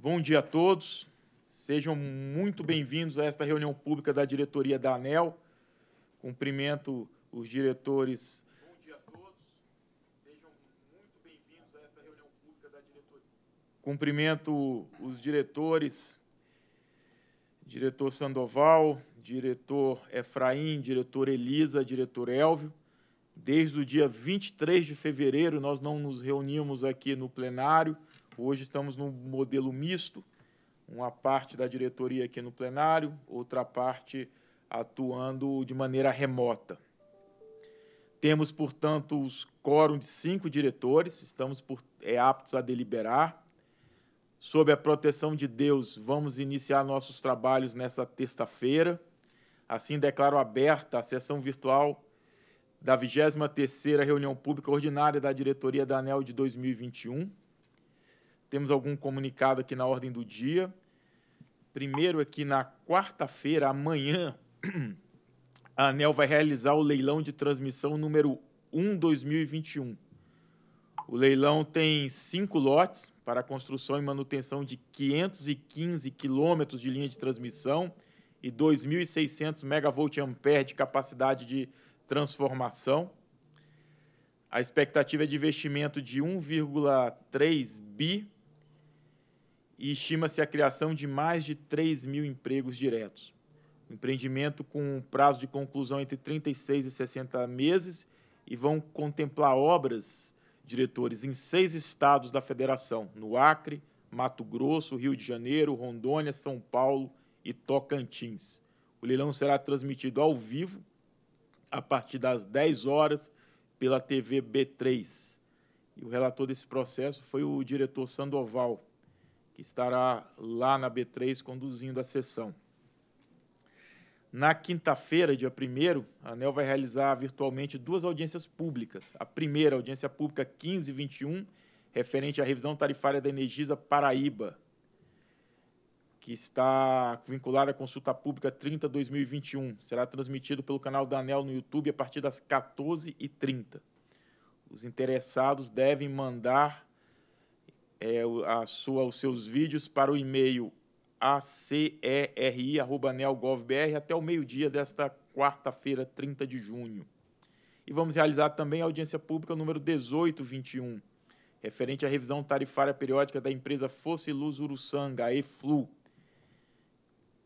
Bom dia a todos. Sejam muito bem-vindos a esta reunião pública da diretoria da ANEL. Cumprimento os diretores. Bom dia a todos. Sejam muito bem-vindos a esta reunião pública da diretoria. Cumprimento os diretores, diretor Sandoval, diretor Efraim, diretor Elisa, diretor Elvio. Desde o dia 23 de fevereiro, nós não nos reunimos aqui no plenário Hoje estamos num modelo misto, uma parte da diretoria aqui no plenário, outra parte atuando de maneira remota. Temos, portanto, os quórum de cinco diretores, estamos por, é, aptos a deliberar. Sob a proteção de Deus, vamos iniciar nossos trabalhos nesta terça-feira. Assim, declaro aberta a sessão virtual da 23ª Reunião Pública Ordinária da Diretoria da ANEL de 2021. Temos algum comunicado aqui na ordem do dia. Primeiro, aqui na quarta-feira, amanhã, a ANEL vai realizar o leilão de transmissão número 1 2021. O leilão tem cinco lotes para a construção e manutenção de 515 quilômetros de linha de transmissão e 2.600 megavolt-ampere de capacidade de transformação. A expectativa é de investimento de 1,3 bi e estima-se a criação de mais de 3 mil empregos diretos. O empreendimento com um prazo de conclusão entre 36 e 60 meses e vão contemplar obras, diretores, em seis estados da federação, no Acre, Mato Grosso, Rio de Janeiro, Rondônia, São Paulo e Tocantins. O leilão será transmitido ao vivo a partir das 10 horas pela TV B3. E o relator desse processo foi o diretor Sandoval que estará lá na B3 conduzindo a sessão. Na quinta-feira, dia 1 a ANEL vai realizar virtualmente duas audiências públicas. A primeira, a audiência pública 1521, referente à revisão tarifária da Energisa Paraíba, que está vinculada à consulta pública 30-2021. Será transmitido pelo canal da ANEL no YouTube a partir das 14h30. Os interessados devem mandar é, a sua, os seus vídeos para o e-mail aceri@anelgovbr até o meio-dia desta quarta-feira, 30 de junho. E vamos realizar também a audiência pública número 1821, referente à revisão tarifária periódica da empresa Fosse Luz Uruçanga, a EFLU,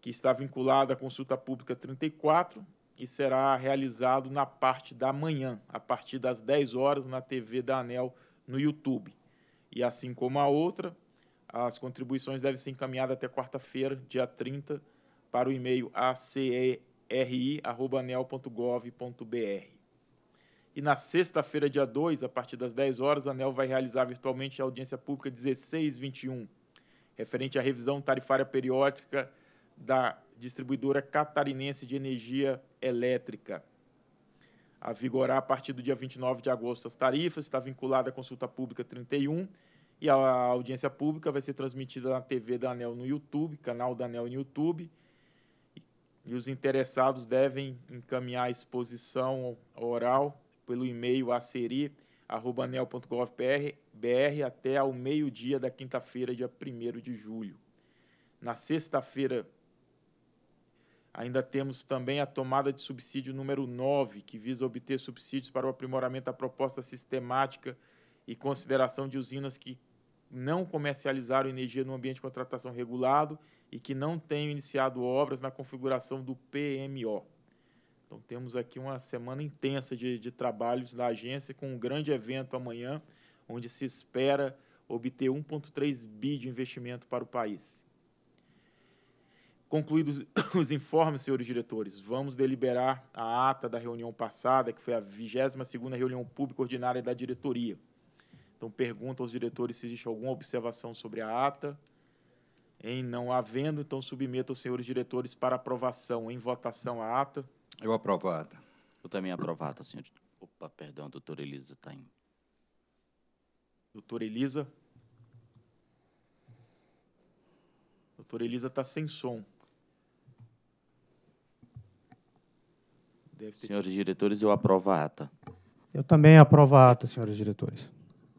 que está vinculada à consulta pública 34 e será realizado na parte da manhã, a partir das 10 horas, na TV da ANEL, no YouTube. E assim como a outra, as contribuições devem ser encaminhadas até quarta-feira, dia 30, para o e-mail aceri.anel.gov.br. E na sexta-feira, dia 2, a partir das 10 horas, a ANEL vai realizar virtualmente a audiência pública 1621, referente à revisão tarifária periódica da distribuidora catarinense de energia elétrica a vigorar a partir do dia 29 de agosto as tarifas, está vinculada à consulta pública 31 e a audiência pública vai ser transmitida na TV da ANEL no YouTube, canal da ANEL no YouTube. E os interessados devem encaminhar a exposição oral pelo e-mail aceri.anel.gov.br até ao meio-dia da quinta-feira, dia 1 de julho. Na sexta-feira, Ainda temos também a tomada de subsídio número 9, que visa obter subsídios para o aprimoramento da proposta sistemática e consideração de usinas que não comercializaram energia no ambiente de contratação regulado e que não tenham iniciado obras na configuração do PMO. Então, temos aqui uma semana intensa de, de trabalhos da agência, com um grande evento amanhã, onde se espera obter 1,3 bi de investimento para o país. Concluídos os informes, senhores diretores, vamos deliberar a ata da reunião passada, que foi a 22ª reunião pública ordinária da diretoria. Então, pergunto aos diretores se existe alguma observação sobre a ata. Em não havendo, então submeto os senhores diretores para aprovação. Em votação a ata. Eu aprovo a ata. Eu também aprovo a ata, senhor. Opa, perdão, doutora Elisa está em... Doutora Elisa? Doutora Elisa está sem som. Senhores diretores, eu aprovo a ata. Eu também aprovo a ata, senhores diretores.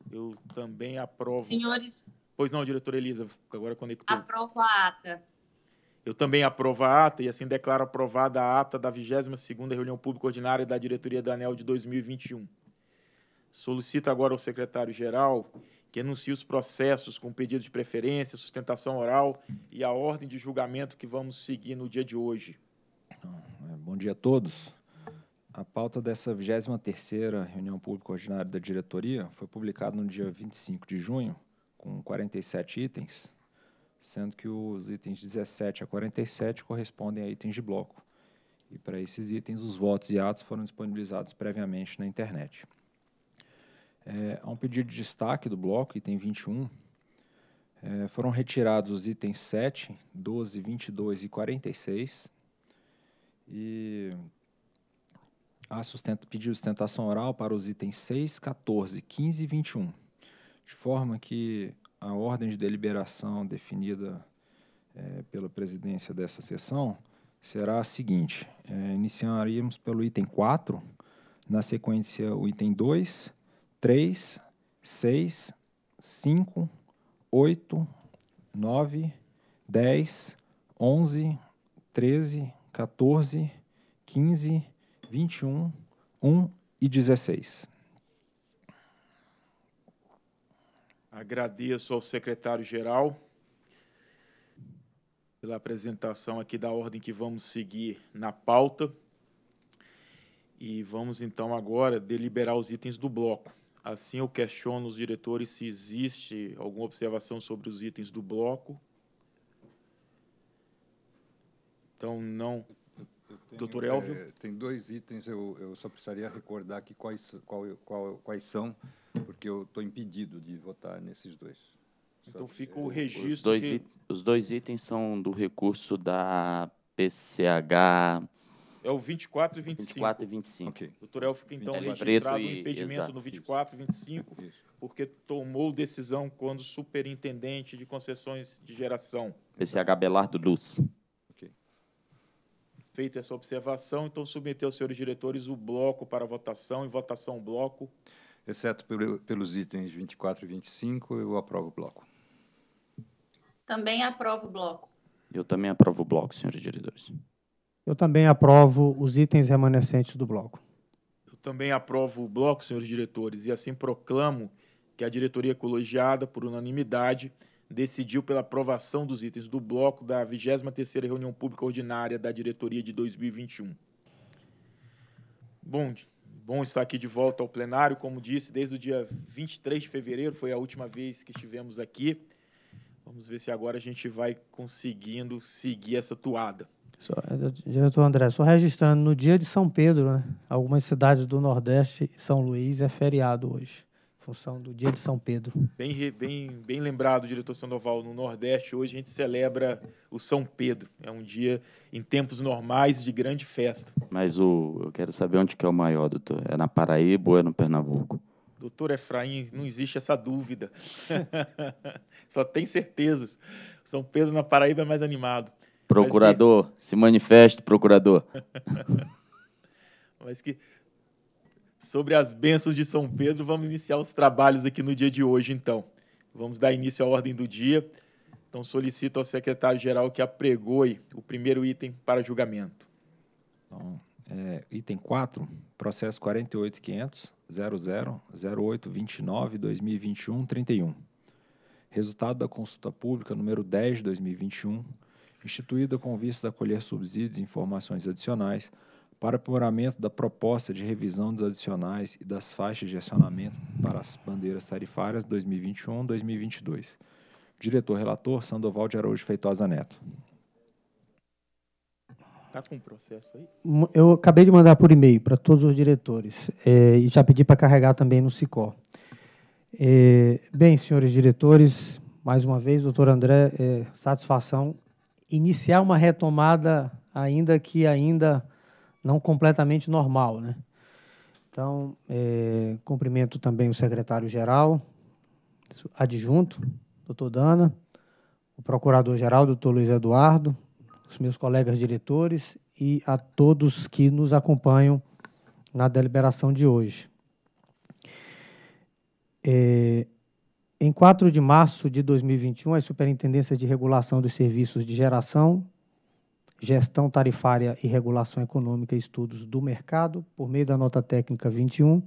Eu também aprovo. Senhores. Pois não, diretora Elisa, agora conectou. Aprovo a ata. Eu também aprovo a ata e assim declaro aprovada a ata da 22ª reunião pública ordinária da diretoria da ANEL de 2021. Solicito agora ao secretário-geral que anuncie os processos com pedido de preferência, sustentação oral e a ordem de julgamento que vamos seguir no dia de hoje. Bom dia a todos. A pauta dessa 23ª reunião pública ordinária da diretoria foi publicada no dia 25 de junho, com 47 itens, sendo que os itens 17 a 47 correspondem a itens de bloco. E para esses itens, os votos e atos foram disponibilizados previamente na internet. É, há um pedido de destaque do bloco, item 21. É, foram retirados os itens 7, 12, 22 e 46. E a sustenta, pedir sustentação oral para os itens 6, 14, 15 e 21, de forma que a ordem de deliberação definida é, pela presidência dessa sessão será a seguinte: é, iniciaríamos pelo item 4, na sequência o item 2, 3, 6, 5, 8, 9, 10, 11, 13, 14, 15 e 21, 1 e 16. Agradeço ao secretário-geral pela apresentação aqui da ordem que vamos seguir na pauta. E vamos então agora deliberar os itens do bloco. Assim, eu questiono os diretores se existe alguma observação sobre os itens do bloco. Então, não Doutor Elvio? É, tem dois itens, eu, eu só precisaria recordar aqui quais, qual, qual, quais são, porque eu estou impedido de votar nesses dois. Então fica o registro. Os dois, que... os dois itens são do recurso da PCH. É o 24 e 25. 24 e 25. Okay. Doutor Elvio fica então é registrado o impedimento no 24 e 25, isso. porque tomou decisão quando superintendente de concessões de geração. PCH Belardo Luz. Feita essa observação, então submeto aos senhores diretores o bloco para votação e votação bloco. Exceto pelo, pelos itens 24 e 25, eu aprovo o bloco. Também aprovo o bloco. Eu também aprovo o bloco, senhores diretores. Eu também aprovo os itens remanescentes do bloco. Eu também aprovo o bloco, senhores diretores, e assim proclamo que a diretoria colegiada, por unanimidade, decidiu pela aprovação dos itens do bloco da 23ª reunião pública ordinária da diretoria de 2021. Bom, bom estar aqui de volta ao plenário, como disse, desde o dia 23 de fevereiro foi a última vez que estivemos aqui. Vamos ver se agora a gente vai conseguindo seguir essa toada. Só, diretor André, só registrando, no dia de São Pedro, né, algumas cidades do Nordeste, São Luís, é feriado hoje função do dia de São Pedro. Bem, bem, bem lembrado, diretor Sandoval, no Nordeste hoje a gente celebra o São Pedro. É um dia em tempos normais de grande festa. Mas o, eu quero saber onde que é o maior, doutor. É na Paraíba ou é no Pernambuco? Doutor Efraim, não existe essa dúvida. Só tem certezas. São Pedro na Paraíba é mais animado. Procurador, que... se manifeste, procurador. Mas que sobre as bênçãos de São Pedro, vamos iniciar os trabalhos aqui no dia de hoje, então. Vamos dar início à ordem do dia. Então, solicito ao secretário-geral que apregoe o primeiro item para julgamento. Então, é, item 4, processo 48.500.00.08.29.2021.31. Resultado da consulta pública número 10 de 2021, instituída com vistas a colher subsídios e informações adicionais para aprimoramento da proposta de revisão dos adicionais e das faixas de acionamento para as bandeiras tarifárias 2021-2022. Diretor-relator Sandoval de Araújo Feitosa Neto. Está com o processo aí? Eu acabei de mandar por e-mail para todos os diretores é, e já pedi para carregar também no SICOR. É, eh, bem, senhores diretores, mais uma vez, doutor André, é, satisfação iniciar uma retomada ainda que ainda não completamente normal, né? Então, é, cumprimento também o secretário-geral, adjunto, doutor Dana, o procurador-geral, doutor Luiz Eduardo, os meus colegas diretores e a todos que nos acompanham na deliberação de hoje. É, em 4 de março de 2021, as Superintendências de Regulação dos Serviços de Geração Gestão Tarifária e Regulação Econômica e Estudos do Mercado, por meio da nota técnica 21,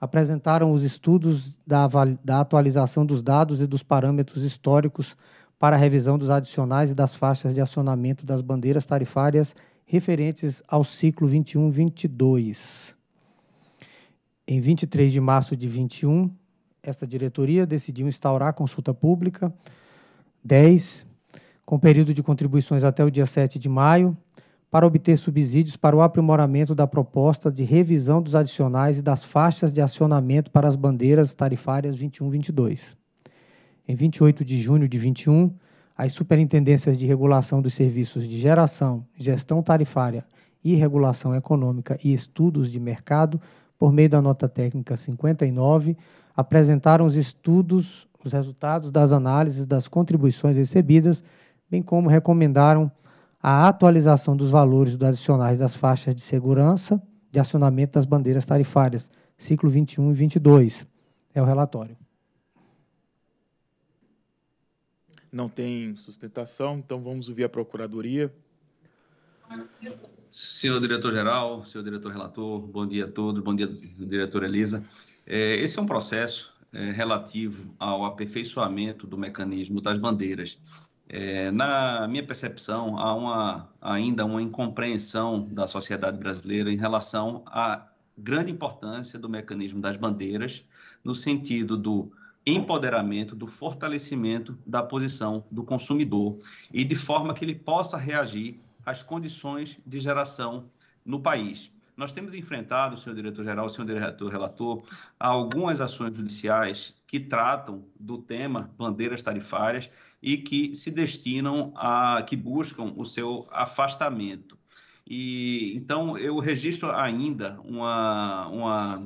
apresentaram os estudos da, da atualização dos dados e dos parâmetros históricos para a revisão dos adicionais e das faixas de acionamento das bandeiras tarifárias referentes ao ciclo 21-22. Em 23 de março de 21, esta diretoria decidiu instaurar a consulta pública 10 com período de contribuições até o dia 7 de maio, para obter subsídios para o aprimoramento da proposta de revisão dos adicionais e das faixas de acionamento para as bandeiras tarifárias 21-22. Em 28 de junho de 21, as Superintendências de Regulação dos Serviços de Geração, Gestão Tarifária e Regulação Econômica e Estudos de Mercado, por meio da nota técnica 59, apresentaram os estudos, os resultados das análises das contribuições recebidas bem como recomendaram a atualização dos valores dos adicionais das faixas de segurança de acionamento das bandeiras tarifárias, ciclo 21 e 22. É o relatório. Não tem sustentação, então vamos ouvir a Procuradoria. Senhor diretor-geral, senhor diretor-relator, bom dia a todos, bom dia, diretor Elisa. É, esse é um processo é, relativo ao aperfeiçoamento do mecanismo das bandeiras. É, na minha percepção, há uma, ainda uma incompreensão da sociedade brasileira em relação à grande importância do mecanismo das bandeiras, no sentido do empoderamento, do fortalecimento da posição do consumidor e de forma que ele possa reagir às condições de geração no país. Nós temos enfrentado, senhor diretor-geral, senhor diretor-relator, algumas ações judiciais que tratam do tema bandeiras tarifárias e que se destinam a que buscam o seu afastamento. E então eu registro ainda uma, uma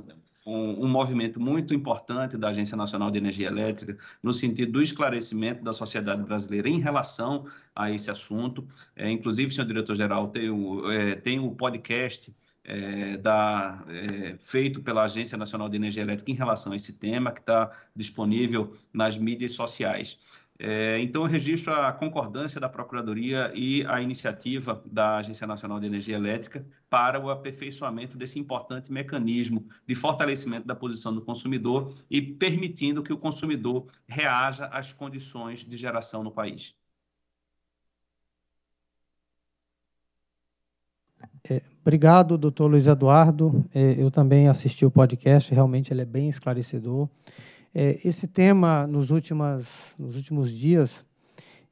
um, um, movimento muito importante da Agência Nacional de Energia Elétrica no sentido do esclarecimento da sociedade brasileira em relação a esse assunto. É, inclusive, senhor diretor-geral, tem, o, é, tem o podcast é, da, é, feito pela Agência Nacional de Energia Elétrica em relação a esse tema, que está disponível nas mídias sociais. É, então, eu registro a concordância da Procuradoria e a iniciativa da Agência Nacional de Energia Elétrica para o aperfeiçoamento desse importante mecanismo de fortalecimento da posição do consumidor e permitindo que o consumidor reaja às condições de geração no país. É, obrigado, doutor Luiz Eduardo. É, eu também assisti o podcast, realmente ele é bem esclarecedor. É, esse tema, nos, últimas, nos últimos dias,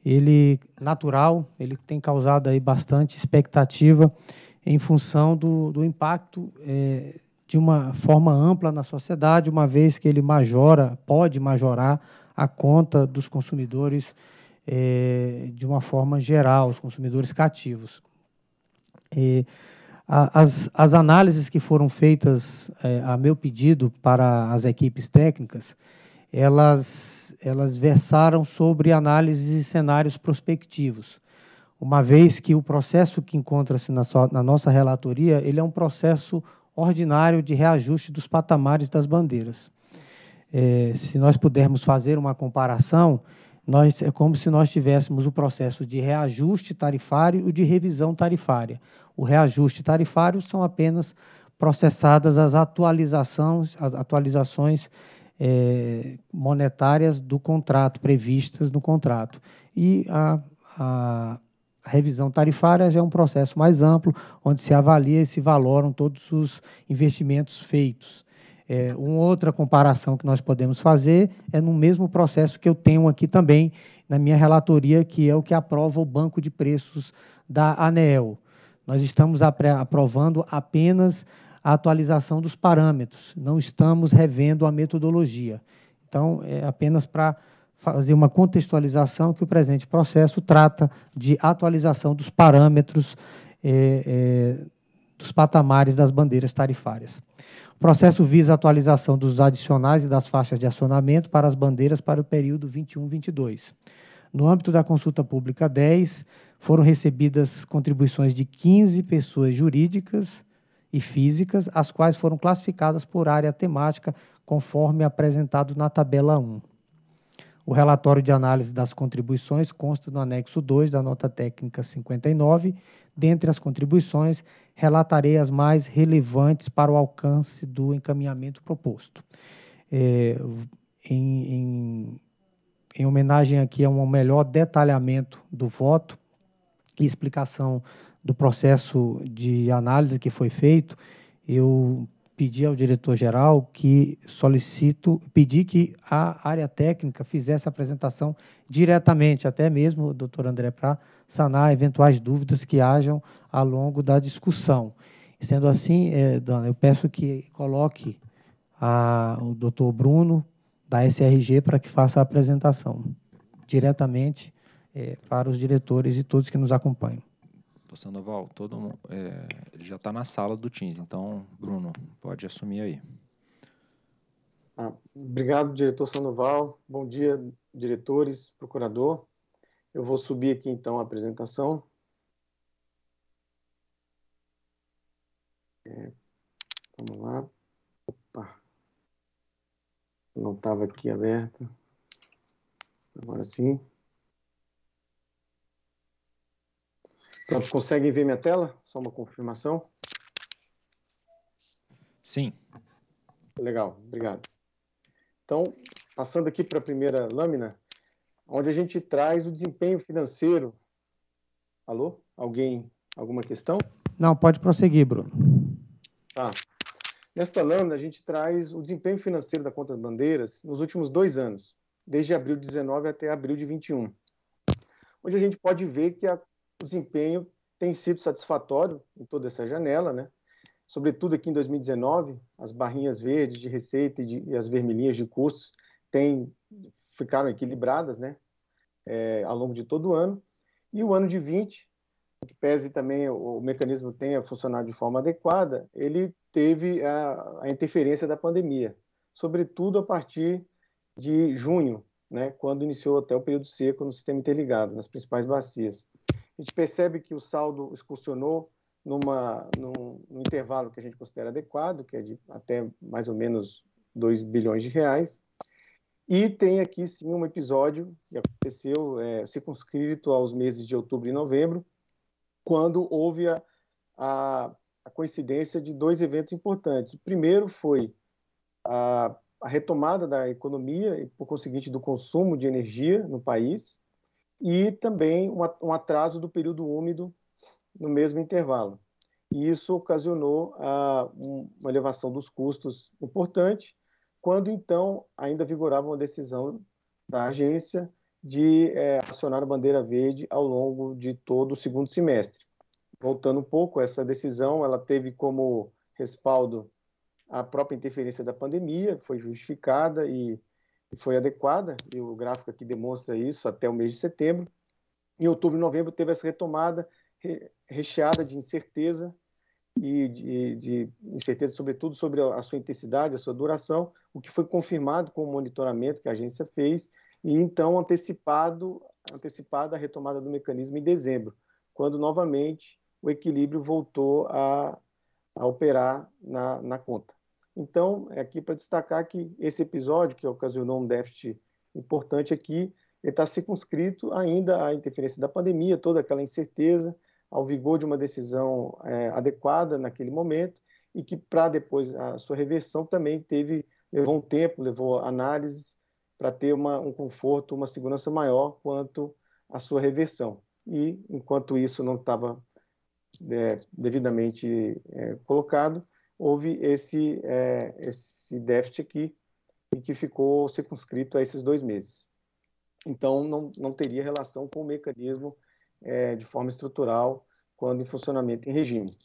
ele natural, ele tem causado aí bastante expectativa em função do, do impacto é, de uma forma ampla na sociedade, uma vez que ele majora, pode majorar a conta dos consumidores é, de uma forma geral, os consumidores cativos. E as, as análises que foram feitas é, a meu pedido para as equipes técnicas, elas, elas versaram sobre análises e cenários prospectivos, uma vez que o processo que encontra-se na, na nossa relatoria, ele é um processo ordinário de reajuste dos patamares das bandeiras. É, se nós pudermos fazer uma comparação, nós é como se nós tivéssemos o processo de reajuste tarifário e de revisão tarifária. O reajuste tarifário são apenas processadas as atualizações, as atualizações é, monetárias do contrato, previstas no contrato. E a, a revisão tarifária já é um processo mais amplo, onde se avalia e se valoram todos os investimentos feitos. É, uma outra comparação que nós podemos fazer é no mesmo processo que eu tenho aqui também na minha relatoria, que é o que aprova o banco de preços da ANEEL. Nós estamos aprovando apenas a atualização dos parâmetros, não estamos revendo a metodologia. Então, é apenas para fazer uma contextualização que o presente processo trata de atualização dos parâmetros é, é, dos patamares das bandeiras tarifárias. O processo visa a atualização dos adicionais e das faixas de acionamento para as bandeiras para o período 21-22. No âmbito da consulta pública 10, foram recebidas contribuições de 15 pessoas jurídicas e físicas, as quais foram classificadas por área temática, conforme apresentado na tabela 1. O relatório de análise das contribuições consta no anexo 2 da nota técnica 59, Dentre as contribuições, relatarei as mais relevantes para o alcance do encaminhamento proposto. É, em, em, em, homenagem aqui a um melhor detalhamento do voto e explicação do processo de análise que foi feito, eu pedi ao diretor-geral que solicito, pedi que a área técnica fizesse a apresentação diretamente, até mesmo, doutor André, para sanar eventuais dúvidas que hajam ao longo da discussão. Sendo assim, é, dona, eu peço que coloque a, o doutor Bruno, da SRG, para que faça a apresentação diretamente é, para os diretores e todos que nos acompanham. Sandoval, todo mundo, é, ele já está na sala do Teams, então, Bruno, pode assumir aí. Ah, obrigado, diretor Sandoval. Bom dia, diretores, procurador. Eu vou subir aqui então a apresentação. É, vamos lá. Opa. Não estava aqui aberta. Agora sim. Todos então, conseguem ver minha tela? Só uma confirmação. Sim. Legal, obrigado. Então, passando aqui para a primeira lâmina, onde a gente traz o desempenho financeiro. Alô? Alguém? Alguma questão? Não, pode prosseguir, Bruno. Tá. Nesta lâmina, a gente traz o desempenho financeiro da conta de bandeiras nos últimos dois anos, desde abril de 19 até abril de 21, onde a gente pode ver que a o desempenho tem sido satisfatório em toda essa janela, né? Sobretudo aqui em 2019, as barrinhas verdes de receita e, de, e as vermelhinhas de custos têm, ficaram equilibradas, né? É, ao longo de todo o ano. E o ano de 20, que pese também o, o mecanismo tenha funcionado de forma adequada, ele teve a, a interferência da pandemia, sobretudo a partir de junho, né, quando iniciou até o período seco no sistema interligado, nas principais bacias. A gente percebe que o saldo excursionou numa, num, num intervalo que a gente considera adequado, que é de até mais ou menos 2 bilhões de reais. E tem aqui sim um episódio que aconteceu é, circunscrito aos meses de outubro e novembro, quando houve a, a, a coincidência de dois eventos importantes. O primeiro foi a, a retomada da economia e, por conseguinte, do consumo de energia no país, e também um atraso do período úmido no mesmo intervalo. E isso ocasionou ah, uma elevação dos custos importante, quando então ainda vigorava uma decisão da agência de é, acionar a bandeira verde ao longo de todo o segundo semestre. Voltando um pouco, essa decisão ela teve como respaldo a própria interferência da pandemia, foi justificada e foi adequada, e o gráfico aqui demonstra isso até o mês de setembro. Em outubro e novembro teve essa retomada recheada de incerteza, e de, de, incerteza, sobretudo sobre a sua intensidade, a sua duração, o que foi confirmado com o monitoramento que a agência fez, e então antecipado, antecipada a retomada do mecanismo em dezembro, quando novamente o equilíbrio voltou a, a operar na, na conta. Então, é aqui para destacar que esse episódio, que ocasionou um déficit importante aqui, está circunscrito ainda à interferência da pandemia, toda aquela incerteza, ao vigor de uma decisão é, adequada naquele momento e que, para depois a sua reversão, também teve levou um tempo, levou análises para ter uma, um conforto, uma segurança maior quanto à sua reversão. E, enquanto isso não estava é, devidamente é, colocado, houve esse, é, esse déficit aqui e que ficou circunscrito a esses dois meses. Então, não, não teria relação com o mecanismo é, de forma estrutural quando em funcionamento em regime.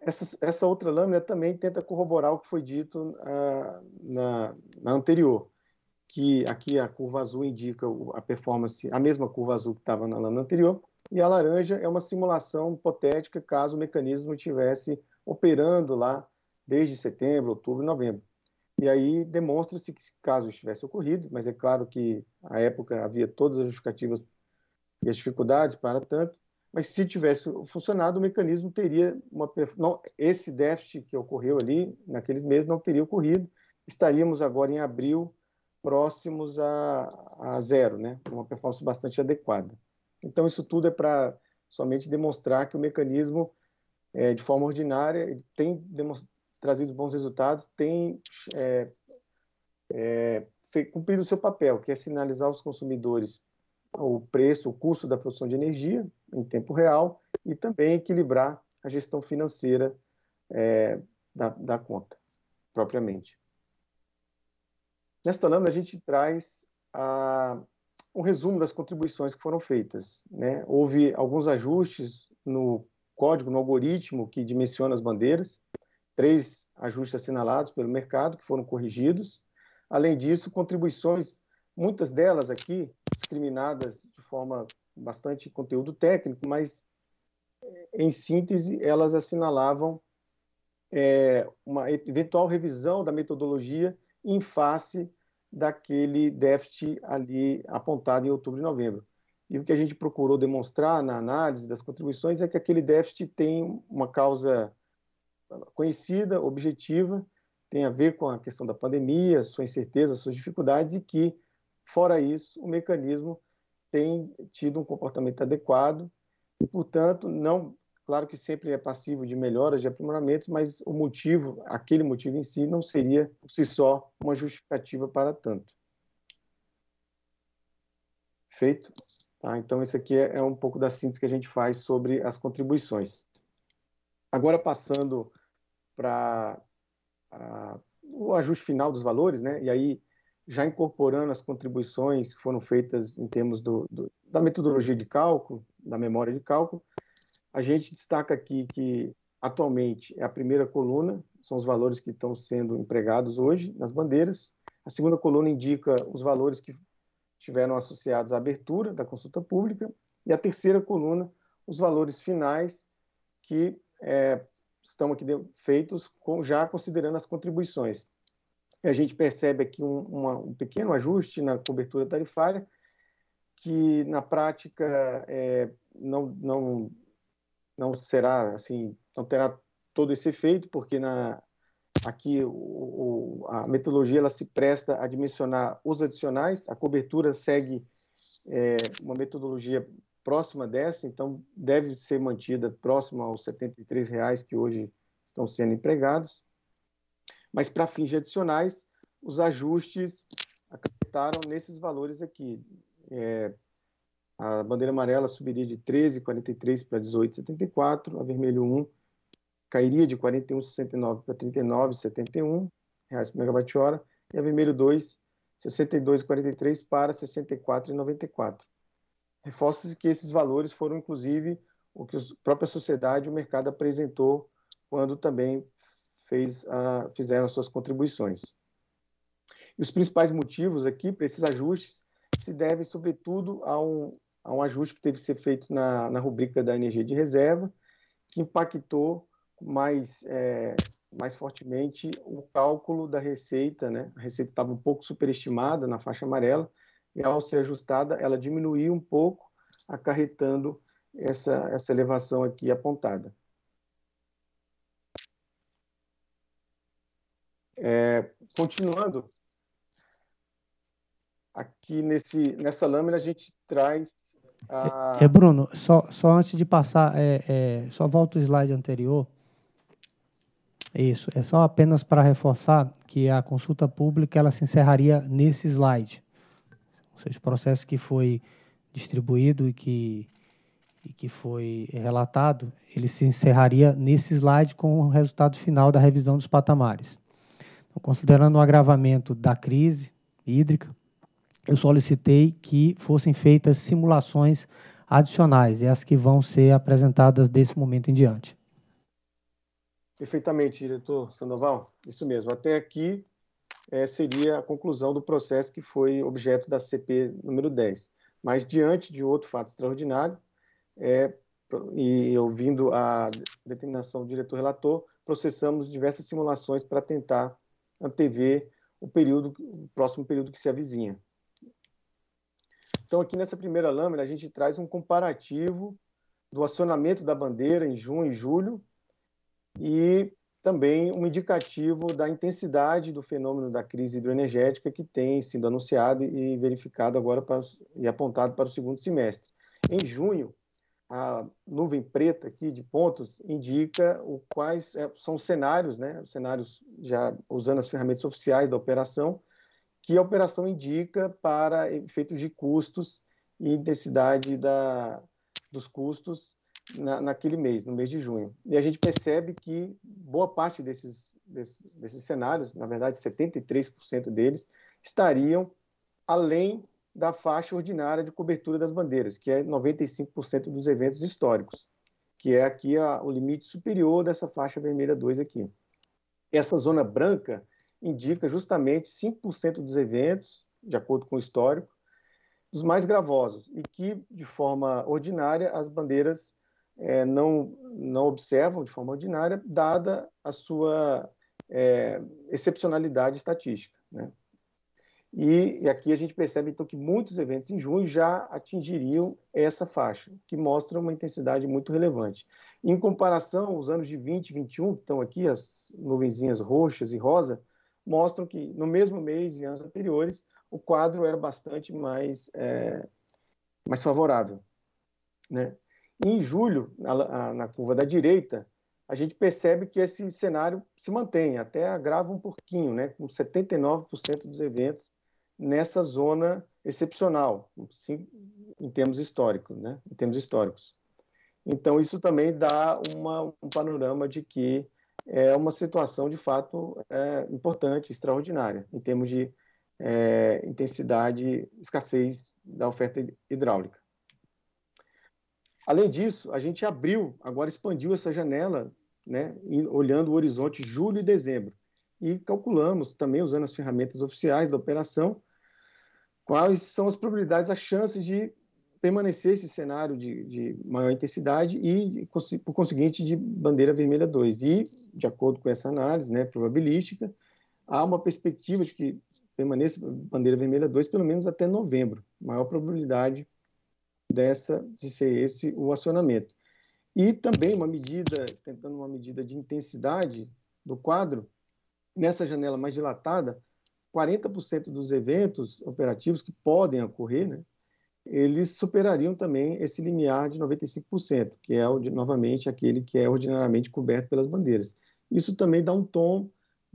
Essa, essa outra lâmina também tenta corroborar o que foi dito ah, na, na anterior, que aqui a curva azul indica a performance, a mesma curva azul que estava na lâmina anterior, e a laranja é uma simulação hipotética caso o mecanismo estivesse operando lá desde setembro, outubro, novembro. E aí demonstra-se que, caso estivesse ocorrido, mas é claro que à época havia todas as justificativas e as dificuldades para tanto, mas se tivesse funcionado, o mecanismo teria uma. Não, esse déficit que ocorreu ali, naqueles meses, não teria ocorrido. Estaríamos agora em abril próximos a, a zero, né? uma performance bastante adequada. Então, isso tudo é para somente demonstrar que o mecanismo, é, de forma ordinária, tem trazido bons resultados, tem é, é, cumprido o seu papel, que é sinalizar aos consumidores o preço, o custo da produção de energia em tempo real e também equilibrar a gestão financeira é, da, da, conta, propriamente. Nesta lâmina, a gente traz a, um resumo das contribuições que foram feitas. Né? Houve alguns ajustes no código, no algoritmo que dimensiona as bandeiras, três ajustes assinalados pelo mercado que foram corrigidos. Além disso, contribuições, muitas delas aqui discriminadas de forma bastante conteúdo técnico, mas eh, em síntese elas assinalavam é, uma eventual revisão da metodologia em face daquele déficit ali apontado em outubro e novembro. E o que a gente procurou demonstrar na análise das contribuições é que aquele déficit tem uma causa conhecida, objetiva, tem a ver com a questão da pandemia, sua incerteza, suas dificuldades, e que, fora isso, o mecanismo tem tido um comportamento adequado e, portanto, não Claro que sempre é passivo de melhoras, de aprimoramentos, mas o motivo, aquele motivo em si, não seria por si só uma justificativa para tanto. Feito? Tá, então, isso aqui é, é, um pouco da síntese que a gente faz sobre as contribuições. Agora, passando para o ajuste final dos valores, né? e aí já incorporando as contribuições que foram feitas em termos do, do, da metodologia de cálculo, da memória de cálculo, a gente destaca aqui que atualmente é a primeira coluna, são os valores que estão sendo empregados hoje nas bandeiras. A segunda coluna indica os valores que tiveram associados à abertura da consulta pública. E a terceira coluna, os valores finais que é, estão aqui feitos com, já considerando as contribuições. E a gente percebe aqui um, uma, um pequeno ajuste na cobertura tarifária, que na prática é, não, não, não será assim, não terá todo esse efeito, porque na, aqui o, a metodologia ela se presta a dimensionar os adicionais, a cobertura segue é, uma metodologia próxima dessa, então deve ser mantida próxima aos R$ 73,00 que hoje estão sendo empregados. Mas para fins adicionais, os ajustes acarretaram nesses valores aqui. É, a bandeira amarela subiria de 13,43 para 18,74, a vermelho 1 cairia de 41,69 para 39,71 reais por megawatt-hora e a vermelho 2 62,43 para 64,94. Reforça-se que esses valores foram inclusive o que a própria sociedade e o mercado apresentou quando também fez fizeram as suas contribuições. E os principais motivos aqui para esses ajustes se devem, sobretudo, a um a um ajuste que teve que ser feito na, na rubrica da energia de reserva, que impactou mais, é, mais fortemente o cálculo da receita. Né? A receita estava um pouco superestimada na faixa amarela, e ao ser ajustada, ela diminuiu um pouco, acarretando essa, essa elevação aqui apontada. É, continuando, aqui nesse, nessa lâmina a gente traz é, ah. É, Bruno, só, só antes de passar, é, é, só volto o slide anterior. Isso, é só apenas para reforçar que a consulta pública ela se encerraria nesse slide. Ou seja, o processo que foi distribuído e que, e que foi relatado, ele se encerraria nesse slide com o resultado final da revisão dos patamares. Então, considerando o agravamento da crise hídrica, eu solicitei que fossem feitas simulações adicionais, e as que vão ser apresentadas desse momento em diante. Perfeitamente, diretor Sandoval. Isso mesmo. Até aqui é, seria a conclusão do processo que foi objeto da CP número 10. Mas, diante de outro fato extraordinário, é, e ouvindo a determinação do diretor relator, processamos diversas simulações para tentar antever o período, o próximo período que se avizinha. Então, aqui nessa primeira lâmina, a gente traz um comparativo do acionamento da bandeira em junho e julho e também um indicativo da intensidade do fenômeno da crise hidroenergética que tem sido anunciado e verificado agora para, e apontado para o segundo semestre. Em junho, a nuvem preta aqui de pontos indica o quais é, são os cenários, né, os cenários já usando as ferramentas oficiais da operação, que a operação indica para efeitos de custos e intensidade da, dos custos na, naquele mês, no mês de junho. E a gente percebe que boa parte desses, desses, desses cenários, na verdade 73% deles, estariam além da faixa ordinária de cobertura das bandeiras, que é 95% dos eventos históricos, que é aqui a, o limite superior dessa faixa vermelha 2 aqui. Essa zona branca indica justamente 5% dos eventos, de acordo com o histórico, os mais gravosos, e que, de forma ordinária, as bandeiras é, não, não observam de forma ordinária, dada a sua é, excepcionalidade estatística. Né? E, e, aqui a gente percebe, então, que muitos eventos em junho já atingiriam essa faixa, que mostra uma intensidade muito relevante. Em comparação, os anos de 20 e 21, que estão aqui, as nuvenzinhas roxas e rosa, mostram que no mesmo mês e anos anteriores o quadro era bastante mais, é, mais favorável. Né? em julho, na, na, curva da direita, a gente percebe que esse cenário se mantém, até agrava um pouquinho, né? com 79% dos eventos nessa zona excepcional, sim, em termos históricos, né? em termos históricos. Então isso também dá uma, um panorama de que é uma situação de fato é, importante, extraordinária, em termos de é, intensidade, escassez da oferta hidráulica. Além disso, a gente abriu, agora expandiu essa janela, né, olhando o horizonte julho e dezembro, e calculamos, também usando as ferramentas oficiais da operação, quais são as probabilidades, as chances de permanecer esse cenário de, de maior intensidade e, por conseguinte, de bandeira vermelha 2. E, de acordo com essa análise né, probabilística, há uma perspectiva de que permaneça bandeira vermelha 2 pelo menos até novembro. Maior probabilidade dessa de ser esse o acionamento. E também uma medida, tentando uma medida de intensidade do quadro, nessa janela mais dilatada, 40% dos eventos operativos que podem ocorrer, né, eles superariam também esse limiar de 95%, que é novamente aquele que é ordinariamente coberto pelas bandeiras. Isso também dá um tom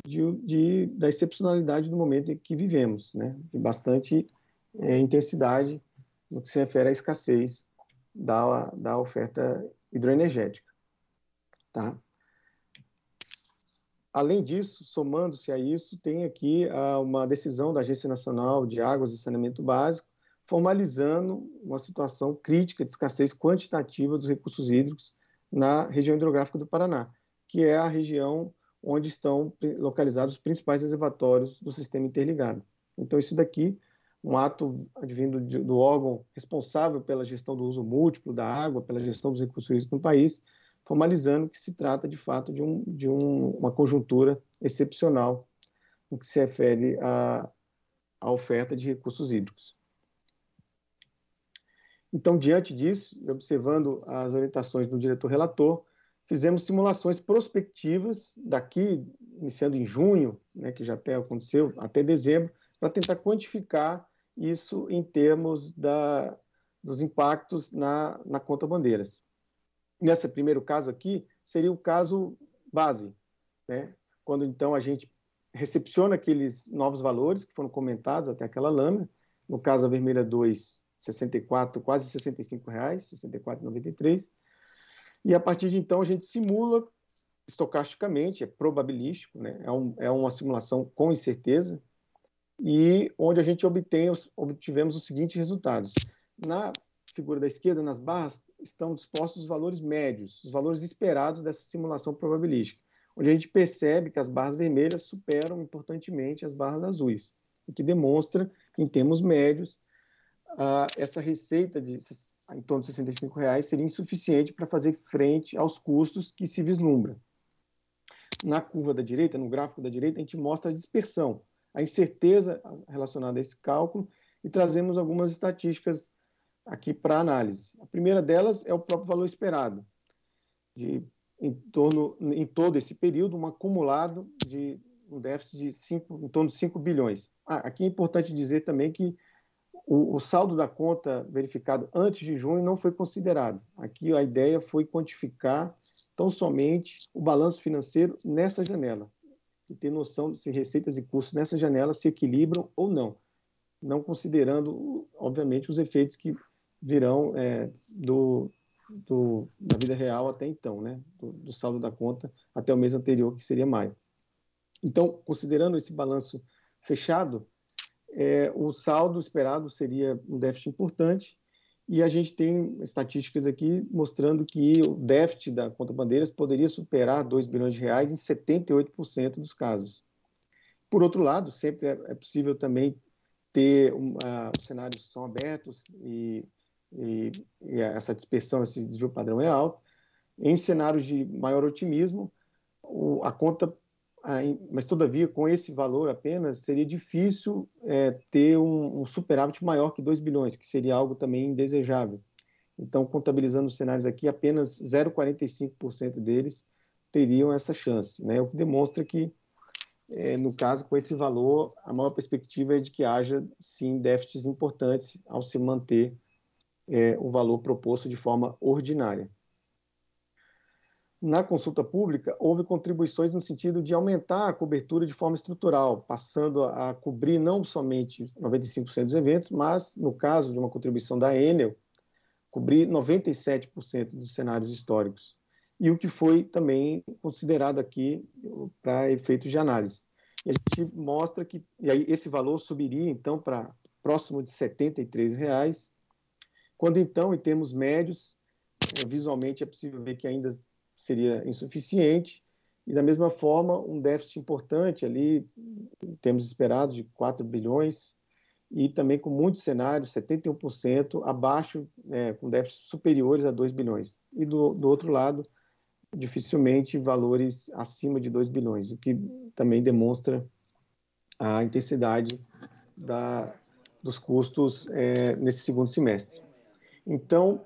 de, de, da excepcionalidade do momento em que vivemos, né? de bastante é, intensidade no que se refere à escassez da, da oferta hidroenergética. Tá? Além disso, somando-se a isso, tem aqui ah, uma decisão da Agência Nacional de Águas e Saneamento Básico, formalizando uma situação crítica de escassez quantitativa dos recursos hídricos na região hidrográfica do Paraná, que é a região onde estão localizados os principais reservatórios do sistema interligado. Então, isso daqui, um ato advindo do órgão responsável pela gestão do uso múltiplo da água, pela gestão dos recursos hídricos no país, formalizando que se trata, de fato, de, um, de um, uma conjuntura excepcional no que se refere à oferta de recursos hídricos. Então, diante disso, observando as orientações do diretor relator, fizemos simulações prospectivas daqui, iniciando em junho, né, que já até aconteceu, até dezembro, para tentar quantificar isso em termos da, dos impactos na, na conta bandeiras. Nesse primeiro caso aqui, seria o caso base, né? quando então a gente recepciona aqueles novos valores que foram comentados até aquela lâmina, no caso a vermelha 2 64, quase 65 reais, 64,93. E a partir de então a gente simula estocasticamente, é probabilístico, né? é, um, é uma simulação com incerteza, e onde a gente obtém, obtivemos os seguintes resultados. Na figura da esquerda, nas barras, estão dispostos os valores médios, os valores esperados dessa simulação probabilística, onde a gente percebe que as barras vermelhas superam importantemente as barras azuis, o que demonstra, em termos médios, uh, essa receita de em torno de 65 reais seria insuficiente para fazer frente aos custos que se vislumbra. Na curva da direita, no gráfico da direita, a gente mostra a dispersão, a incerteza relacionada a esse cálculo e trazemos algumas estatísticas aqui para análise. A primeira delas é o próprio valor esperado, de em torno em todo esse período um acumulado de um déficit de cinco em torno de 5 bilhões. Ah, aqui é importante dizer também que o, o, saldo da conta verificado antes de junho não foi considerado. Aqui a ideia foi quantificar tão somente o balanço financeiro nessa janela e ter noção de se receitas e custos nessa janela se equilibram ou não, não considerando, obviamente, os efeitos que virão é, do, do, da vida real até então, né? Do, do, saldo da conta até o mês anterior, que seria maio. Então, considerando esse balanço fechado, é, o saldo esperado seria um déficit importante, e a gente tem estatísticas aqui mostrando que o déficit da conta bandeiras poderia superar 2 bilhões de reais em 78% dos casos. Por outro lado, sempre é, é possível também ter um, uh, cenários são abertos e, e, e essa dispersão, esse desvio padrão é alto. Em cenários de maior otimismo, o, a conta mas todavia com esse valor apenas seria difícil é, ter um, um, superávit maior que 2 bilhões, que seria algo também indesejável. Então, contabilizando os cenários aqui, apenas 0,45% deles teriam essa chance, né? o que demonstra que, é, no caso, com esse valor, a maior perspectiva é de que haja, sim, déficits importantes ao se manter é, o valor proposto de forma ordinária na consulta pública, houve contribuições no sentido de aumentar a cobertura de forma estrutural, passando a cobrir não somente 95% dos eventos, mas, no caso de uma contribuição da Enel, cobrir 97% dos cenários históricos. E o que foi também considerado aqui para efeitos de análise. E a gente mostra que e aí esse valor subiria, então, para próximo de R$ 73, reais, quando, então, em termos médios, é, visualmente é possível ver que ainda seria insuficiente, e da mesma forma, um déficit importante ali, temos esperado de 4 bilhões, e também com muitos cenários, 71% abaixo, né, com déficits superiores a 2 bilhões. E do, do outro lado, dificilmente valores acima de 2 bilhões, o que também demonstra a intensidade da, dos custos é, nesse segundo semestre. Então,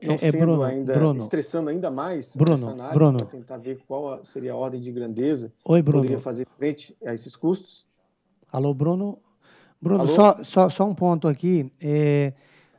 é, é Bruno, ainda, Bruno, estressando ainda mais Bruno, análise Bruno. para tentar ver qual seria a ordem de grandeza Oi, Bruno. poderia fazer frente a esses custos. Alô, Bruno. Bruno, Alô? Só, só, só um ponto aqui. É,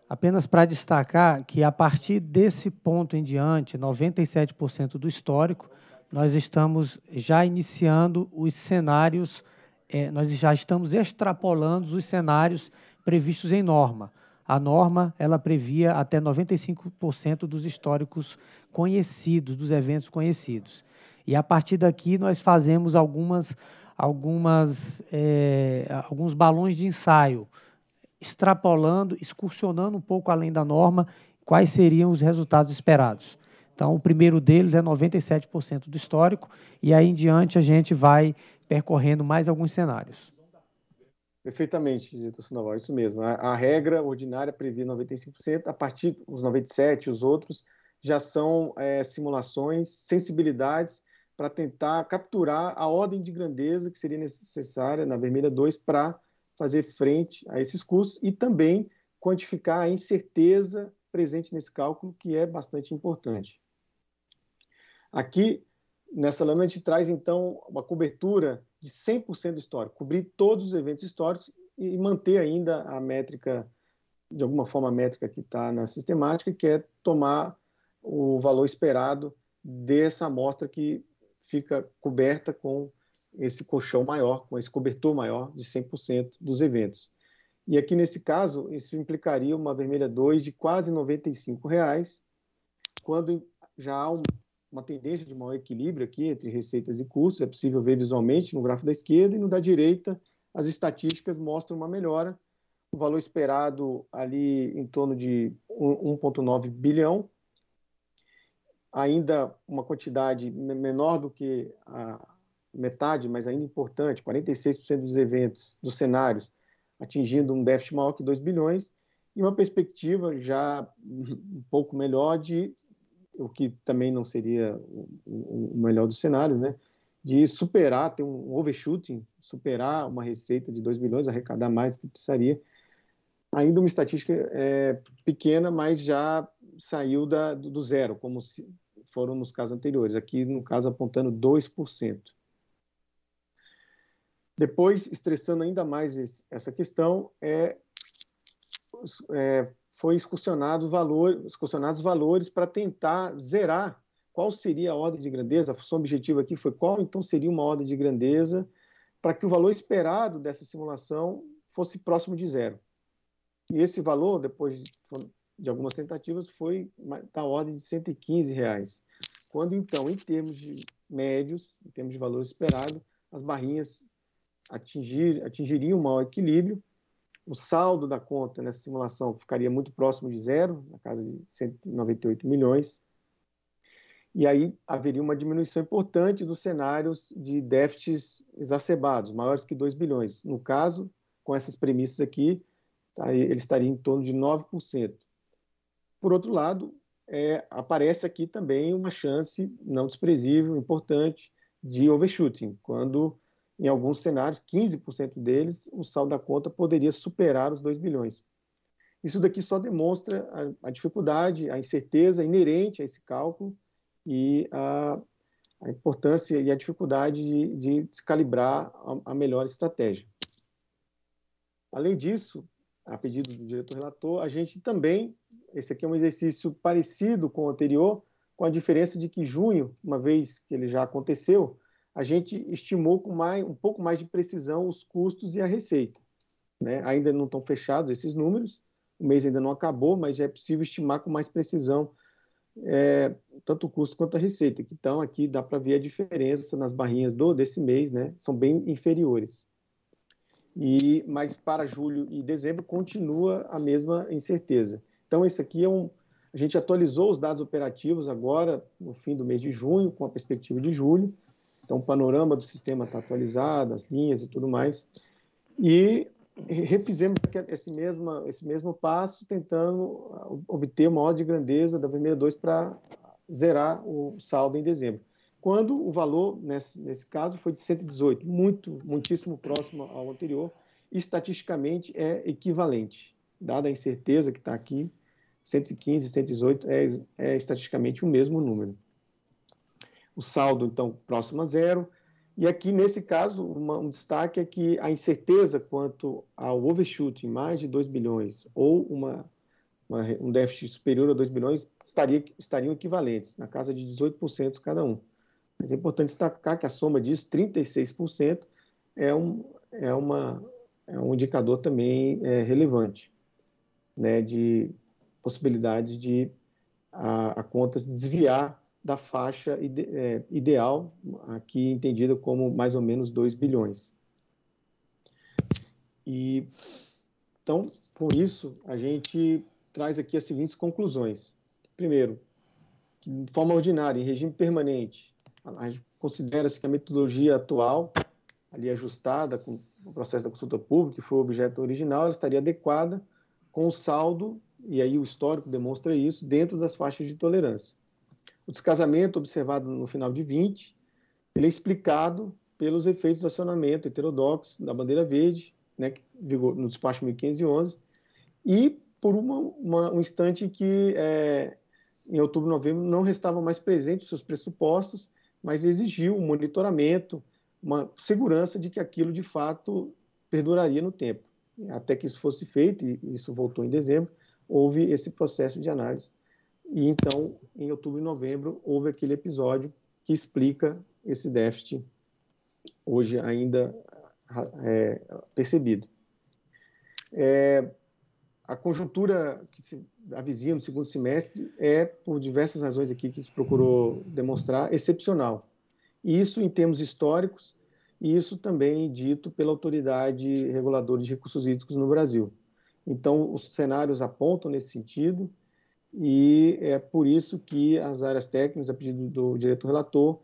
apenas para destacar que, a partir desse ponto em diante, 97% do histórico, nós estamos já iniciando os cenários, é, nós já estamos extrapolando os cenários previstos em norma a norma ela previa até 95% dos históricos conhecidos, dos eventos conhecidos. E a partir daqui nós fazemos algumas, algumas, é, alguns balões de ensaio, extrapolando, excursionando um pouco além da norma, quais seriam os resultados esperados. Então, o primeiro deles é 97% do histórico, e aí em diante a gente vai percorrendo mais alguns cenários. Perfeitamente, diretor Sandoval, isso mesmo. A, a regra ordinária prevê 95%, a partir dos 97%, os outros já são é, simulações, sensibilidades para tentar capturar a ordem de grandeza que seria necessária na vermelha 2 para fazer frente a esses custos e também quantificar a incerteza presente nesse cálculo, que é bastante importante. Aqui Nessa lâmina a gente traz, então, uma cobertura de 100% histórico, cobrir todos os eventos históricos e manter ainda a métrica, de alguma forma, a métrica que está na sistemática, que é tomar o valor esperado dessa amostra que fica coberta com esse colchão maior, com esse cobertor maior de 100% dos eventos. E aqui nesse caso, isso implicaria uma vermelha 2 de quase R$ reais, quando já há um uma tendência de maior equilíbrio aqui entre receitas e custos, é possível ver visualmente no gráfico da esquerda e no da direita as estatísticas mostram uma melhora, o valor esperado ali em torno de 1,9 bilhão, ainda uma quantidade menor do que a metade, mas ainda importante, 46% dos eventos, dos cenários, atingindo um déficit maior que 2 bilhões, e uma perspectiva já um pouco melhor de o que também não seria o, melhor dos cenários, né? De superar, ter um overshooting, superar uma receita de 2 bilhões, arrecadar mais do que precisaria. Ainda uma estatística é, pequena, mas já saiu da, do zero, como se foram nos casos anteriores. Aqui, no caso, apontando 2%. Depois, estressando ainda mais essa questão, é, é foi excursionado valor, excursionados valores para tentar zerar qual seria a ordem de grandeza. A função objetiva aqui foi qual então seria uma ordem de grandeza para que o valor esperado dessa simulação fosse próximo de zero. E esse valor, depois de algumas tentativas, foi da ordem de 115 reais. Quando então, em termos de médios, em termos de valor esperado, as barrinhas atingir, atingiriam um mau equilíbrio o saldo da conta nessa simulação ficaria muito próximo de zero, na casa de 198 milhões. E aí haveria uma diminuição importante dos cenários de déficits exacerbados, maiores que 2 bilhões. No caso, com essas premissas aqui, tá, ele estaria em torno de 9%. Por outro lado, é, aparece aqui também uma chance não desprezível, importante, de overshooting, quando em alguns cenários, 15% deles, o saldo da conta poderia superar os 2 bilhões. Isso daqui só demonstra a, a dificuldade, a incerteza inerente a esse cálculo e a, a importância e a dificuldade de, de descalibrar a, a melhor estratégia. Além disso, a pedido do diretor relator, a gente também, esse aqui é um exercício parecido com o anterior, com a diferença de que junho, uma vez que ele já aconteceu, a gente estimou com mais, um pouco mais de precisão os custos e a receita. Né? Ainda não estão fechados esses números, o mês ainda não acabou, mas já é possível estimar com mais precisão é, tanto o custo quanto a receita. Então, aqui dá para ver a diferença nas barrinhas do desse mês, né? São bem inferiores. E Mas para julho e dezembro continua a mesma incerteza. Então, isso aqui é um. A gente atualizou os dados operativos agora, no fim do mês de junho, com a perspectiva de julho. Então, o panorama do sistema está atualizado, as linhas e tudo mais. E refizemos esse mesmo, esse mesmo passo, tentando ah, obter uma ordem de grandeza da vermelha 2 para zerar o saldo em dezembro. Quando o valor, nesse, nesse caso, foi de 118, muito, muitíssimo próximo ao anterior, estatisticamente é equivalente. Dada a incerteza que está aqui, 115 118 é, é estatisticamente o mesmo número o saldo então próximo a zero. E aqui, nesse caso, uma, um destaque é que a incerteza quanto ao overshoot em mais de 2 bilhões ou uma, uma, um déficit superior a 2 bilhões estaria, estariam equivalentes, na casa de 18% cada um. Mas é importante destacar que a soma disso, 36%, é um, é uma, é um indicador também é, relevante né, de possibilidade de a, a conta desviar da faixa ide, é, ideal, aqui entendida como mais ou menos 2 bilhões. E então, por isso, a gente traz aqui as seguintes conclusões. Primeiro, de forma ordinária, em regime permanente, considera-se que a metodologia atual, ali ajustada com o processo da consulta pública, que foi o objeto original, ela estaria adequada com o saldo, e aí o histórico demonstra isso, dentro das faixas de tolerância. O descasamento observado no final de 20, ele é explicado pelos efeitos do acionamento heterodoxo da bandeira verde, né, que vigor no despacho 1511, e por uma, uma, um instante que é, em outubro e novembro não restavam mais presentes seus pressupostos, mas exigiu um monitoramento, uma segurança de que aquilo de fato perduraria no tempo. Até que isso fosse feito, e isso voltou em dezembro, houve esse processo de análise e então, em outubro e novembro, houve aquele episódio que explica esse déficit hoje ainda é, percebido. É, a conjuntura que se avizinha no segundo semestre é, por diversas razões aqui que a gente procurou demonstrar, excepcional. Isso em termos históricos, e isso também dito pela autoridade reguladora de recursos hídricos no Brasil. Então, os cenários apontam nesse sentido, e é por isso que as áreas técnicas, a pedido do diretor relator,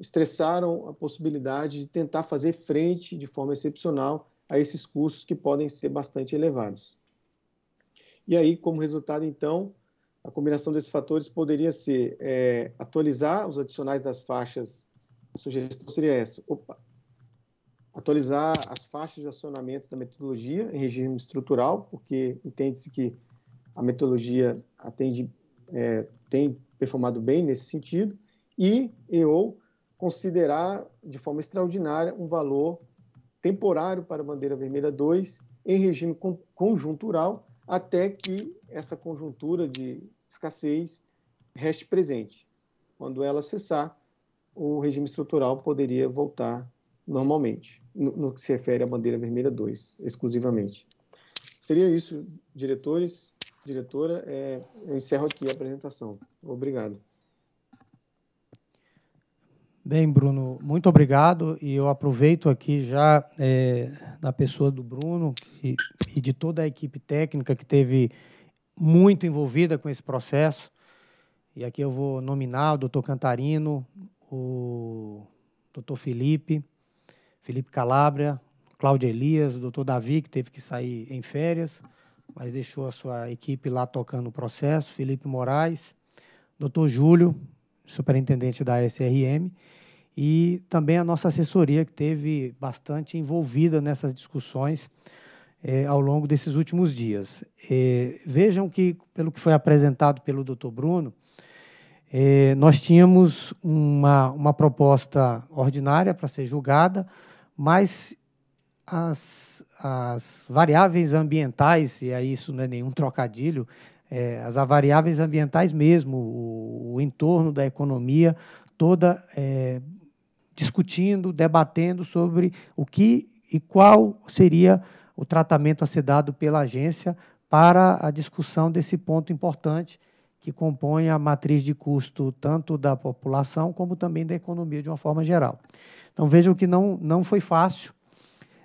estressaram a possibilidade de tentar fazer frente de forma excepcional a esses custos que podem ser bastante elevados. E aí, como resultado, então, a combinação desses fatores poderia ser é, atualizar os adicionais das faixas. A sugestão seria essa: opa, atualizar as faixas de acionamento da metodologia em regime estrutural, porque entende-se que a metodologia atende, é, tem performado bem nesse sentido, e, eu ou considerar de forma extraordinária um valor temporário para a bandeira vermelha 2 em regime conjuntural até que essa conjuntura de escassez reste presente. Quando ela cessar, o regime estrutural poderia voltar normalmente, no, no que se refere à bandeira vermelha 2, exclusivamente. Seria isso, diretores, diretora. É, eu encerro aqui a apresentação. Obrigado. Bem, Bruno, muito obrigado. E eu aproveito aqui já é, pessoa do Bruno e, e, de toda a equipe técnica que teve muito envolvida com esse processo. E aqui eu vou nominar o doutor Cantarino, o doutor Felipe, Felipe Calabria, Cláudia Elias, o doutor Davi, que teve que sair em férias, mas deixou a sua equipe lá tocando o processo, Felipe Moraes, doutor Júlio, superintendente da SRM, e também a nossa assessoria, que teve bastante envolvida nessas discussões eh, ao longo desses últimos dias. Eh, vejam que, pelo que foi apresentado pelo doutor Bruno, eh, nós tínhamos uma, uma proposta ordinária para ser julgada, mas as, as variáveis ambientais, e aí isso não é nenhum trocadilho, é, as variáveis ambientais mesmo, o, o entorno da economia, toda é, discutindo, debatendo sobre o que e qual seria o tratamento a ser dado pela agência para a discussão desse ponto importante que compõe a matriz de custo tanto da população como também da economia de uma forma geral. Então vejam que não, não foi fácil,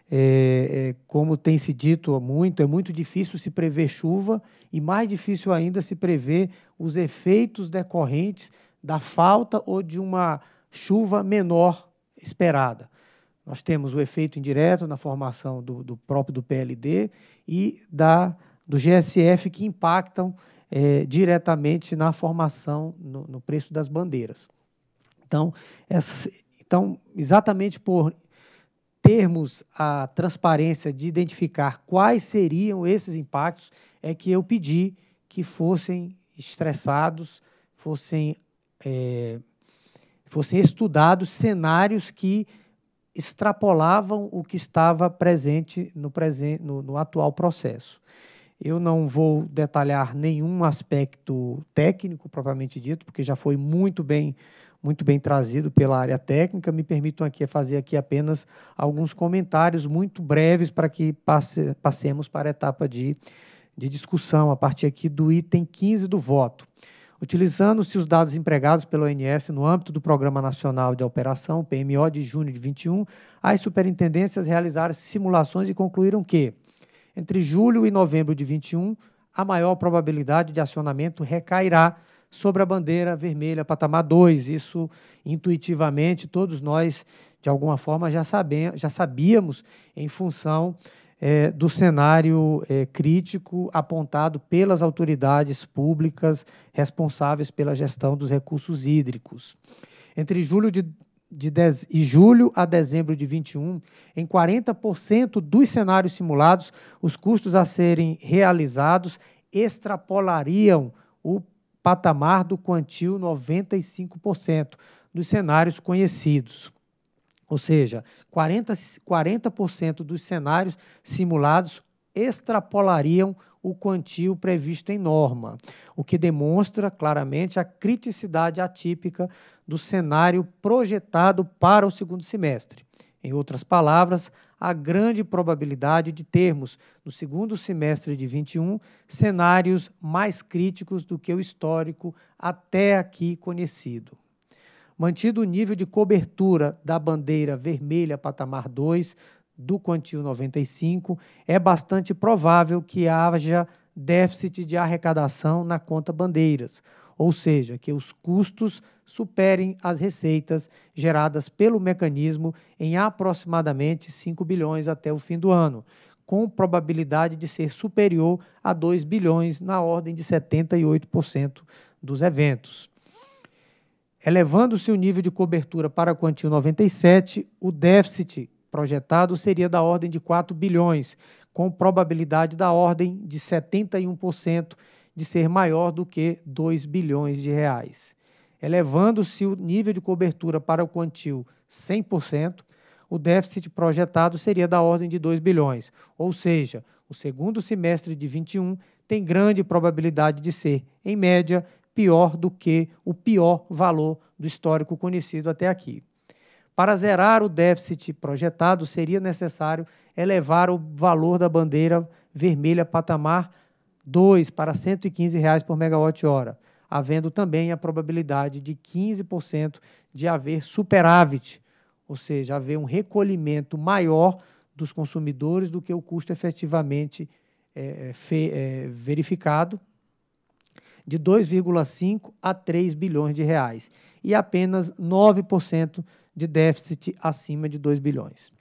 é, é, como tem se dito muito, é muito difícil se prever chuva e mais difícil ainda se prever os efeitos decorrentes da falta ou de uma chuva menor esperada. Nós temos o efeito indireto na formação do, do próprio do PLD e da do GSF que impactam é, diretamente na formação no, no preço das bandeiras. Então, então exatamente por termos a transparência de identificar quais seriam esses impactos, é que eu pedi que fossem estressados, fossem, é, fossem estudados cenários que extrapolavam o que estava presente no, presen no, no atual processo. Eu não vou detalhar nenhum aspecto técnico propriamente dito, porque já foi muito bem muito bem trazido pela área técnica. Me permitam aqui fazer aqui apenas alguns comentários muito breves para que passe, passemos para a etapa de, de discussão, a partir aqui do item 15 do voto. Utilizando-se os dados empregados pela ONS no âmbito do Programa Nacional de Operação, PMO, de junho de 21, as superintendências realizaram simulações e concluíram que, entre julho e novembro de 21, a maior probabilidade de acionamento recairá sobre a bandeira vermelha, patamar 2. Isso, intuitivamente, todos nós, de alguma forma, já, sabemos, já sabíamos em função é, do cenário é, crítico apontado pelas autoridades públicas responsáveis pela gestão dos recursos hídricos. Entre julho de, de dez e julho a dezembro de 21, em 40% dos cenários simulados, os custos a serem realizados extrapolariam o patamar do quantio 95% dos cenários conhecidos. Ou seja, 40%, 40 dos cenários simulados extrapolariam o quantio previsto em norma, o que demonstra claramente a criticidade atípica do cenário projetado para o segundo semestre. Em outras palavras, a grande probabilidade de termos, no segundo semestre de 21, cenários mais críticos do que o histórico até aqui conhecido. Mantido o nível de cobertura da bandeira vermelha patamar 2 do quantio 95, é bastante provável que haja déficit de arrecadação na conta bandeiras, ou seja, que os custos superem as receitas geradas pelo mecanismo em aproximadamente 5 bilhões até o fim do ano, com probabilidade de ser superior a 2 bilhões, na ordem de 78% dos eventos. Elevando-se o nível de cobertura para a quantia 97, o déficit projetado seria da ordem de 4 bilhões, com probabilidade da ordem de 71%, de ser maior do que 2 bilhões de reais. Elevando-se o nível de cobertura para o quantil 100%, o déficit projetado seria da ordem de 2 bilhões, ou seja, o segundo semestre de 21 tem grande probabilidade de ser, em média, pior do que o pior valor do histórico conhecido até aqui. Para zerar o déficit projetado, seria necessário elevar o valor da bandeira vermelha patamar 2 para 115 reais por megawatt-hora, havendo também a probabilidade de 15% de haver superávit, ou seja, haver um recolhimento maior dos consumidores do que o custo efetivamente é, é fe, é, verificado, de 2,5 a 3 bilhões de reais, e apenas 9% de déficit acima de 2 bilhões.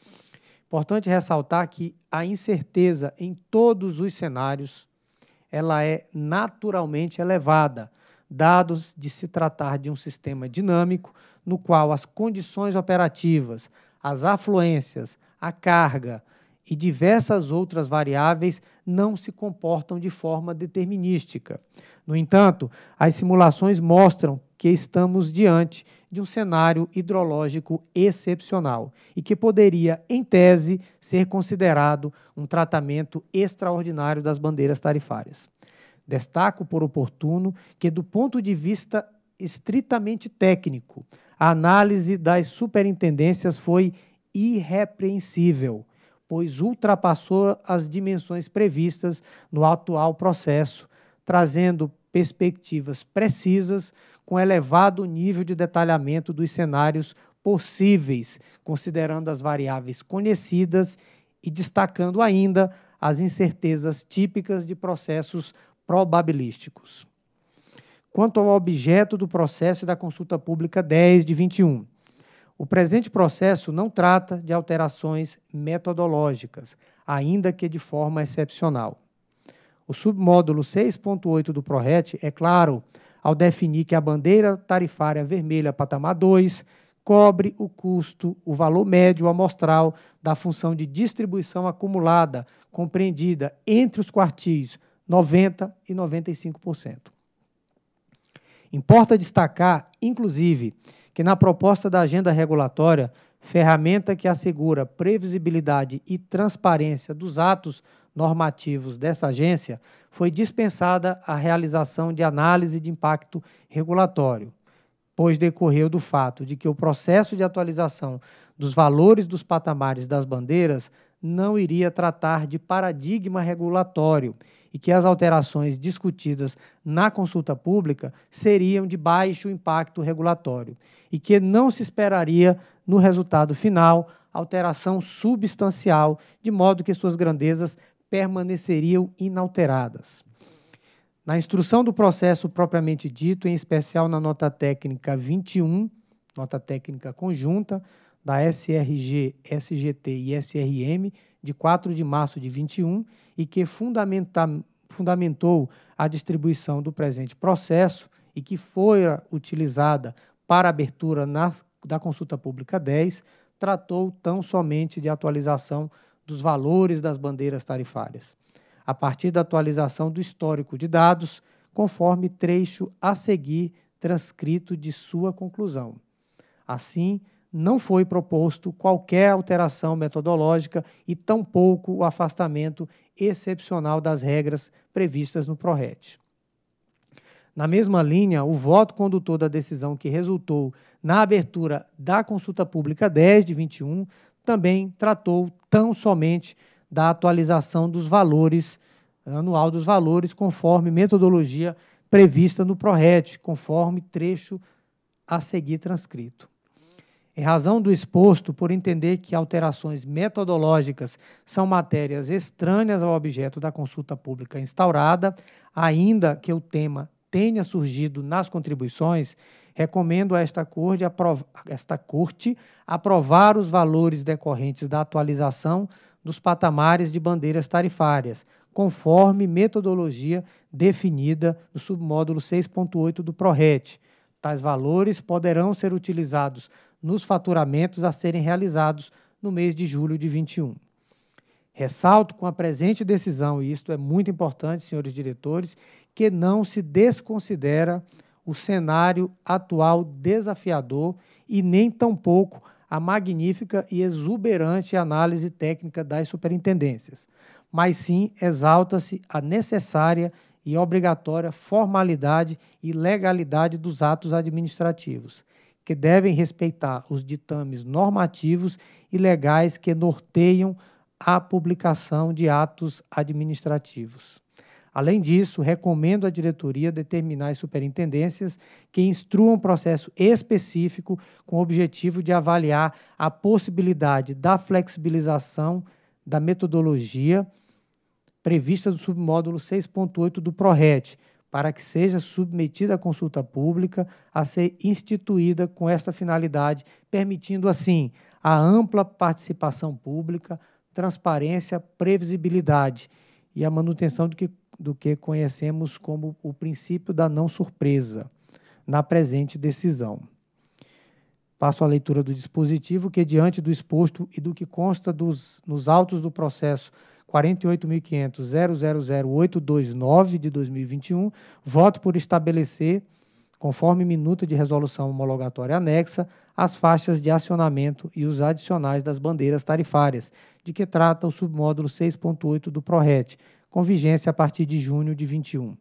Importante ressaltar que a incerteza em todos os cenários ela é naturalmente elevada, dados de se tratar de um sistema dinâmico no qual as condições operativas, as afluências, a carga e diversas outras variáveis não se comportam de forma determinística. No entanto, as simulações mostram que estamos diante de um cenário hidrológico excepcional e que poderia, em tese, ser considerado um tratamento extraordinário das bandeiras tarifárias. Destaco por oportuno que, do ponto de vista estritamente técnico, a análise das superintendências foi irrepreensível, pois ultrapassou as dimensões previstas no atual processo, trazendo perspectivas precisas com elevado nível de detalhamento dos cenários possíveis, considerando as variáveis conhecidas e destacando ainda as incertezas típicas de processos probabilísticos. Quanto ao objeto do processo da consulta pública 10 de 21, o presente processo não trata de alterações metodológicas, ainda que de forma excepcional. O submódulo 6.8 do PRORET, é claro, ao definir que a bandeira tarifária vermelha patamar 2 cobre o custo, o valor médio amostral da função de distribuição acumulada compreendida entre os quartis 90 e 95%. Importa destacar, inclusive, que na proposta da agenda regulatória, ferramenta que assegura previsibilidade e transparência dos atos normativos dessa agência, foi dispensada a realização de análise de impacto regulatório, pois decorreu do fato de que o processo de atualização dos valores dos patamares das bandeiras não iria tratar de paradigma regulatório e que as alterações discutidas na consulta pública seriam de baixo impacto regulatório e que não se esperaria no resultado final alteração substancial, de modo que suas grandezas permaneceriam inalteradas. Na instrução do processo propriamente dito, em especial na nota técnica 21, nota técnica conjunta da SRG, SGT e SRM, de 4 de março de 21, e que fundamenta, fundamentou a distribuição do presente processo e que foi utilizada para abertura na, da consulta pública 10, tratou tão somente de atualização dos valores das bandeiras tarifárias, a partir da atualização do histórico de dados, conforme trecho a seguir transcrito de sua conclusão. Assim, não foi proposto qualquer alteração metodológica e tampouco o afastamento excepcional das regras previstas no PRORET. Na mesma linha, o voto condutor da decisão que resultou na abertura da consulta pública 10 de 21 também tratou tão somente da atualização dos valores, anual dos valores, conforme metodologia prevista no PRORET, conforme trecho a seguir transcrito. Em razão do exposto, por entender que alterações metodológicas são matérias estranhas ao objeto da consulta pública instaurada, ainda que o tema tenha surgido nas contribuições, Recomendo a esta corte, esta corte aprovar os valores decorrentes da atualização dos patamares de bandeiras tarifárias, conforme metodologia definida no submódulo 6.8 do PRORET. Tais valores poderão ser utilizados nos faturamentos a serem realizados no mês de julho de 21. Ressalto com a presente decisão, e isto é muito importante, senhores diretores, que não se desconsidera o cenário atual desafiador e nem tampouco a magnífica e exuberante análise técnica das superintendências, mas sim exalta-se a necessária e obrigatória formalidade e legalidade dos atos administrativos, que devem respeitar os ditames normativos e legais que norteiam a publicação de atos administrativos. Além disso, recomendo à diretoria determinar as superintendências que instruam um processo específico com o objetivo de avaliar a possibilidade da flexibilização da metodologia prevista no submódulo 6.8 do PRORET, para que seja submetida à consulta pública a ser instituída com esta finalidade, permitindo assim a ampla participação pública, transparência, previsibilidade e a manutenção do que do que conhecemos como o princípio da não surpresa na presente decisão. Passo à leitura do dispositivo que, diante do exposto e do que consta dos, nos autos do processo 48.500.000829 de 2021, voto por estabelecer, conforme minuta de resolução homologatória anexa, as faixas de acionamento e os adicionais das bandeiras tarifárias, de que trata o submódulo 6.8 do PRORET, com vigência a partir de junho de 21.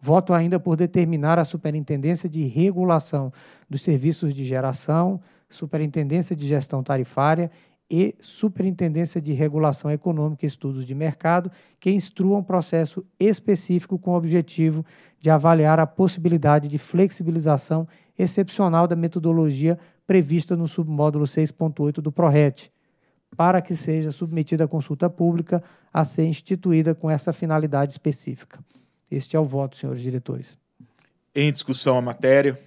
Voto ainda por determinar a Superintendência de Regulação dos Serviços de Geração, Superintendência de Gestão Tarifária e Superintendência de Regulação Econômica e Estudos de Mercado, que instruam um processo específico com o objetivo de avaliar a possibilidade de flexibilização excepcional da metodologia prevista no submódulo 6.8 do PRORET, para que seja submetida à consulta pública a ser instituída com essa finalidade específica. Este é o voto, senhores diretores. Em discussão a matéria.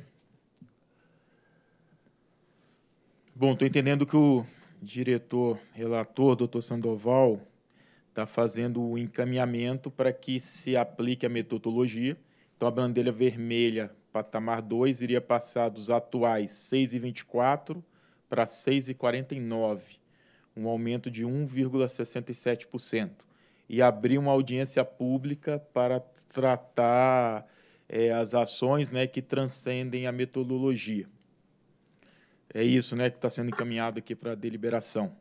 Bom, estou entendendo que o diretor relator, doutor Sandoval, está fazendo o encaminhamento para que se aplique a metodologia. Então, a bandeira vermelha, patamar 2, iria passar dos atuais 6,24 para 6,49 um aumento de 1,67%, e abrir uma audiência pública para tratar é, as ações né, que transcendem a metodologia. É isso né, que está sendo encaminhado aqui para a deliberação.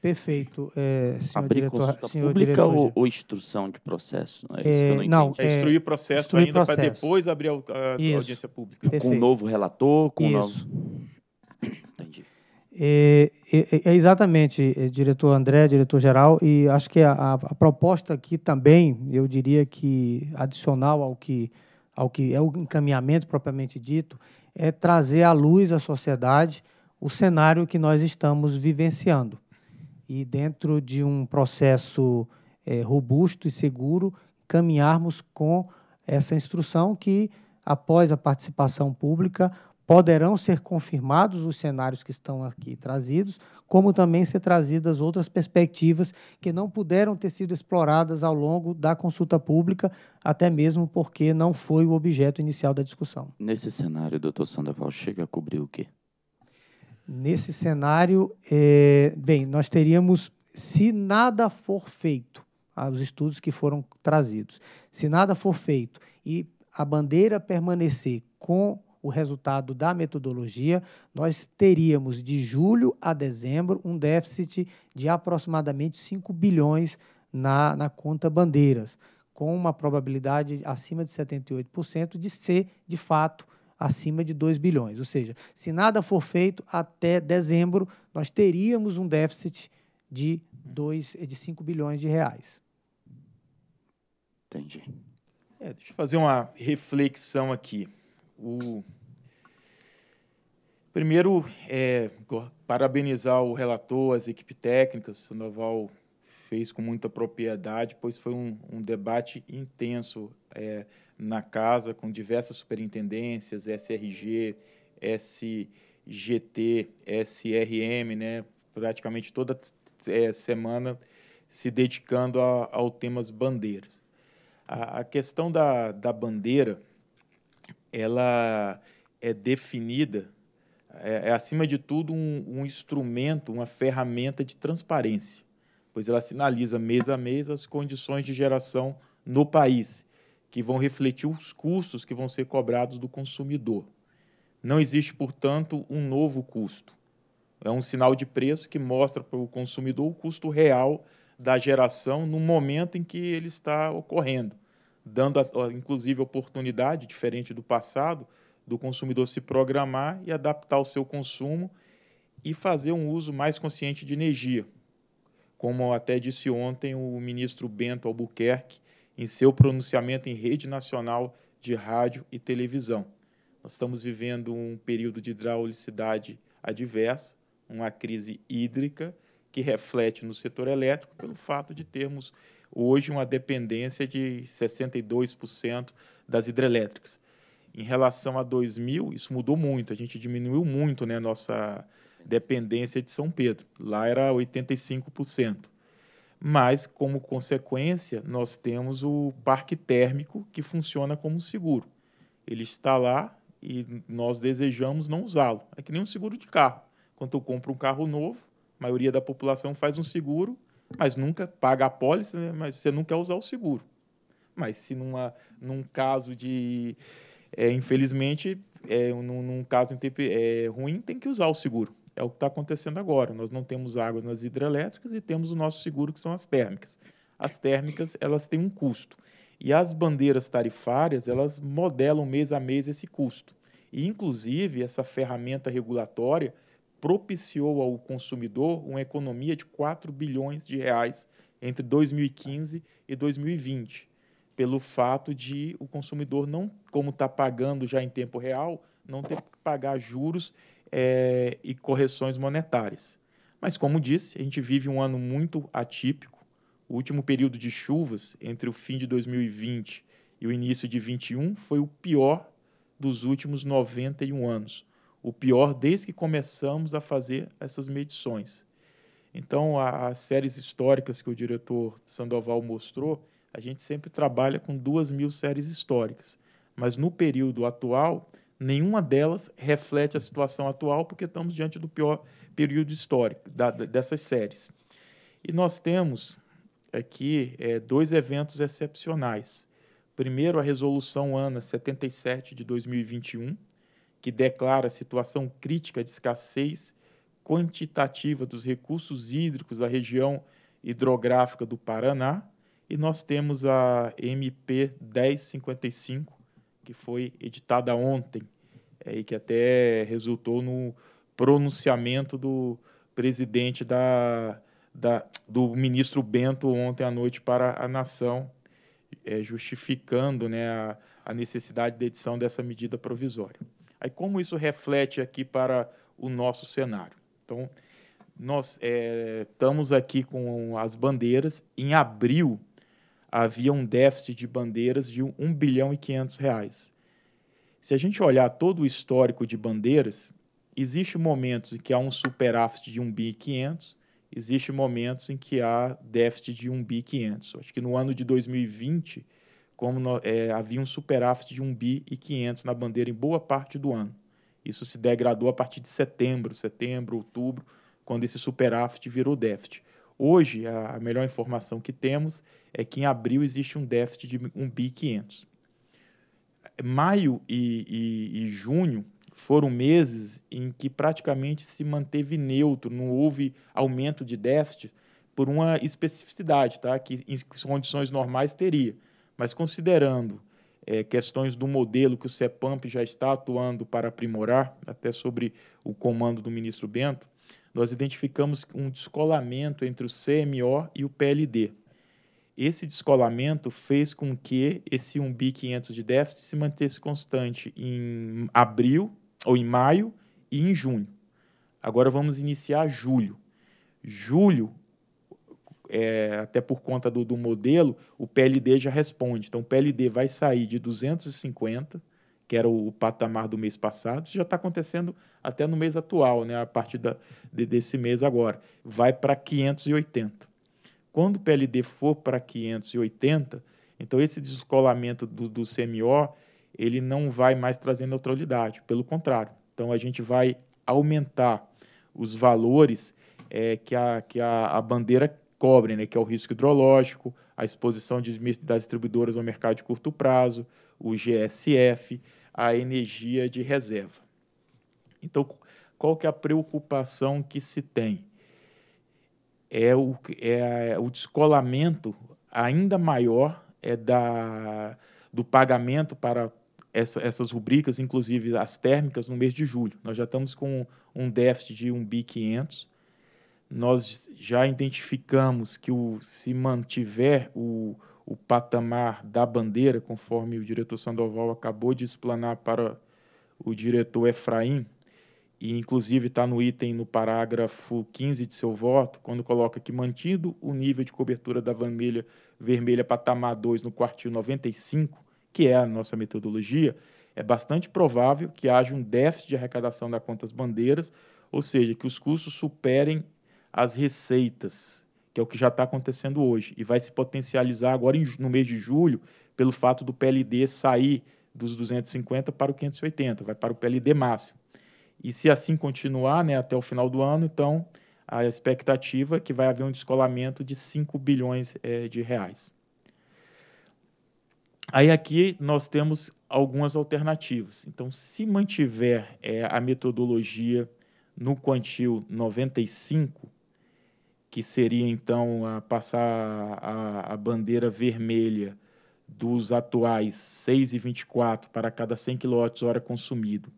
Perfeito, é, senhor Abrir diretor. Consulta senhor pública diretor, ou, ou, instrução de processo? É, é isso é, que eu não, não é, é instruir o processo instruir ainda para depois abrir a, a audiência pública. Perfeito. Com um novo relator, com um novo... É, é, exatamente, eh, diretor André, diretor-geral, e acho que a, a, a, proposta aqui também, eu diria que adicional ao que, ao que é o encaminhamento propriamente dito, é trazer à luz à sociedade o cenário que nós estamos vivenciando. E dentro de um processo é, robusto e seguro, caminharmos com essa instrução que, após a participação pública, poderão ser confirmados os cenários que estão aqui trazidos, como também ser trazidas outras perspectivas que não puderam ter sido exploradas ao longo da consulta pública, até mesmo porque não foi o objeto inicial da discussão. Nesse cenário, doutor Sandoval, chega a cobrir o quê? Nesse cenário, é, bem, nós teríamos, se nada for feito, ah, os estudos que foram trazidos, se nada for feito e a bandeira permanecer com o resultado da metodologia, nós teríamos de julho a dezembro um déficit de aproximadamente 5 bilhões na, na conta bandeiras, com uma probabilidade acima de 78% de ser, de fato, acima de 2 bilhões. Ou seja, se nada for feito até dezembro, nós teríamos um déficit de, 2, de 5 bilhões de reais. Entendi. É, deixa eu fazer uma reflexão aqui. O... Primeiro, é, parabenizar o relator, as equipes técnicas. O Sandoval fez com muita propriedade, pois foi um, um debate intenso é, na casa, com diversas superintendências, SRG, SGT, SRM, né? praticamente toda é, semana se dedicando a, ao temas bandeiras. A, a questão da, da bandeira ela é definida, é, é acima de tudo um, um, instrumento, uma ferramenta de transparência, pois ela sinaliza mês a mês as condições de geração no país, que vão refletir os custos que vão ser cobrados do consumidor. Não existe, portanto, um novo custo. É um sinal de preço que mostra para o consumidor o custo real da geração no momento em que ele está ocorrendo dando, inclusive, oportunidade, diferente do passado, do consumidor se programar e adaptar o seu consumo e fazer um uso mais consciente de energia. Como até disse ontem o ministro Bento Albuquerque, em seu pronunciamento em rede nacional de rádio e televisão. Nós estamos vivendo um período de hidraulicidade adversa, uma crise hídrica que reflete no setor elétrico pelo fato de termos hoje uma dependência de 62% das hidrelétricas. Em relação a 2000, isso mudou muito, a gente diminuiu muito né, nossa dependência de São Pedro. Lá era 85%. Mas, como consequência, nós temos o parque térmico que funciona como seguro. Ele está lá e nós desejamos não usá-lo. É que nem um seguro de carro. Quando eu compro um carro novo, a maioria da população faz um seguro mas nunca paga a pólice, né? mas você não quer usar o seguro. Mas se numa, num caso de. É, infelizmente, é, num, num caso é, ruim, tem que usar o seguro. É o que está acontecendo agora. Nós não temos água nas hidrelétricas e temos o nosso seguro, que são as térmicas. As térmicas, elas têm um custo. E as bandeiras tarifárias, elas modelam mês a mês esse custo. E, inclusive, essa ferramenta regulatória, propiciou ao consumidor uma economia de 4 bilhões de reais entre 2015 e 2020, pelo fato de o consumidor não, como está pagando já em tempo real, não ter que pagar juros é, e correções monetárias. Mas, como disse, a gente vive um ano muito atípico. O último período de chuvas, entre o fim de 2020 e o início de 2021 foi o pior dos últimos 91 anos o pior desde que começamos a fazer essas medições. Então, as séries históricas que o diretor Sandoval mostrou, a gente sempre trabalha com duas mil séries históricas. Mas no período atual, nenhuma delas reflete a situação atual, porque estamos diante do pior período histórico da, dessas séries. E nós temos aqui é, dois eventos excepcionais. Primeiro, a resolução ANA 77 de 2021, que declara a situação crítica de escassez quantitativa dos recursos hídricos da região hidrográfica do Paraná, e nós temos a MP 1055, que foi editada ontem, é, e que até resultou no pronunciamento do presidente da, da, do ministro Bento ontem à noite para a nação, é, justificando né, a, a necessidade da edição dessa medida provisória. Aí como isso reflete aqui para o nosso cenário? Então, nós é, estamos aqui com as bandeiras. Em abril, havia um déficit de bandeiras de 1 bilhão e 500 reais. Se a gente olhar todo o histórico de bandeiras, existe momentos em que há um superávit de 1 bilhão e 500, existe momentos em que há déficit de 1 bilhão e 500. Acho que no ano de 2020 como é, havia um superávit de 1 bi e 500 na bandeira em boa parte do ano. Isso se degradou a partir de setembro, setembro, outubro, quando esse superávit virou déficit. Hoje, a, a melhor informação que temos é que em abril existe um déficit de 1 bi 500. Maio e, e, e junho foram meses em que praticamente se manteve neutro, não houve aumento de déficit por uma especificidade, tá? que em condições normais teria mas considerando é, questões do modelo que o CEPAMP já está atuando para aprimorar, até sobre o comando do ministro Bento, nós identificamos um descolamento entre o CMO e o PLD. Esse descolamento fez com que esse 1.500 de déficit se mantesse constante em abril, ou em maio e em junho. Agora vamos iniciar julho. Julho, é, até por conta do, do modelo, o PLD já responde. Então, o PLD vai sair de 250, que era o, o patamar do mês passado, isso já está acontecendo até no mês atual, né, a partir da, de, desse mês agora. Vai para 580. Quando o PLD for para 580, então esse descolamento do, do CMO ele não vai mais trazer neutralidade, pelo contrário. Então, a gente vai aumentar os valores é, que, a, que a, a bandeira cobrem, né, que é o risco hidrológico, a exposição de, das distribuidoras ao mercado de curto prazo, o GSF, a energia de reserva. Então, qual que é a preocupação que se tem? É o, é o descolamento ainda maior é da, do pagamento para essa, essas rubricas, inclusive as térmicas, no mês de julho. Nós já estamos com um déficit de 1,500 bi 500 nós já identificamos que o, se mantiver o, o patamar da bandeira, conforme o diretor Sandoval acabou de explanar para o diretor Efraim, e inclusive está no item no parágrafo 15 de seu voto, quando coloca que mantido o nível de cobertura da vermelha, vermelha patamar 2 no quartil 95, que é a nossa metodologia, é bastante provável que haja um déficit de arrecadação das contas bandeiras, ou seja, que os custos superem as receitas, que é o que já está acontecendo hoje, e vai se potencializar agora em, no mês de julho, pelo fato do PLD sair dos 250 para o 580, vai para o PLD máximo. E se assim continuar né, até o final do ano, então a expectativa é que vai haver um descolamento de 5 bilhões é, de reais. Aí aqui nós temos algumas alternativas. Então, se mantiver é, a metodologia no quantil 95, que seria então a passar a, a bandeira vermelha dos atuais 6,24 para cada 100 kWh consumido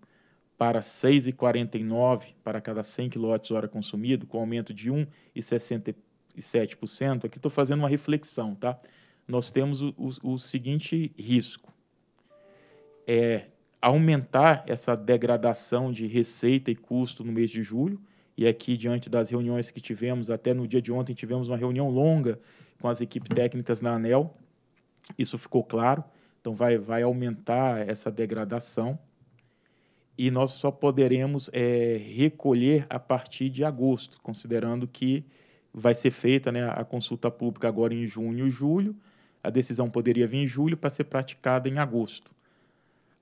para 6,49 para cada 100 kWh consumido, com aumento de 1,67%, aqui estou fazendo uma reflexão, tá? Nós temos o, o, o seguinte risco, é aumentar essa degradação de receita e custo no mês de julho, e aqui diante das reuniões que tivemos, até no dia de ontem tivemos uma reunião longa com as equipes técnicas na ANEL, isso ficou claro, então vai, vai aumentar essa degradação e nós só poderemos é, recolher a partir de agosto, considerando que vai ser feita né, a consulta pública agora em junho e julho, a decisão poderia vir em julho para ser praticada em agosto.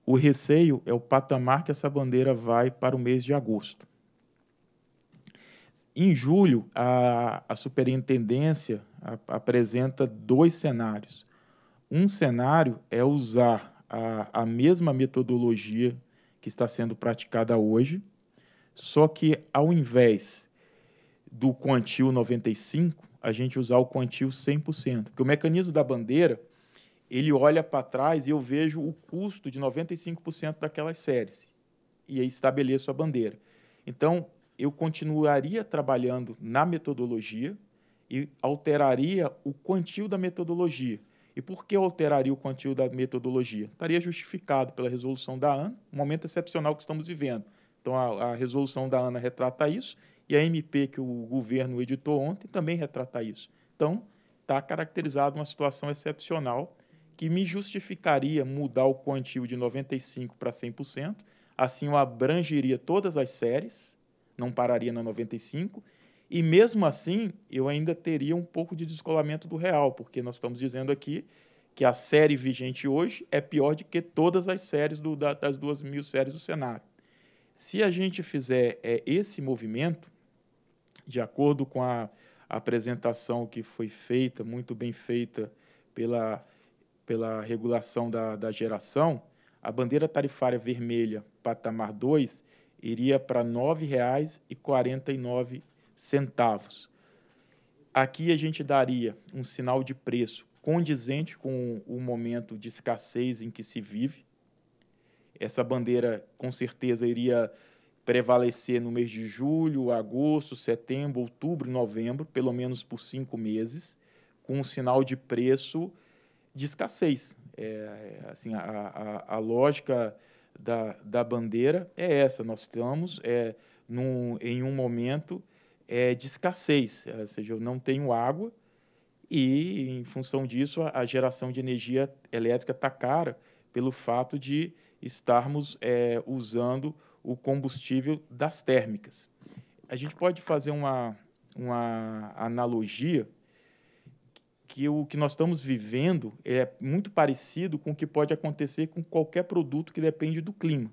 O receio é o patamar que essa bandeira vai para o mês de agosto. Em julho, a, a superintendência apresenta dois cenários. Um cenário é usar a, a mesma metodologia que está sendo praticada hoje, só que ao invés do quantil 95, a gente usar o quantil 100%, porque o mecanismo da bandeira, ele olha para trás e eu vejo o custo de 95% daquelas séries e aí estabeleço a bandeira. Então, eu continuaria trabalhando na metodologia e alteraria o quantio da metodologia. E por que eu alteraria o quantio da metodologia? Estaria justificado pela resolução da ANA, um momento excepcional que estamos vivendo. Então, a, a resolução da ANA retrata isso e a MP que o governo editou ontem também retrata isso. Então, está caracterizada uma situação excepcional que me justificaria mudar o quantio de 95% para 100%, assim eu abrangeria todas as séries não pararia na 95. E mesmo assim, eu ainda teria um pouco de descolamento do real, porque nós estamos dizendo aqui que a série vigente hoje é pior do que todas as séries do, da, das duas mil séries do cenário. Se a gente fizer é, esse movimento, de acordo com a apresentação que foi feita, muito bem feita pela, pela regulação da, da geração, a bandeira tarifária vermelha, patamar 2, iria para R$ 9,49. Aqui a gente daria um sinal de preço condizente com o momento de escassez em que se vive. Essa bandeira com certeza iria prevalecer no mês de julho, agosto, setembro, outubro, novembro, pelo menos por cinco meses, com um sinal de preço de escassez. É, assim, a, a, a lógica da, da bandeira é essa. Nós estamos é, num, em um momento é, de escassez, é, ou seja, eu não tenho água e, em função disso, a, a geração de energia elétrica está cara pelo fato de estarmos é, usando o combustível das térmicas. A gente pode fazer uma, uma analogia que o que nós estamos vivendo é muito parecido com o que pode acontecer com qualquer produto que depende do clima.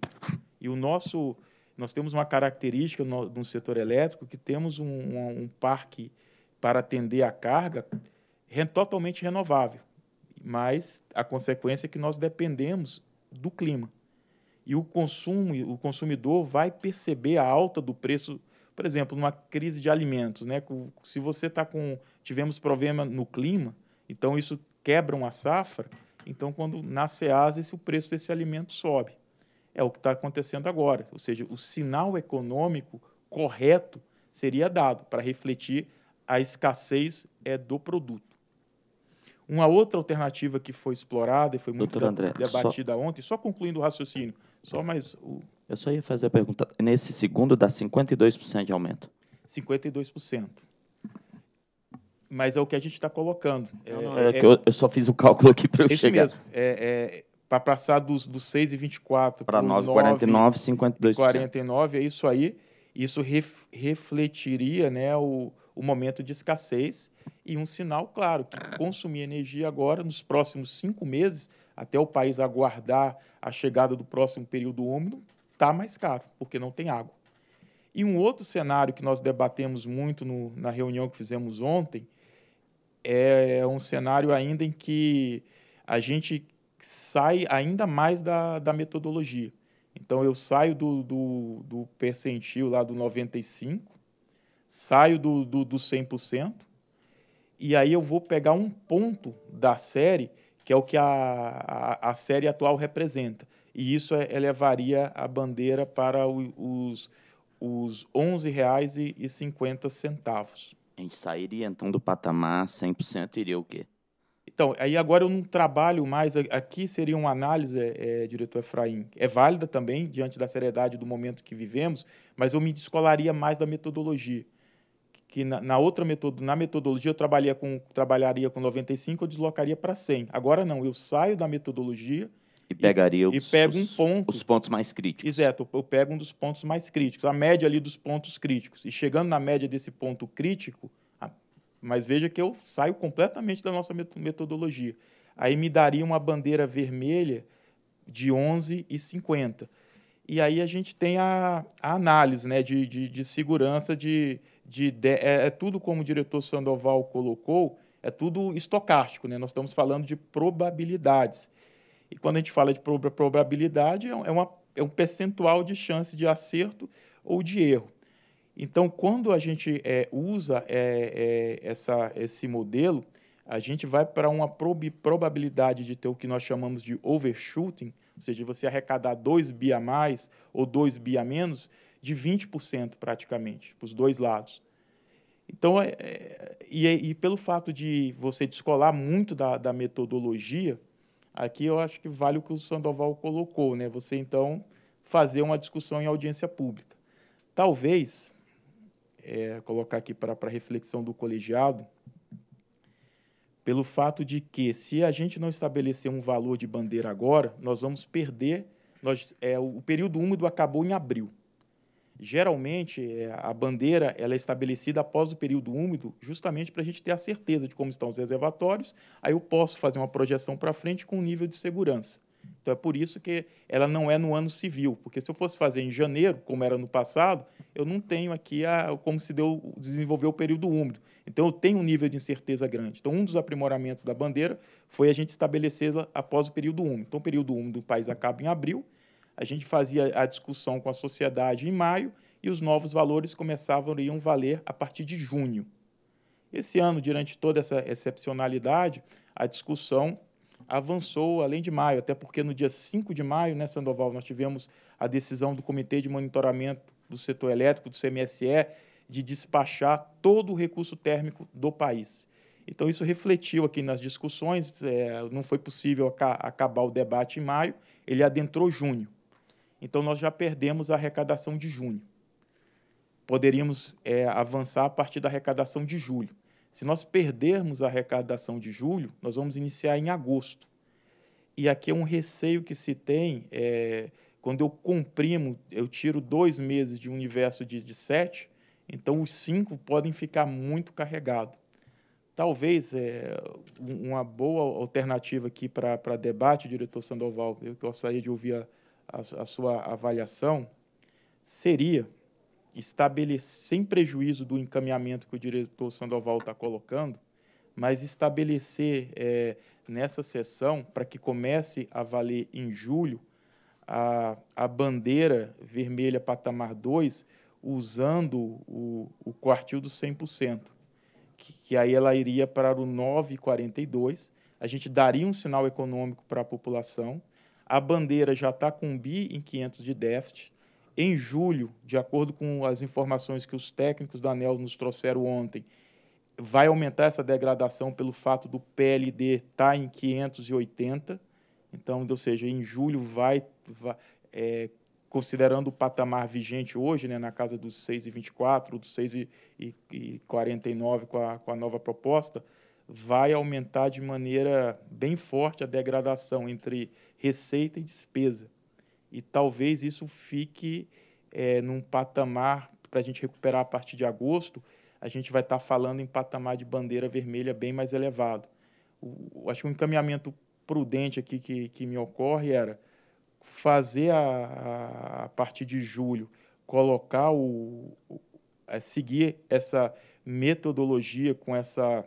E o nosso, nós temos uma característica no, no setor elétrico que temos um, um, um parque para atender a carga re, totalmente renovável, mas a consequência é que nós dependemos do clima. E o consumo, o consumidor vai perceber a alta do preço por exemplo, numa crise de alimentos, né? Se você está com tivemos problema no clima, então isso quebra uma safra, então quando na Ceasa esse, o preço desse alimento sobe. É o que está acontecendo agora, ou seja, o sinal econômico correto seria dado para refletir a escassez é, do produto. Uma outra alternativa que foi explorada e foi muito Doutor André, debatida só... ontem, só concluindo o raciocínio, só mais o, eu só ia fazer a pergunta. Nesse segundo dá 52% de aumento. 52%. Mas é o que a gente está colocando. É, não, é, é, é eu, eu, só fiz o cálculo aqui para eu chegar. Mesmo. É, é para passar dos, dos 6,24 para 9,49, 52%. 49, é isso aí. Isso ref, refletiria né, o, o momento de escassez e um sinal claro que consumir energia agora, nos próximos cinco meses, até o país aguardar a chegada do próximo período úmido, está mais caro, porque não tem água. E um outro cenário que nós debatemos muito no, na reunião que fizemos ontem é um cenário ainda em que a gente sai ainda mais da, da metodologia. Então, eu saio do, do, do percentil lá do 95%, saio do, do, do 100%, e aí eu vou pegar um ponto da série, que é o que a, a, a série atual representa e isso é, elevaria a bandeira para os, os R$ 11,50. A gente sairia, então, do patamar 100% iria o quê? Então, aí agora eu não trabalho mais. Aqui seria uma análise, é, é, diretor Efraim. É válida também, diante da seriedade do momento que vivemos, mas eu me descolaria mais da metodologia. Que na, na outra metodo, na metodologia eu trabalharia com, trabalharia com 95, eu deslocaria para 100. Agora não, eu saio da metodologia e pegaria e, os, e pega um os, ponto, os pontos mais críticos. Exato, eu pego um dos pontos mais críticos, a média ali dos pontos críticos. E chegando na média desse ponto crítico, mas veja que eu saio completamente da nossa metodologia. Aí me daria uma bandeira vermelha de 11,50. E aí a gente tem a, a análise né, de, de, de segurança, de, de, de é, é, tudo como o diretor Sandoval colocou, é tudo estocástico. Né? Nós estamos falando de probabilidades. E quando a gente fala de probabilidade, é, é, uma, é um percentual de chance de acerto ou de erro. Então, quando a gente é, usa é, é, essa, esse modelo, a gente vai para uma prob probabilidade de ter o que nós chamamos de overshooting, ou seja, você arrecadar 2 bi a mais ou 2 bi a menos, de 20% praticamente, para os dois lados. Então, é, é e, e, pelo fato de você descolar muito da, da metodologia, Aqui eu acho que vale o que o Sandoval colocou, né? Você então fazer uma discussão em audiência pública. Talvez, é, colocar aqui para reflexão do colegiado, pelo fato de que, se a gente não estabelecer um valor de bandeira agora, nós vamos perder. Nós, é, o período úmido acabou em abril. Geralmente, é, a bandeira ela é estabelecida após o período úmido, justamente para a gente ter a certeza de como estão os reservatórios. Aí eu posso fazer uma projeção para frente com um nível de segurança. Então, é por isso que ela não é no ano civil, porque se eu fosse fazer em janeiro, como era no passado, eu não tenho aqui a, como se deu, desenvolveu o período úmido. Então, eu tenho um nível de incerteza grande. Então, um dos aprimoramentos da bandeira foi a gente estabelecê-la após o período úmido. Então, o período úmido do país acaba em abril, a gente fazia a discussão com a sociedade em maio e os novos valores começavam a valer a partir de junho. Esse ano, durante toda essa excepcionalidade, a discussão avançou além de maio, até porque no dia 5 de maio, né, Sandoval, nós tivemos a decisão do Comitê de Monitoramento do Setor Elétrico, do CMSE, de despachar todo o recurso térmico do país. Então, isso refletiu aqui nas discussões, é, não foi possível acabar o debate em maio, ele adentrou junho. Então, nós já perdemos a arrecadação de junho. Poderíamos é, avançar a partir da arrecadação de julho. Se nós perdermos a arrecadação de julho, nós vamos iniciar em agosto. E aqui é um receio que se tem é, quando eu comprimo, eu tiro dois meses de um universo de, de sete, então os cinco podem ficar muito carregados. Talvez é, uma boa alternativa aqui para debate, diretor Sandoval, eu gostaria de ouvir a, a, a sua avaliação seria estabelecer, sem prejuízo do encaminhamento que o diretor Sandoval está colocando, mas estabelecer é, nessa sessão, para que comece a valer em julho, a, a bandeira vermelha patamar 2, usando o, o quartil dos 100%, que, que aí ela iria para o 9,42. A gente daria um sinal econômico para a população, a bandeira já está com um bi em 500 de déficit. Em julho, de acordo com as informações que os técnicos da ANEL nos trouxeram ontem, vai aumentar essa degradação pelo fato do PLD estar tá em 580. Então, ou seja, em julho vai, vai é, considerando o patamar vigente hoje, né, na casa dos 6,24, dos 6,49 com a, com a nova proposta, vai aumentar de maneira bem forte a degradação entre receita e despesa. E talvez isso fique é, num patamar para a gente recuperar a partir de agosto, a gente vai estar tá falando em patamar de bandeira vermelha bem mais elevado. O, acho que um encaminhamento prudente aqui que, que me ocorre era fazer a, a, a partir de julho colocar o, o é, seguir essa metodologia com essa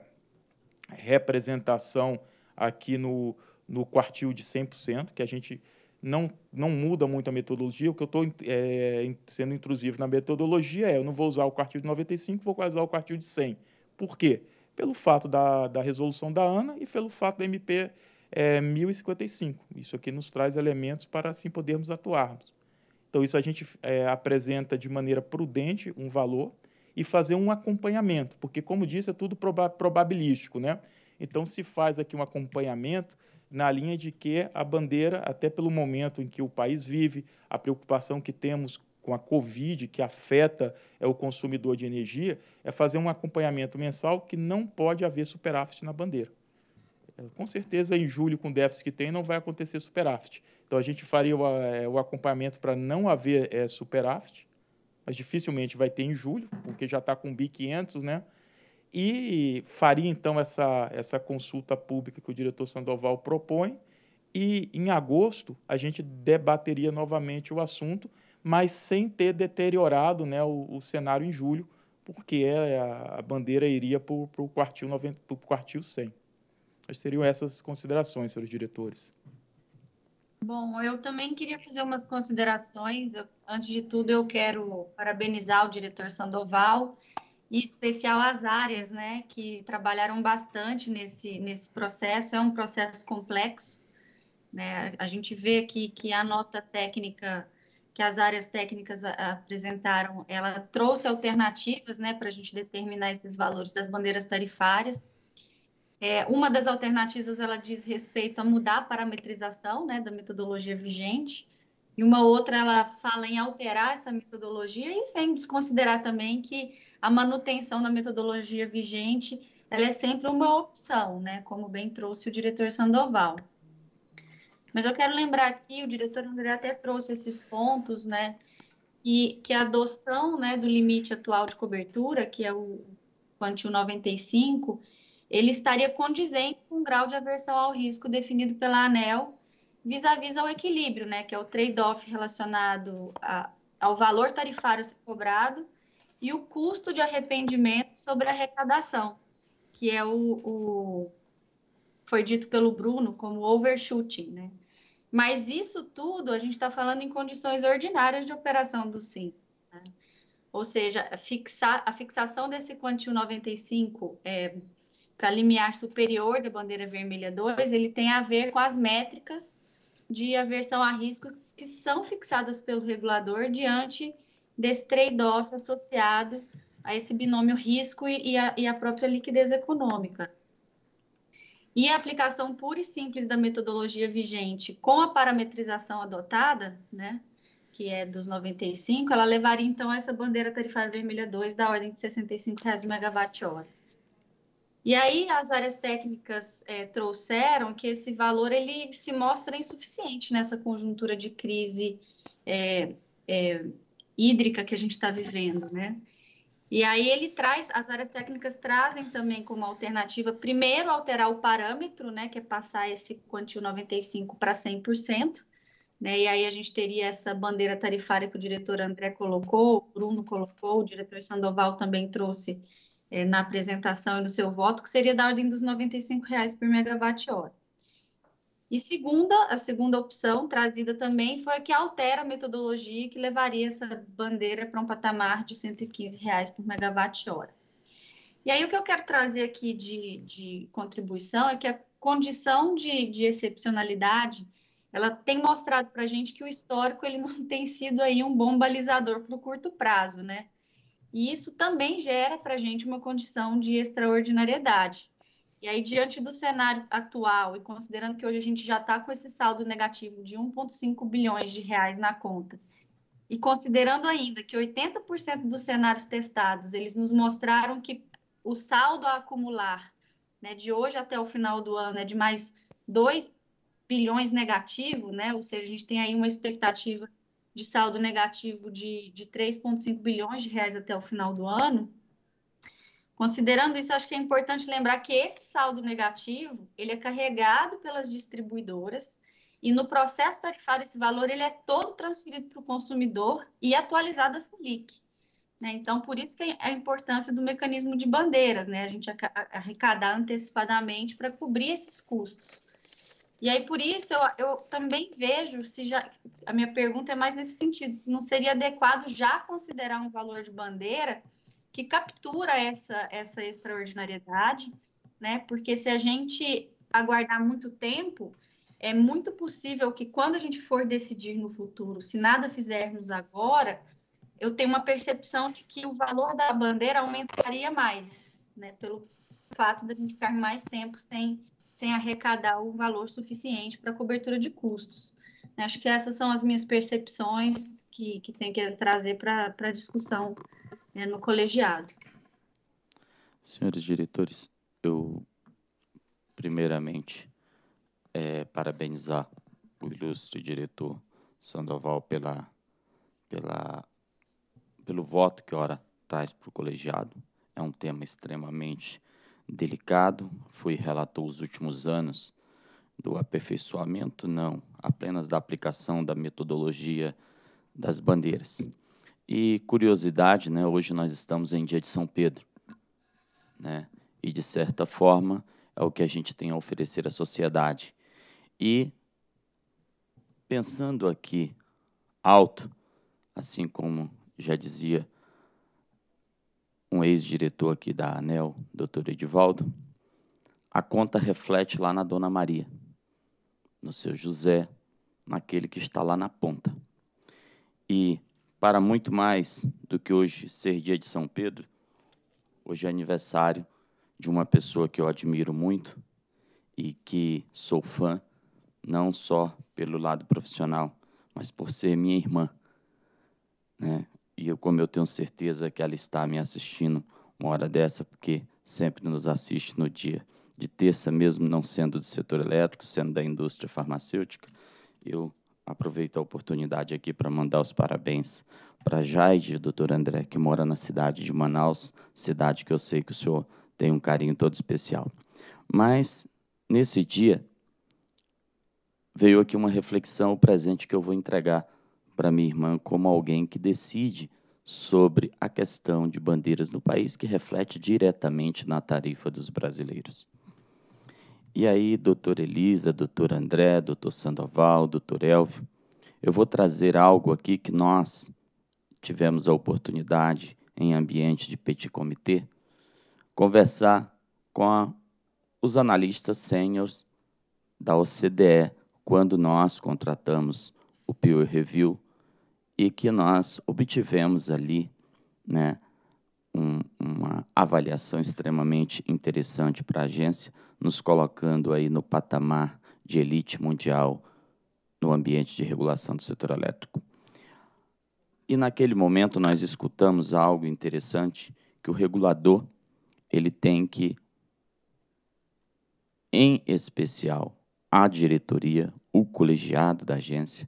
representação aqui no, no quartil de 100%, que a gente não, não muda muito a metodologia. O que eu estou é, sendo intrusivo na metodologia é eu não vou usar o quartil de 95, vou usar o quartil de 100. Por quê? Pelo fato da, da resolução da ANA e pelo fato da MP é, 1055. Isso aqui nos traz elementos para assim podermos atuarmos. Então, isso a gente é, apresenta de maneira prudente um valor e fazer um acompanhamento, porque, como disse, é tudo proba probabilístico, né? Então, se faz aqui um acompanhamento na linha de que a bandeira, até pelo momento em que o país vive, a preocupação que temos com a Covid, que afeta é, o consumidor de energia, é fazer um acompanhamento mensal que não pode haver superávit na bandeira. É, com certeza, em julho, com o déficit que tem, não vai acontecer superávit. Então, a gente faria o, é, o acompanhamento para não haver é, superávit mas dificilmente vai ter em julho, porque já está com o bi 500 né? E faria então essa, essa consulta pública que o diretor Sandoval propõe, e em agosto a gente debateria novamente o assunto, mas sem ter deteriorado né, o, o cenário em julho, porque é a, a bandeira iria para o quartil, 100. seriam essas considerações, senhores diretores. Bom, eu também queria fazer umas considerações. Antes de tudo, eu quero parabenizar o diretor Sandoval e especial as áreas, né, que trabalharam bastante nesse, nesse processo. É um processo complexo, né? A gente vê aqui que a nota técnica que as áreas técnicas apresentaram, ela trouxe alternativas, né, para a gente determinar esses valores das bandeiras tarifárias. É, uma das alternativas ela diz respeito a mudar a parametrização né, da metodologia vigente, e uma outra ela fala em alterar essa metodologia e sem desconsiderar também que a manutenção da metodologia vigente ela é sempre uma opção, né, como bem trouxe o diretor Sandoval. Mas eu quero lembrar aqui, o diretor André até trouxe esses pontos, né, que, que a adoção né, do limite atual de cobertura, que é o quantio 95, ele estaria condizente com o grau de aversão ao risco definido pela ANEL vis-à-vis -vis ao equilíbrio, né, que é o trade-off relacionado a, ao valor tarifário cobrado e o custo de arrependimento sobre a arrecadação, que é o, o foi dito pelo Bruno como overshooting, né? Mas isso tudo a gente está falando em condições ordinárias de operação do SIM. Né? Ou seja, a, a fixação desse quantio 95 é, para limiar superior da bandeira vermelha 2, ele tem a ver com as métricas de aversão a riscos que são fixadas pelo regulador diante desse trade-off associado a esse binômio risco e, e, a, e a própria liquidez econômica. E a aplicação pura e simples da metodologia vigente com a parametrização adotada, né, que é dos 95, ela levaria então essa bandeira tarifária vermelha 2 da ordem de R$ 65,00 megawatt-hora. E aí as áreas técnicas é, trouxeram que esse valor ele se mostra insuficiente nessa conjuntura de crise é, é, hídrica que a gente está vivendo, né? E aí ele traz, as áreas técnicas trazem também como alternativa, primeiro alterar o parâmetro, né, que é passar esse quantio 95 para 100%, né? E aí a gente teria essa bandeira tarifária que o diretor André colocou, o Bruno colocou, o diretor Sandoval também trouxe é, na apresentação e no seu voto, que seria da ordem dos R$ 95,00 por megawatt-hora. E segunda, a segunda opção trazida também foi a que altera a metodologia que levaria essa bandeira para um patamar de R$ 115,00 por megawatt-hora. E aí o que eu quero trazer aqui de, de contribuição é que a condição de, de excepcionalidade ela tem mostrado para a gente que o histórico ele não tem sido aí um bom balizador para o curto prazo, né? E isso também gera para a gente uma condição de extraordinariedade. E aí, diante do cenário atual, e considerando que hoje a gente já está com esse saldo negativo de 1,5 bilhões de reais na conta, e considerando ainda que 80% dos cenários testados, eles nos mostraram que o saldo a acumular né, de hoje até o final do ano é de mais 2 bilhões negativo, né? ou seja, a gente tem aí uma expectativa de saldo negativo de, de 3,5 bilhões de reais até o final do ano. Considerando isso, acho que é importante lembrar que esse saldo negativo ele é carregado pelas distribuidoras e no processo tarifário esse valor ele é todo transferido para o consumidor e atualizado a Selic. Né? Então, por isso que é a importância do mecanismo de bandeiras, né? a gente arrecadar antecipadamente para cobrir esses custos. E aí, por isso, eu, eu também vejo se já. A minha pergunta é mais nesse sentido: se não seria adequado já considerar um valor de bandeira que captura essa, essa extraordinariedade, né? Porque se a gente aguardar muito tempo, é muito possível que quando a gente for decidir no futuro, se nada fizermos agora, eu tenho uma percepção de que o valor da bandeira aumentaria mais, né? Pelo fato de a gente ficar mais tempo sem sem arrecadar o valor suficiente para cobertura de custos. Né? Acho que essas são as minhas percepções que, que tem que trazer para a discussão né, no colegiado. Senhores diretores, eu primeiramente é, parabenizar o ilustre diretor Sandoval pela, pela, pelo voto que ora traz para o colegiado. É um tema extremamente Delicado, Fui relatou os últimos anos do aperfeiçoamento, não, apenas da aplicação da metodologia das bandeiras. E curiosidade, né, hoje nós estamos em dia de São Pedro, né, e de certa forma é o que a gente tem a oferecer à sociedade. E pensando aqui alto, assim como já dizia um ex-diretor aqui da ANEL, doutor Edivaldo, a conta reflete lá na Dona Maria, no seu José, naquele que está lá na ponta. E para muito mais do que hoje ser dia de São Pedro, hoje é aniversário de uma pessoa que eu admiro muito e que sou fã, não só pelo lado profissional, mas por ser minha irmã. Né? E eu, como eu tenho certeza que ela está me assistindo uma hora dessa, porque sempre nos assiste no dia de terça, mesmo não sendo do setor elétrico, sendo da indústria farmacêutica, eu aproveito a oportunidade aqui para mandar os parabéns para Jaide, doutor André, que mora na cidade de Manaus, cidade que eu sei que o senhor tem um carinho todo especial. Mas, nesse dia, veio aqui uma reflexão, o presente que eu vou entregar para minha irmã como alguém que decide sobre a questão de bandeiras no país, que reflete diretamente na tarifa dos brasileiros. E aí, doutor Elisa, doutor André, doutor Sandoval, doutor Elvio, eu vou trazer algo aqui que nós tivemos a oportunidade, em ambiente de petit comité, conversar com a, os analistas sêniores da OCDE quando nós contratamos o peer review e que nós obtivemos ali né, um, uma avaliação extremamente interessante para a agência, nos colocando aí no patamar de elite mundial no ambiente de regulação do setor elétrico. E naquele momento nós escutamos algo interessante que o regulador ele tem que em especial a diretoria, o colegiado da agência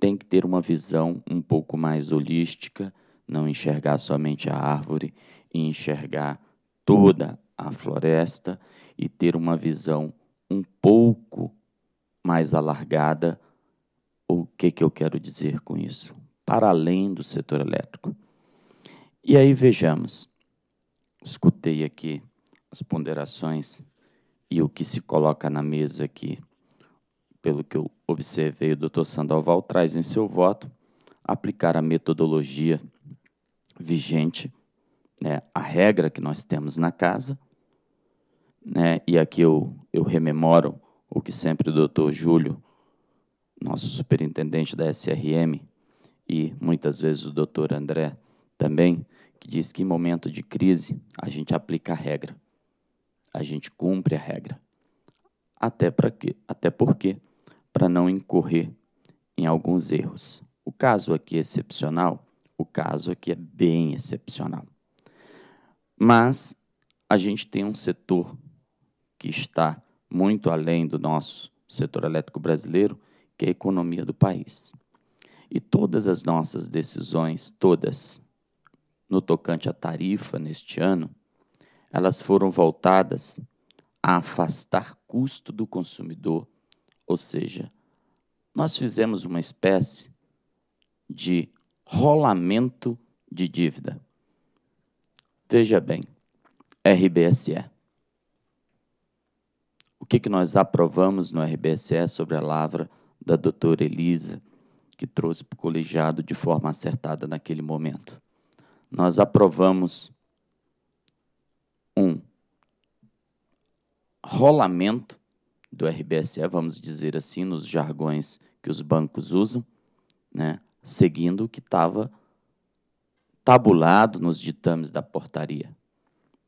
tem que ter uma visão um pouco mais holística, não enxergar somente a árvore e enxergar toda a floresta e ter uma visão um pouco mais alargada. O que, que eu quero dizer com isso? Para além do setor elétrico. E aí vejamos, escutei aqui as ponderações e o que se coloca na mesa aqui pelo que eu observei, o doutor Sandoval traz em seu voto aplicar a metodologia vigente, né, a regra que nós temos na casa, né, e aqui eu, eu rememoro o que sempre o doutor Júlio, nosso superintendente da SRM, e muitas vezes o doutor André também, que diz que em momento de crise a gente aplica a regra, a gente cumpre a regra. Até para quê? Até porque para não incorrer em alguns erros. O caso aqui é excepcional, o caso aqui é bem excepcional. Mas a gente tem um setor que está muito além do nosso setor elétrico brasileiro, que é a economia do país. E todas as nossas decisões, todas, no tocante à tarifa neste ano, elas foram voltadas a afastar custo do consumidor ou seja, nós fizemos uma espécie de rolamento de dívida. Veja bem, RBSE. O que, que nós aprovamos no RBSE sobre a lavra da doutora Elisa, que trouxe para o colegiado de forma acertada naquele momento? Nós aprovamos um rolamento do RBSE, vamos dizer assim, nos jargões que os bancos usam, né, seguindo o que estava tabulado nos ditames da portaria,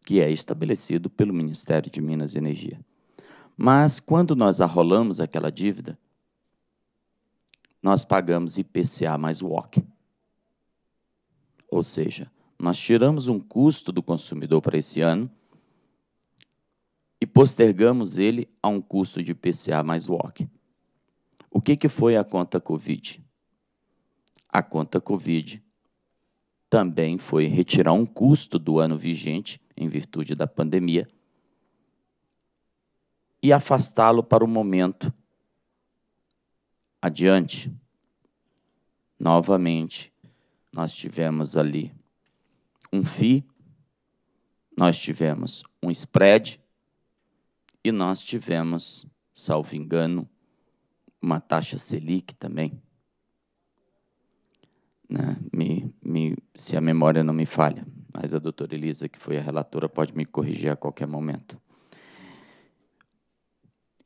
que é estabelecido pelo Ministério de Minas e Energia. Mas quando nós arrolamos aquela dívida, nós pagamos IPCA mais WOC. Ou seja, nós tiramos um custo do consumidor para esse ano e postergamos ele a um custo de PCA mais walk. O que, que foi a conta Covid? A conta Covid também foi retirar um custo do ano vigente, em virtude da pandemia, e afastá-lo para o momento adiante. Novamente, nós tivemos ali um FI, nós tivemos um spread, e nós tivemos, salvo engano, uma taxa Selic também. Né? Me, me, se a memória não me falha, mas a doutora Elisa, que foi a relatora, pode me corrigir a qualquer momento.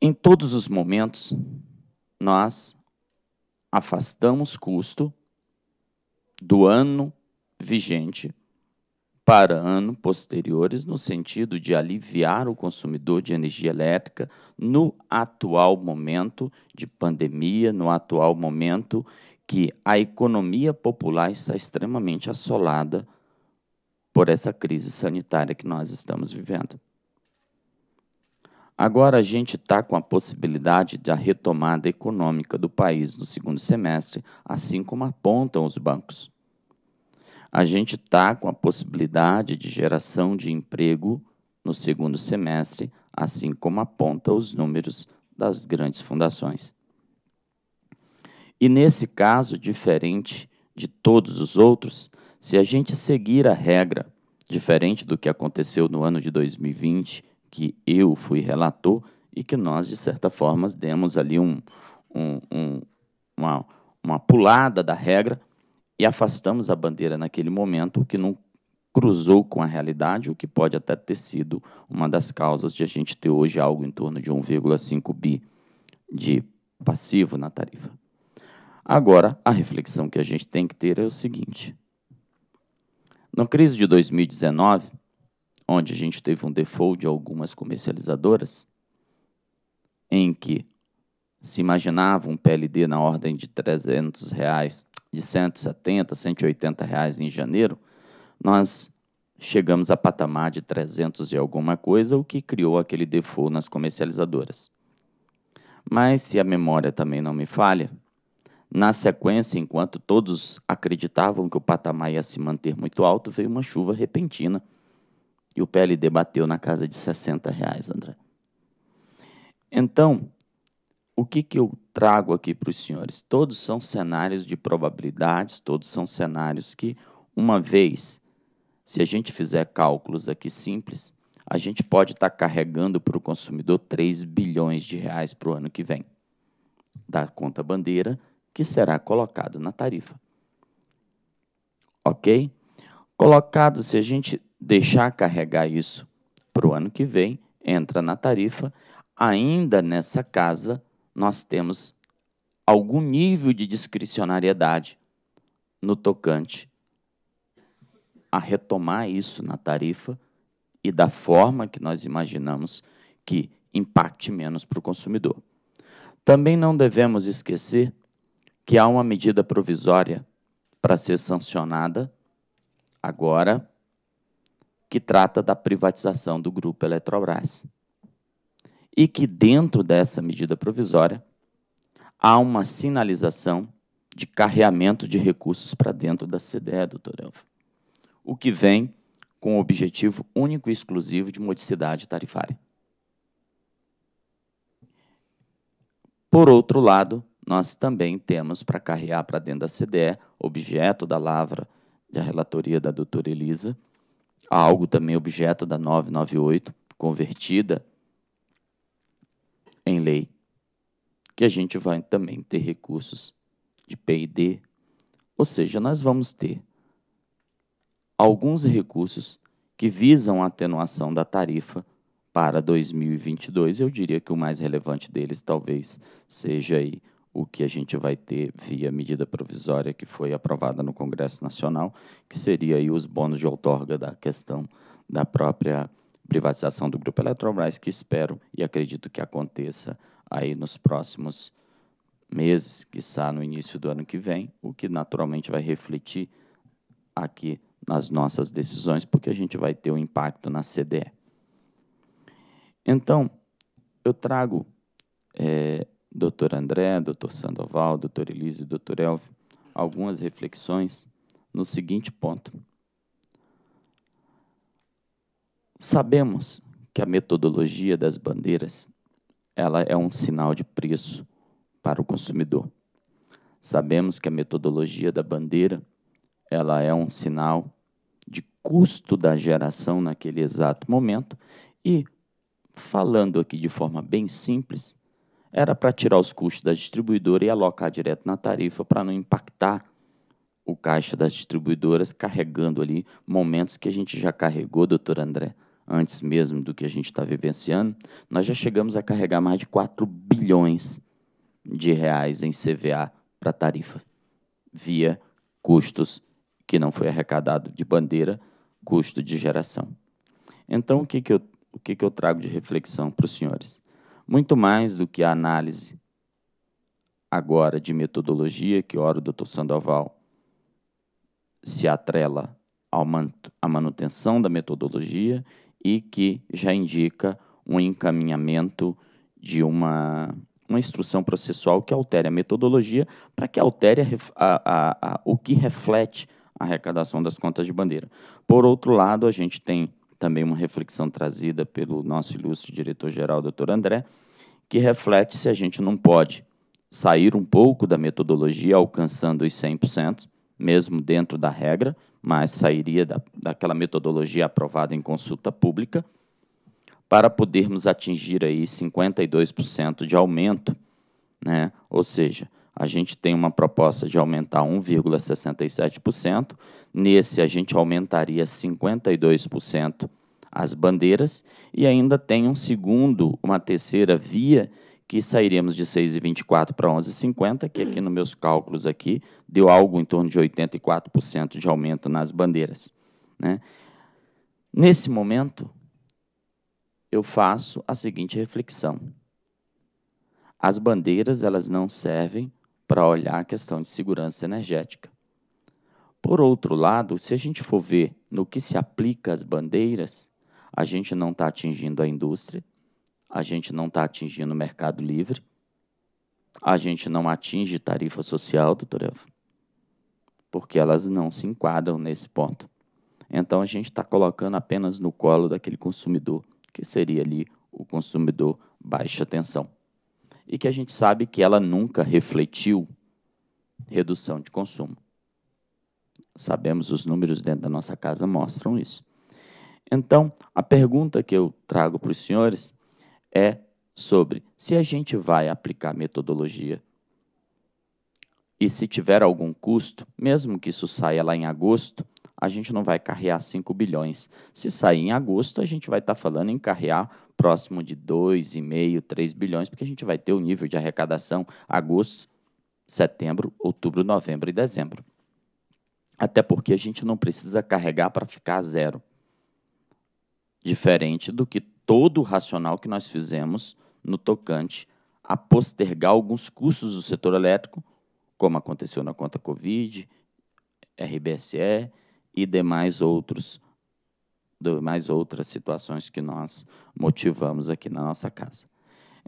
Em todos os momentos, nós afastamos custo do ano vigente para ano posteriores no sentido de aliviar o consumidor de energia elétrica no atual momento de pandemia, no atual momento que a economia popular está extremamente assolada por essa crise sanitária que nós estamos vivendo. Agora a gente está com a possibilidade da retomada econômica do país no segundo semestre, assim como apontam os bancos a gente está com a possibilidade de geração de emprego no segundo semestre, assim como aponta os números das grandes fundações. E nesse caso, diferente de todos os outros, se a gente seguir a regra, diferente do que aconteceu no ano de 2020, que eu fui relator e que nós, de certa forma, demos ali um, um, um uma, uma pulada da regra e afastamos a bandeira naquele momento, o que não cruzou com a realidade, o que pode até ter sido uma das causas de a gente ter hoje algo em torno de 1,5 bi de passivo na tarifa. Agora, a reflexão que a gente tem que ter é o seguinte: na crise de 2019, onde a gente teve um default de algumas comercializadoras, em que se imaginava um PLD na ordem de 300 reais de 170, 180 reais em janeiro, nós chegamos a patamar de 300 e alguma coisa, o que criou aquele default nas comercializadoras. Mas, se a memória também não me falha, na sequência, enquanto todos acreditavam que o patamar ia se manter muito alto, veio uma chuva repentina e o PLD bateu na casa de 60 reais, André. Então, o que, que eu trago aqui para os senhores. Todos são cenários de probabilidades, todos são cenários que, uma vez, se a gente fizer cálculos aqui simples, a gente pode estar tá carregando para o consumidor 3 bilhões de reais para o ano que vem, da conta bandeira que será colocado na tarifa. Ok? Colocado, se a gente deixar carregar isso para o ano que vem, entra na tarifa, ainda nessa casa nós temos algum nível de discricionariedade no tocante a retomar isso na tarifa e da forma que nós imaginamos que impacte menos para o consumidor. Também não devemos esquecer que há uma medida provisória para ser sancionada agora que trata da privatização do grupo Eletrobras e que dentro dessa medida provisória há uma sinalização de carreamento de recursos para dentro da CDE, doutor Elvio, o que vem com o objetivo único e exclusivo de modicidade tarifária. Por outro lado, nós também temos para carrear para dentro da CDE, objeto da lavra da relatoria da doutora Elisa, algo também objeto da 998, convertida em lei, que a gente vai também ter recursos de P&D, ou seja, nós vamos ter alguns recursos que visam a atenuação da tarifa para 2022. Eu diria que o mais relevante deles talvez seja aí o que a gente vai ter via medida provisória que foi aprovada no Congresso Nacional, que seria aí os bônus de outorga da questão da própria privatização do Grupo Eletrobras, que espero e acredito que aconteça aí nos próximos meses, que está no início do ano que vem, o que naturalmente vai refletir aqui nas nossas decisões, porque a gente vai ter um impacto na CDE. Então, eu trago é, doutor André, doutor Sandoval, doutor Elise e doutor Elvio algumas reflexões no seguinte ponto. Sabemos que a metodologia das bandeiras ela é um sinal de preço para o consumidor. Sabemos que a metodologia da bandeira ela é um sinal de custo da geração naquele exato momento e falando aqui de forma bem simples, era para tirar os custos da distribuidora e alocar direto na tarifa para não impactar o caixa das distribuidoras carregando ali momentos que a gente já carregou, doutor André, antes mesmo do que a gente está vivenciando, nós já chegamos a carregar mais de 4 bilhões de reais em CVA para tarifa, via custos que não foi arrecadado de bandeira, custo de geração. Então, o que, que, eu, o que, que eu trago de reflexão para os senhores? Muito mais do que a análise agora de metodologia, que ora o doutor Sandoval se atrela à manutenção da metodologia e que já indica um encaminhamento de uma, uma instrução processual que altere a metodologia para que altere a, a, a, o que reflete a arrecadação das contas de bandeira. Por outro lado, a gente tem também uma reflexão trazida pelo nosso ilustre diretor-geral, doutor André, que reflete se a gente não pode sair um pouco da metodologia alcançando os 100%, mesmo dentro da regra, mas sairia da, daquela metodologia aprovada em consulta pública, para podermos atingir aí 52% de aumento, né? Ou seja, a gente tem uma proposta de aumentar 1,67%, nesse a gente aumentaria 52% as bandeiras e ainda tem um segundo, uma terceira via que sairemos de 6,24 para 11,50, que aqui hum. nos meus cálculos aqui deu algo em torno de 84% de aumento nas bandeiras. Né? Nesse momento, eu faço a seguinte reflexão. As bandeiras elas não servem para olhar a questão de segurança energética. Por outro lado, se a gente for ver no que se aplica as bandeiras, a gente não está atingindo a indústria, a gente não está atingindo o mercado livre, a gente não atinge tarifa social, doutor Eva, porque elas não se enquadram nesse ponto. Então a gente está colocando apenas no colo daquele consumidor, que seria ali o consumidor baixa tensão. E que a gente sabe que ela nunca refletiu redução de consumo. Sabemos, os números dentro da nossa casa mostram isso. Então, a pergunta que eu trago para os senhores é sobre se a gente vai aplicar metodologia. E se tiver algum custo, mesmo que isso saia lá em agosto, a gente não vai carrear 5 bilhões. Se sair em agosto, a gente vai estar tá falando em carrear próximo de 2,5, 3 bilhões, porque a gente vai ter o nível de arrecadação agosto, setembro, outubro, novembro e dezembro. Até porque a gente não precisa carregar para ficar zero. Diferente do que todo o racional que nós fizemos no tocante a postergar alguns custos do setor elétrico, como aconteceu na conta Covid, RBSE e demais outros demais outras situações que nós motivamos aqui na nossa casa.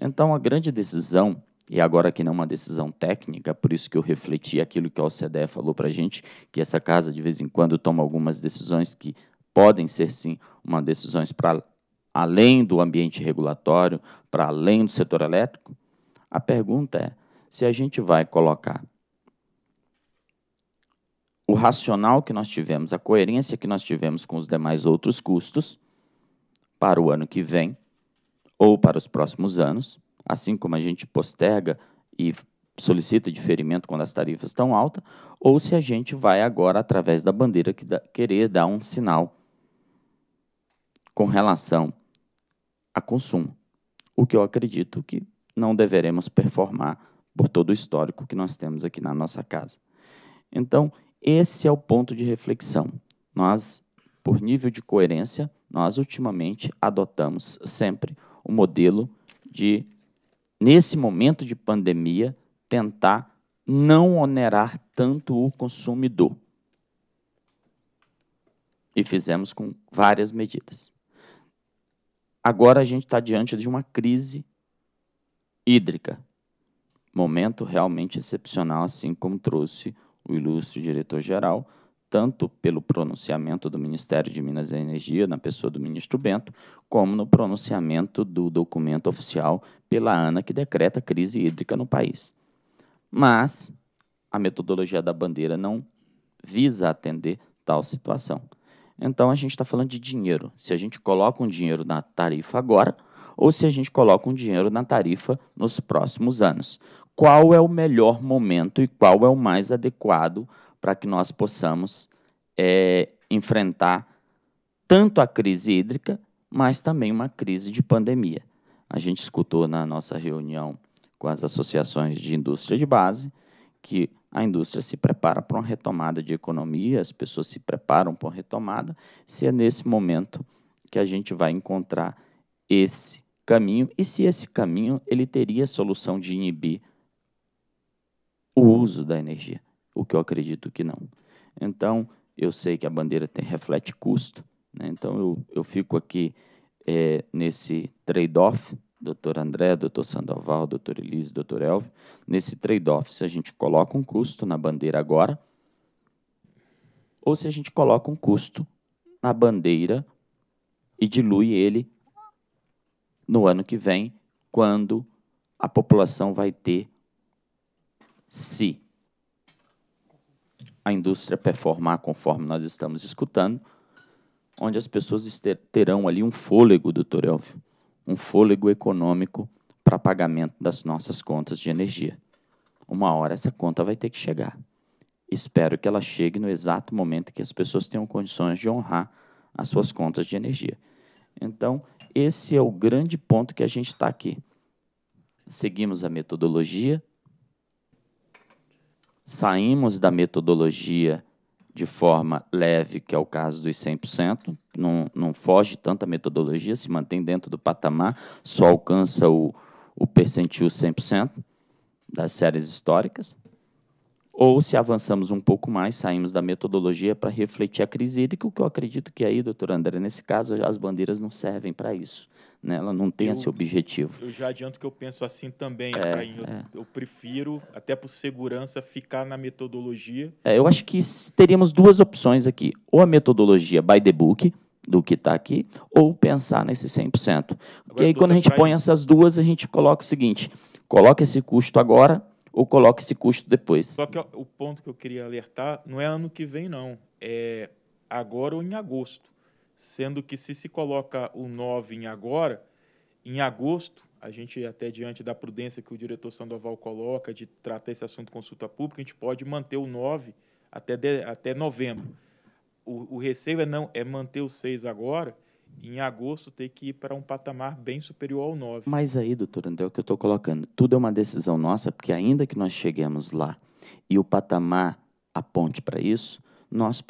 Então, a grande decisão, e agora que não é uma decisão técnica, por isso que eu refleti aquilo que a OCDE falou para a gente, que essa casa de vez em quando toma algumas decisões que podem ser sim uma decisões para além do ambiente regulatório, para além do setor elétrico? A pergunta é se a gente vai colocar o racional que nós tivemos, a coerência que nós tivemos com os demais outros custos para o ano que vem ou para os próximos anos, assim como a gente posterga e solicita diferimento quando as tarifas estão altas, ou se a gente vai agora, através da bandeira, querer dar um sinal com relação a consumo, o que eu acredito que não deveremos performar por todo o histórico que nós temos aqui na nossa casa. Então, esse é o ponto de reflexão. Nós, por nível de coerência, nós ultimamente adotamos sempre o modelo de, nesse momento de pandemia, tentar não onerar tanto o consumidor. E fizemos com várias medidas. Agora a gente está diante de uma crise hídrica. Momento realmente excepcional, assim como trouxe o ilustre diretor-geral, tanto pelo pronunciamento do Ministério de Minas e Energia, na pessoa do ministro Bento, como no pronunciamento do documento oficial pela ANA, que decreta crise hídrica no país. Mas a metodologia da bandeira não visa atender tal situação. Então a gente está falando de dinheiro. Se a gente coloca um dinheiro na tarifa agora ou se a gente coloca um dinheiro na tarifa nos próximos anos. Qual é o melhor momento e qual é o mais adequado para que nós possamos é, enfrentar tanto a crise hídrica, mas também uma crise de pandemia? A gente escutou na nossa reunião com as associações de indústria de base que a indústria se prepara para uma retomada de economia, as pessoas se preparam para uma retomada, se é nesse momento que a gente vai encontrar esse caminho e se esse caminho ele teria a solução de inibir o uso da energia, o que eu acredito que não. Então, eu sei que a bandeira tem, reflete custo, né? então eu, eu fico aqui é, nesse trade-off doutor André, doutor Sandoval, doutor Elise, doutor Elvio, nesse trade-off, se a gente coloca um custo na bandeira agora, ou se a gente coloca um custo na bandeira e dilui ele no ano que vem, quando a população vai ter, se a indústria performar conforme nós estamos escutando, onde as pessoas terão ali um fôlego, doutor Elvio, um fôlego econômico para pagamento das nossas contas de energia. Uma hora essa conta vai ter que chegar. Espero que ela chegue no exato momento que as pessoas tenham condições de honrar as suas contas de energia. Então, esse é o grande ponto que a gente está aqui. Seguimos a metodologia, saímos da metodologia de forma leve, que é o caso dos 100%, não, não foge tanto a metodologia, se mantém dentro do patamar, só alcança o, o percentil 100% das séries históricas. Ou se avançamos um pouco mais, saímos da metodologia para refletir a crise hídrica, o que eu acredito que aí, doutor André, nesse caso, as bandeiras não servem para isso. Né? Ela não tem eu, esse objetivo. Eu já adianto que eu penso assim também, é, Eu, é. eu, prefiro, até por segurança, ficar na metodologia. É, eu acho que teríamos duas opções aqui. Ou a metodologia by the book, do que está aqui, ou pensar nesse 100%. Porque aí, quando a gente põe essas duas, a gente coloca o seguinte: coloca esse custo agora ou coloca esse custo depois. Só que o ponto que eu queria alertar não é ano que vem, não. É agora ou em agosto. Sendo que se se coloca o 9 em agora, em agosto, a gente até diante da prudência que o diretor Sandoval coloca de tratar esse assunto consulta pública, a gente pode manter o 9 até, de, até novembro o, o receio é, não, é manter o 6 agora em agosto ter que ir para um patamar bem superior ao 9. Mas aí, doutor André, é o que eu estou colocando. Tudo é uma decisão nossa, porque ainda que nós cheguemos lá e o patamar aponte para isso, nós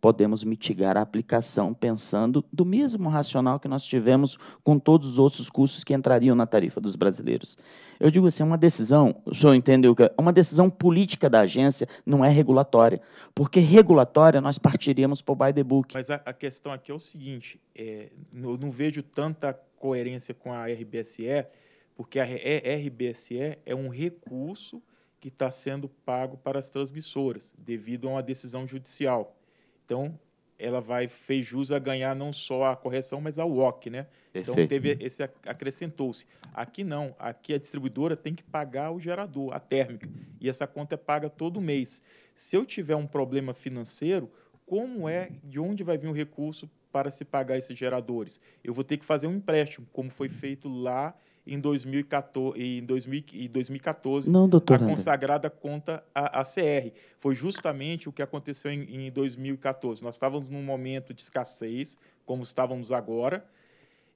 podemos mitigar a aplicação pensando do mesmo racional que nós tivemos com todos os outros custos que entrariam na tarifa dos brasileiros. Eu digo assim, é uma decisão, o senhor entendeu que é uma decisão política da agência não é regulatória, porque regulatória nós partiríamos para o by the book. Mas a, a questão aqui é o seguinte, é, eu não vejo tanta coerência com a RBSE, porque a RBSE é, é um recurso que está sendo pago para as transmissoras, devido a uma decisão judicial. Então, ela vai fez jus a ganhar não só a correção, mas a WOC, né? Então, Perfeito. Então teve esse acrescentou-se. Aqui não, aqui a distribuidora tem que pagar o gerador, a térmica, e essa conta é paga todo mês. Se eu tiver um problema financeiro, como é, de onde vai vir o recurso para se pagar esses geradores? Eu vou ter que fazer um empréstimo, como foi feito lá em 2014, em 2014 Não, a consagrada conta ACR. Foi justamente o que aconteceu em, em 2014. Nós estávamos num momento de escassez, como estávamos agora,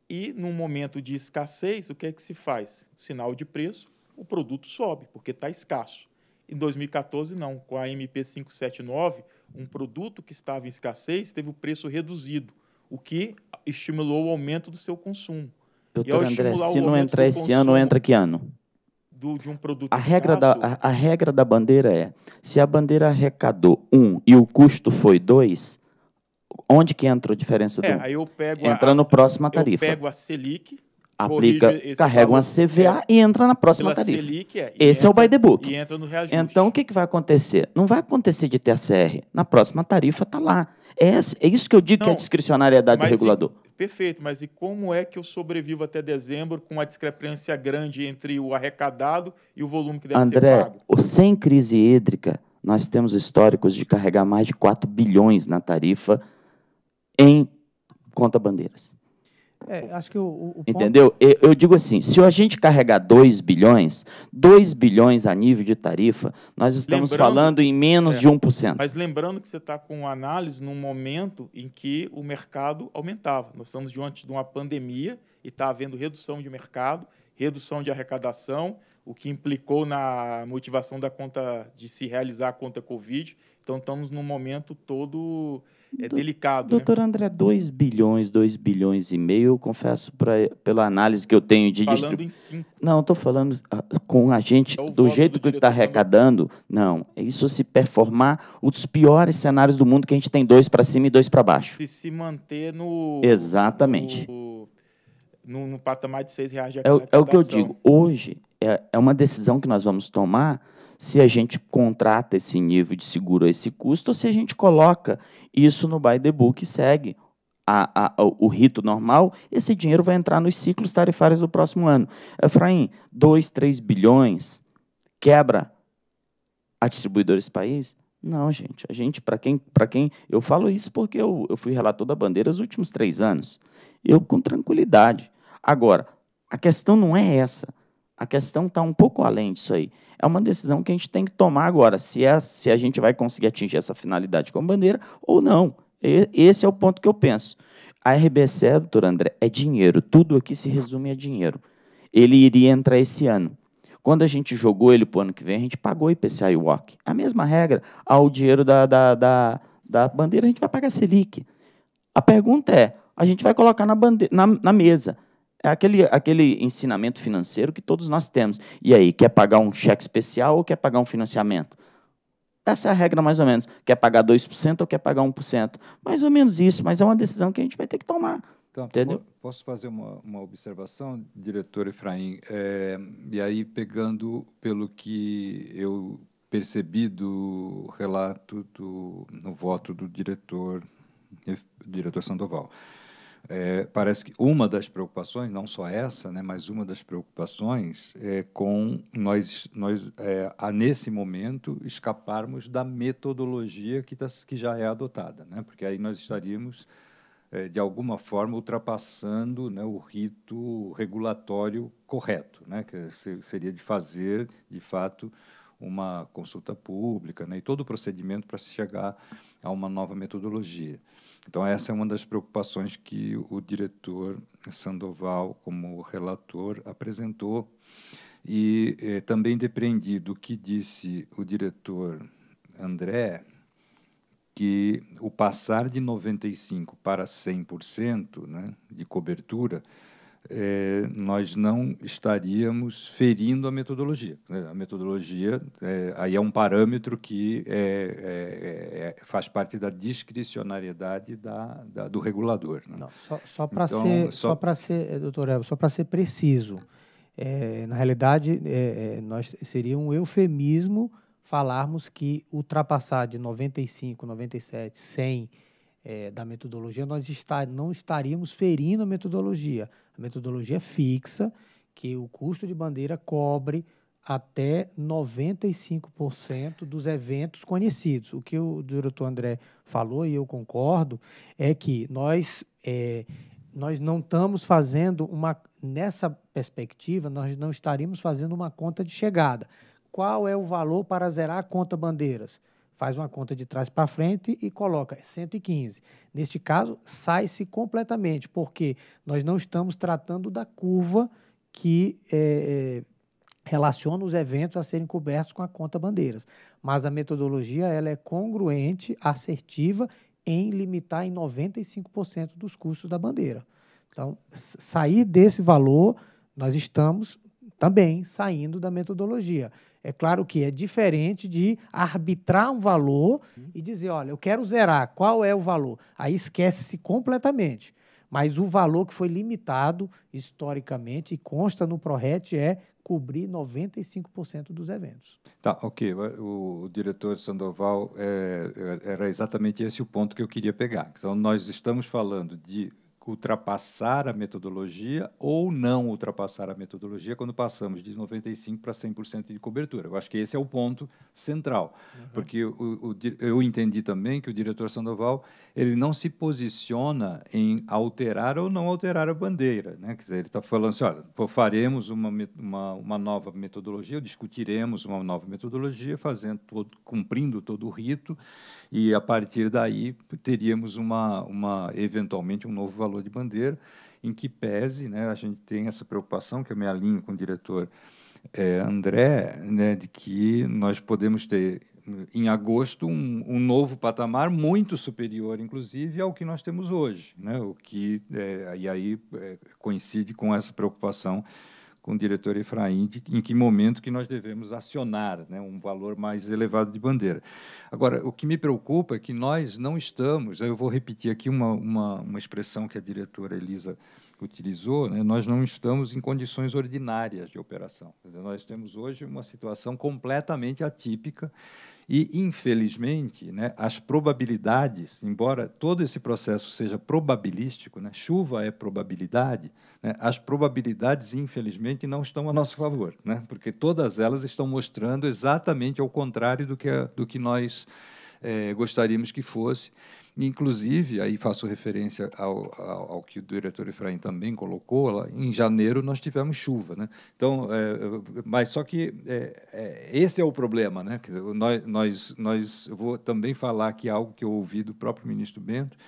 e num momento de escassez, o que é que se faz? Sinal de preço, o produto sobe, porque está escasso. Em 2014, não. Com a MP579, um produto que estava em escassez teve o preço reduzido, o que estimulou o aumento do seu consumo. Doutor André, se não entrar esse ano, entra que ano? Do, de um produto a regra, da, a, a, regra da bandeira é, se a bandeira arrecadou um e o custo foi dois, onde que entra a diferença é, do é, aí eu pego Entra a, no próximo tarifa. Eu pego a Selic, aplica, carrega uma CVA é, e entra na próxima tarifa. Selic, é, esse entra, é o by the book. Então, o que, que vai acontecer? Não vai acontecer de ter a CR. Na próxima tarifa está lá. É, é, isso que eu digo não, que é a discricionariedade do regulador. E, perfeito, mas e como é que eu sobrevivo até dezembro com uma discrepância grande entre o arrecadado e o volume que deve André, ser pago? André, sem crise hídrica, nós temos históricos de carregar mais de 4 bilhões na tarifa em conta bandeiras. É, acho que o, o Entendeu? Eu, digo assim, se a gente carregar 2 bilhões, 2 bilhões a nível de tarifa, nós estamos lembrando, falando em menos é, de 1%. Mas lembrando que você está com análise num momento em que o mercado aumentava. Nós estamos diante de uma pandemia e está havendo redução de mercado, redução de arrecadação, o que implicou na motivação da conta de se realizar a conta Covid. Então estamos num momento todo é delicado. Né? Doutor né? André, 2 bilhões, 2 bilhões e meio, eu confesso, pra, pela análise que eu tenho de. Falando distribu... em 5. Não, estou falando ah, com a gente, é do jeito do que está arrecadando, não. É isso se performar um dos piores cenários do mundo, que a gente tem dois para cima e dois para baixo. E se manter no. Exatamente. No, no, no patamar de 6 reais de é, é o que eu digo. Hoje é, é uma decisão que nós vamos tomar se a gente contrata esse nível de seguro a esse custo ou se a gente coloca isso no buy the book e segue a, a, o rito normal, esse dinheiro vai entrar nos ciclos tarifários do próximo ano. É, Efraim, 2, 3 bilhões quebra a distribuidora desse país? Não, gente. A gente, para quem, para quem. Eu falo isso porque eu, eu fui relator da bandeira os últimos três anos. Eu com tranquilidade. Agora, a questão não é essa. A questão está um pouco além disso aí. É uma decisão que a gente tem que tomar agora, se, é, se a gente vai conseguir atingir essa finalidade com bandeira ou não. E, esse é o ponto que eu penso. A RBC, doutor André, é dinheiro. Tudo aqui se resume a dinheiro. Ele iria entrar esse ano. Quando a gente jogou ele para o ano que vem, a gente pagou IPCA e WOC. A mesma regra ao dinheiro da, da, da, da bandeira, a gente vai pagar Selic. A pergunta é, a gente vai colocar na, bandeira, na, na mesa. É aquele, aquele ensinamento financeiro que todos nós temos. E aí, quer pagar um cheque especial ou quer pagar um financiamento? Essa é a regra, mais ou menos. Quer pagar 2% ou quer pagar 1%? Mais ou menos isso, mas é uma decisão que a gente vai ter que tomar. Então, entendeu? Posso fazer uma, uma observação, diretor Efraim? É, e aí, pegando pelo que eu percebi do relato do, no voto do diretor, diretor Sandoval. É, parece que uma das preocupações, não só essa, né, mas uma das preocupações é com nós, nós é, a, nesse momento, escaparmos da metodologia que, tá, que já é adotada, né, porque aí nós estaríamos, é, de alguma forma, ultrapassando né, o rito regulatório correto, né, que seria de fazer, de fato, uma consulta pública né, e todo o procedimento para se chegar a uma nova metodologia. Então, essa é uma das preocupações que o diretor Sandoval, como relator, apresentou. E eh, também depreendi do que disse o diretor André, que o passar de 95% para 100% né, de cobertura é, nós não estaríamos ferindo a metodologia. Né, a metodologia é, aí é um parâmetro que é, é, é, é, faz parte da discricionariedade da, da do regulador. Né? Não, só, só para então, ser, só... Só ser, eh, doutor Elvo, só para ser preciso, na realidade, nós seria um eufemismo falarmos que ultrapassar de 95, 97, 100 é, da metodologia, nós está, não estaríamos ferindo a metodologia. A metodologia é fixa que o custo de bandeira cobre até 95% dos eventos conhecidos. O que o diretor André falou, e eu concordo, é que nós, é, nós não estamos fazendo uma. Nessa perspectiva, nós não estaríamos fazendo uma conta de chegada. Qual é o valor para zerar a conta bandeiras? faz uma conta de trás para frente e coloca 115. Neste caso, sai-se completamente, porque nós não estamos tratando da curva que é, relaciona os eventos a serem cobertos com a conta bandeiras. Mas a metodologia ela é congruente, assertiva em limitar em 95% dos custos da bandeira. Então, sair desse valor, nós estamos também saindo da metodologia. É claro que é diferente de arbitrar um valor uhum. e dizer, olha, eu quero zerar, qual é o valor? Aí esquece-se completamente. Mas o valor que foi limitado historicamente e consta no ProRet é cobrir 95% dos eventos. Tá, ok. O, o diretor Sandoval, é, é, era exatamente esse o ponto que eu queria pegar. Então, nós estamos falando de ultrapassar a metodologia ou não ultrapassar a metodologia quando passamos de 95% para 100% de cobertura. Eu acho que esse é o ponto central, uhum. porque o, o, eu entendi também que o diretor Sandoval ele não se posiciona em alterar ou não alterar a bandeira. Né? ele está falando assim, olha, faremos uma, uma, uma nova metodologia, discutiremos uma nova metodologia, fazendo todo, cumprindo todo o rito, e a partir daí teríamos uma, uma eventualmente um novo valor de bandeira, em que pese, né, a gente tem essa preocupação, que eu me alinho com o diretor é, André, né, de que nós podemos ter em agosto um, um, novo patamar muito superior, inclusive, ao que nós temos hoje, né, o que é, e aí é, coincide com essa preocupação com o diretor Efraim de em que momento que nós devemos acionar né, um valor mais elevado de bandeira. Agora, o que me preocupa é que nós não estamos, eu vou repetir aqui uma, uma, uma expressão que a diretora Elisa utilizou, né, nós não estamos em condições ordinárias de operação. nós temos hoje uma situação completamente atípica e, infelizmente, né, as probabilidades, embora todo esse processo seja probabilístico, né, chuva é probabilidade, né, as probabilidades, infelizmente, não estão a nosso favor, né, porque todas elas estão mostrando exatamente ao contrário do que, do que nós é, gostaríamos que fosse. Inclusive, aí faço referência ao, ao, ao, que o diretor Efraim também colocou, em janeiro nós tivemos chuva. Né? Então, é, mas só que é, é, esse é o problema. Né? Nós, nós, nós, eu vou também falar aqui algo que eu ouvi do próprio ministro Bento,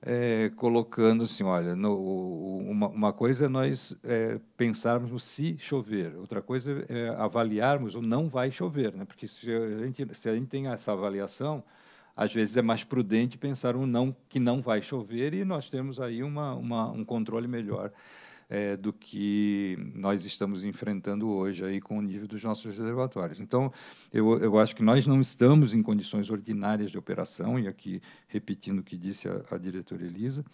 é, colocando assim, olha, no, uma, uma, coisa é nós é, pensarmos se chover, outra coisa é, é avaliarmos o não vai chover, né? porque se a gente, se a gente tem essa avaliação às vezes é mais prudente pensar um não, que não vai chover e nós temos aí uma, uma um controle melhor é, do que nós estamos enfrentando hoje aí com o nível dos nossos reservatórios. Então, eu, eu acho que nós não estamos em condições ordinárias de operação, e aqui repetindo o que disse a, a diretora Elisa,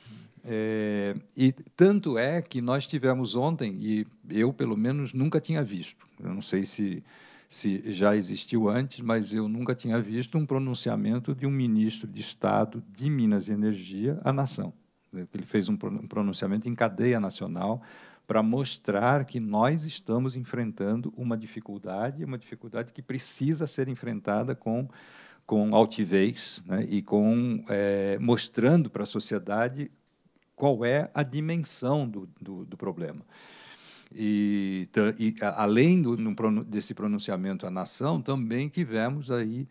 é, e tanto é que nós tivemos ontem, e eu pelo menos nunca tinha visto, eu não sei se se já existiu antes, mas eu nunca tinha visto um pronunciamento de um ministro de Estado de Minas e Energia à nação. É, ele fez um pronunciamento em cadeia nacional para mostrar que nós estamos enfrentando uma dificuldade, uma dificuldade que precisa ser enfrentada com, com altivez né, e com é, mostrando para a sociedade qual é a dimensão do, do, do problema. E, e além do, no, desse pronunciamento à nação, também tivemos aí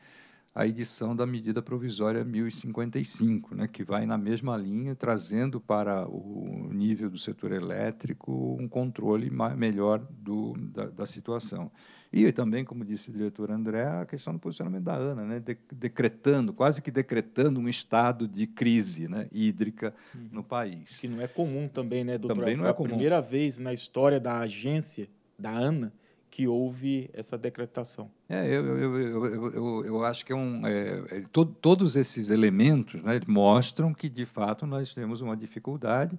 a edição da medida provisória 1055, né, que vai na mesma linha, trazendo para o nível do setor elétrico um controle melhor do, da, da situação. E também, como disse o diretor André, a questão do posicionamento da ANA, né? De decretando, quase que decretando um estado de crise né? hídrica uhum. no país. Que não é comum também, né, doutor? Também não Foi é a comum. primeira vez na história da agência, da ANA, que houve essa decretação. É, eu, eu, eu, eu, eu acho que é um, é, é todos esses elementos né, mostram que, de fato, nós temos uma dificuldade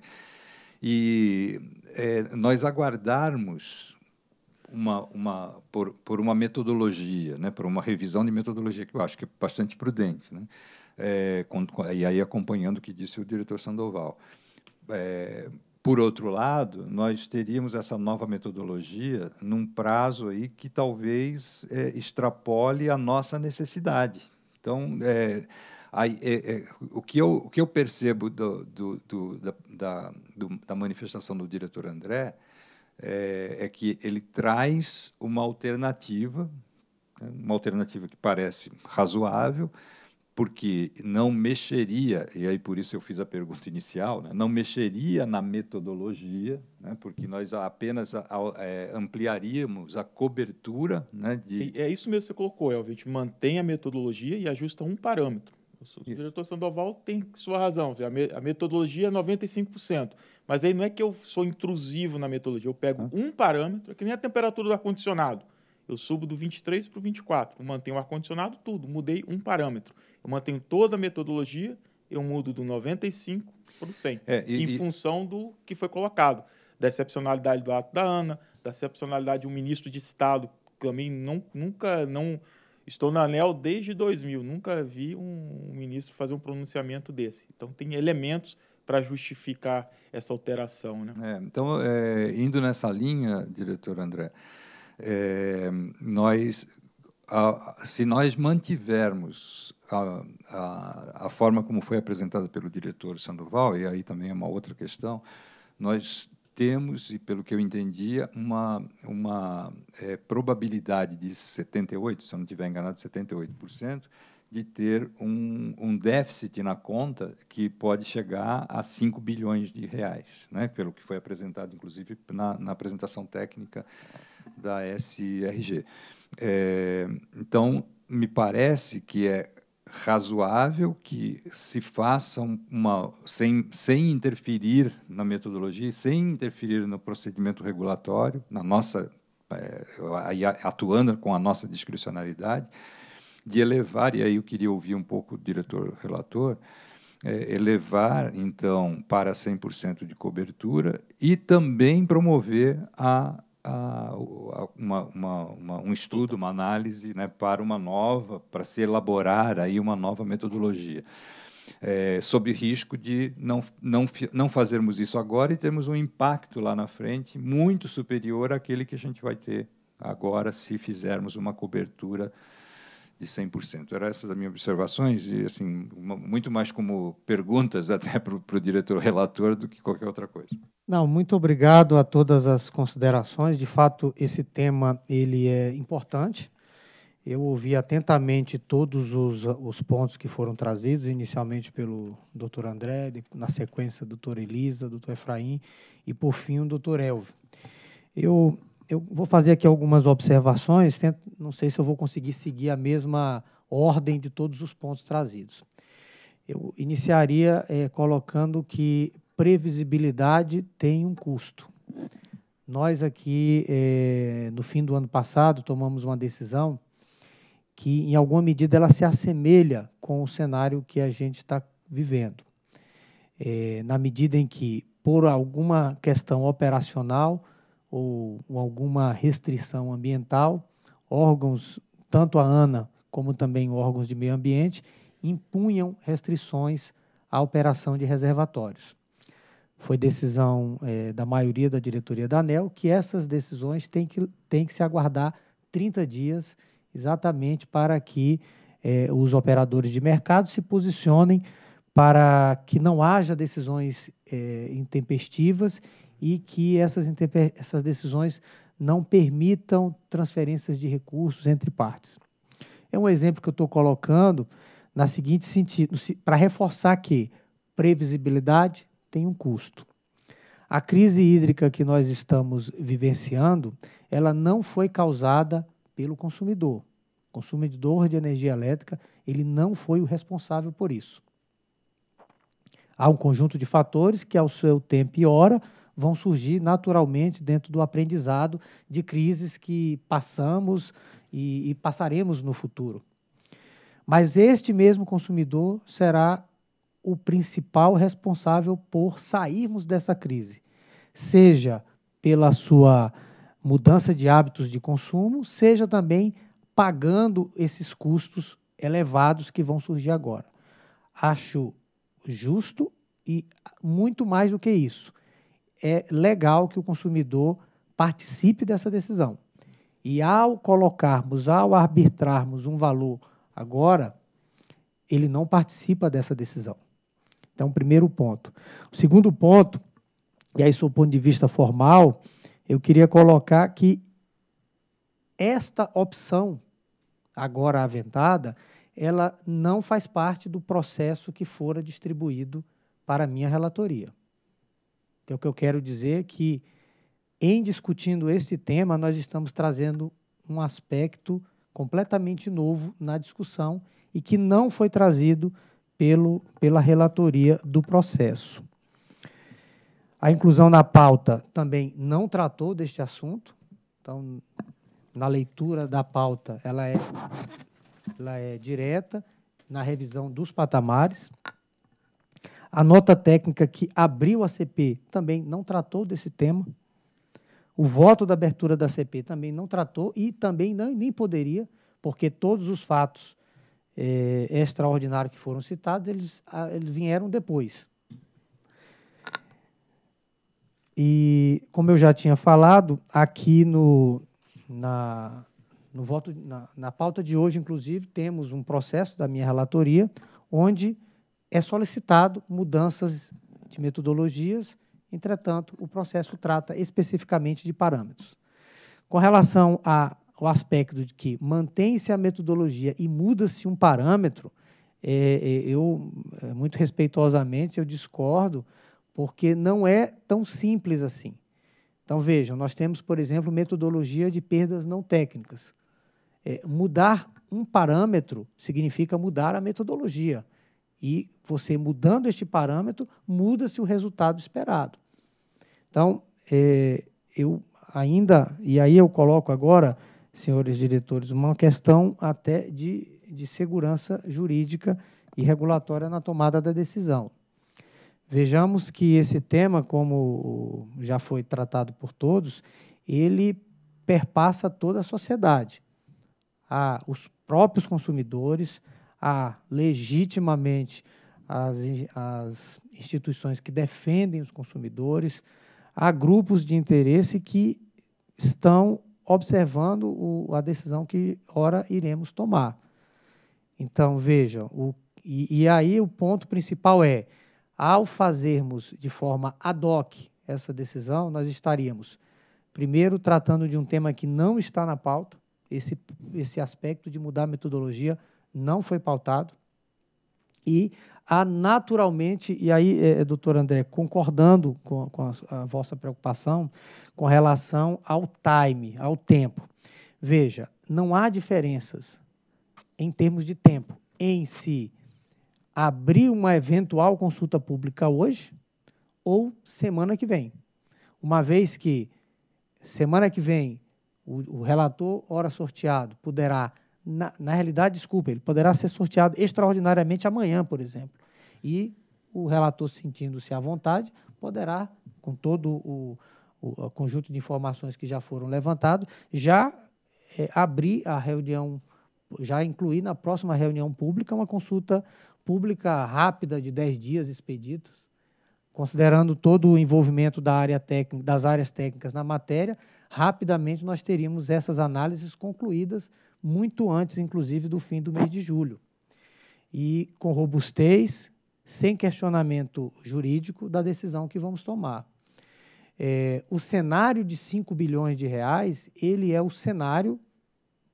e é, nós aguardarmos uma, uma, por, por uma metodologia, né, por uma revisão de metodologia que eu acho que é bastante prudente, né, é, com, e aí acompanhando o que disse o diretor Sandoval. É, por outro lado, nós teríamos essa nova metodologia num prazo aí que talvez é, extrapole a nossa necessidade. Então, é, aí, é, é o, que eu, o que eu percebo do, do, do, da, da, da manifestação do diretor André é, é que ele traz uma alternativa, né, uma alternativa que parece razoável, porque não mexeria, e aí por isso eu fiz a pergunta inicial, né? não mexeria na metodologia, né? porque nós apenas a, a, é, ampliaríamos a cobertura. Né, de... É isso mesmo que você colocou, gente mantém a metodologia e ajusta um parâmetro. O diretor Sandoval tem sua razão, a metodologia é 95%. Mas aí não é que eu sou intrusivo na metodologia. Eu pego ah. um parâmetro, que nem a temperatura do ar-condicionado. Eu subo do 23 para o 24. Eu mantenho o ar-condicionado tudo. Mudei um parâmetro. Eu mantenho toda a metodologia. Eu mudo do 95 para o 100. É, e, em e... função do que foi colocado. Da excepcionalidade do ato da Ana, da excepcionalidade de um ministro de Estado. Que também não, nunca... não Estou na ANEL desde 2000. Nunca vi um ministro fazer um pronunciamento desse. Então, tem elementos para justificar essa alteração. Né? É, então, é, indo nessa linha, diretor André, é, nós, a, se nós mantivermos a, a, a, forma como foi apresentada pelo diretor Sandoval, e aí também é uma outra questão, nós temos, e pelo que eu entendia, uma, uma é, probabilidade de 78%, se eu não estiver enganado, 78%, de ter um, um déficit na conta que pode chegar a 5 bilhões de reais, né? pelo que foi apresentado, inclusive, na, na apresentação técnica da SRG. É, então, me parece que é razoável que se faça uma sem, sem interferir na metodologia, sem interferir no procedimento regulatório, na nossa é, atuando com a nossa discricionalidade, de elevar, e aí eu queria ouvir um pouco do diretor relator, é, elevar, então, para 100% de cobertura e também promover a, a, a uma, uma, uma, um estudo, uma análise né, para uma nova, para se elaborar aí uma nova metodologia. É, sob risco de não, não, não fazermos isso agora e termos um impacto lá na frente muito superior àquele que a gente vai ter agora se fizermos uma cobertura de 100%. Eram essas as minhas observações e assim muito mais como perguntas até para o diretor relator do que qualquer outra coisa. Não, muito obrigado a todas as considerações. De fato, esse tema ele é importante. Eu ouvi atentamente todos os, os pontos que foram trazidos, inicialmente pelo doutor André, na sequência, doutor Elisa, doutor Efraim e, por fim, o doutor Elvio. Eu eu vou fazer aqui algumas observações, tento, não sei se eu vou conseguir seguir a mesma ordem de todos os pontos trazidos. Eu iniciaria é, colocando que previsibilidade tem um custo. Nós aqui, é, no fim do ano passado, tomamos uma decisão que, em alguma medida, ela se assemelha com o cenário que a gente está vivendo. É, na medida em que, por alguma questão operacional, ou alguma restrição ambiental, órgãos, tanto a ANA como também órgãos de meio ambiente, impunham restrições à operação de reservatórios. Foi decisão é, da maioria da diretoria da ANEL que essas decisões têm que, têm que se aguardar 30 dias exatamente para que é, os operadores de mercado se posicionem para que não haja decisões é, intempestivas e que essas, essas decisões não permitam transferências de recursos entre partes. É um exemplo que eu estou colocando na seguinte sentido, para reforçar que previsibilidade tem um custo. A crise hídrica que nós estamos vivenciando, ela não foi causada pelo consumidor. O consumidor de energia elétrica, ele não foi o responsável por isso. Há um conjunto de fatores que, ao seu tempo e hora, vão surgir naturalmente dentro do aprendizado de crises que passamos e, e passaremos no futuro. Mas este mesmo consumidor será o principal responsável por sairmos dessa crise, seja pela sua mudança de hábitos de consumo, seja também pagando esses custos elevados que vão surgir agora. Acho justo e muito mais do que isso é legal que o consumidor participe dessa decisão. E ao colocarmos, ao arbitrarmos um valor agora, ele não participa dessa decisão. Então, primeiro ponto. O segundo ponto, e aí, sob o ponto de vista formal, eu queria colocar que esta opção, agora aventada, ela não faz parte do processo que fora distribuído para a minha relatoria é o que eu quero dizer que, em discutindo este tema, nós estamos trazendo um aspecto completamente novo na discussão e que não foi trazido pelo, pela relatoria do processo. A inclusão na pauta também não tratou deste assunto, então, na leitura da pauta, ela é, ela é direta, na revisão dos patamares. A nota técnica que abriu a CP também não tratou desse tema. O voto da abertura da CP também não tratou e também não, nem poderia, porque todos os fatos é, extraordinários que foram citados, eles, ah, eles vieram depois. E, como eu já tinha falado, aqui no, na, no voto, na, na pauta de hoje, inclusive, temos um processo da minha relatoria, onde é solicitado mudanças de metodologias, entretanto, o processo trata especificamente de parâmetros. Com relação ao aspecto de que mantém-se a metodologia e muda-se um parâmetro, é, é eu, é, muito respeitosamente, eu discordo, porque não é tão simples assim. Então, vejam, nós temos, por exemplo, metodologia de perdas não técnicas. É, mudar um parâmetro significa mudar a metodologia. E você mudando este parâmetro, muda-se o resultado esperado. Então, é, eu ainda, e aí eu coloco agora, senhores diretores, uma questão até de, de segurança jurídica e regulatória na tomada da decisão. Vejamos que esse tema, como já foi tratado por todos, ele perpassa toda a sociedade. Ah, os próprios consumidores, há legitimamente as, as instituições que defendem os consumidores, há grupos de interesse que estão observando o, a decisão que ora iremos tomar. Então, vejam, o, e, e, aí o ponto principal é, ao fazermos de forma ad hoc essa decisão, nós estaríamos, primeiro, tratando de um tema que não está na pauta, esse, esse aspecto de mudar a metodologia não foi pautado. E há naturalmente, e aí, é, é, doutor André, concordando com, com a, a, vossa preocupação com relação ao time, ao tempo. Veja, não há diferenças em termos de tempo em se abrir uma eventual consulta pública hoje ou semana que vem. Uma vez que semana que vem o, o relator, hora sorteado, poderá na, na realidade, desculpa, ele poderá ser sorteado extraordinariamente amanhã, por exemplo. E o relator, sentindo-se à vontade, poderá, com todo o, o, conjunto de informações que já foram levantadas, já é, abrir a reunião, já incluir na próxima reunião pública uma consulta pública rápida de 10 dias expeditos, considerando todo o envolvimento da área técnica, das áreas técnicas na matéria, rapidamente nós teríamos essas análises concluídas muito antes, inclusive, do fim do mês de julho. E com robustez, sem questionamento jurídico da decisão que vamos tomar. É, o cenário de 5 bilhões de reais, ele é o cenário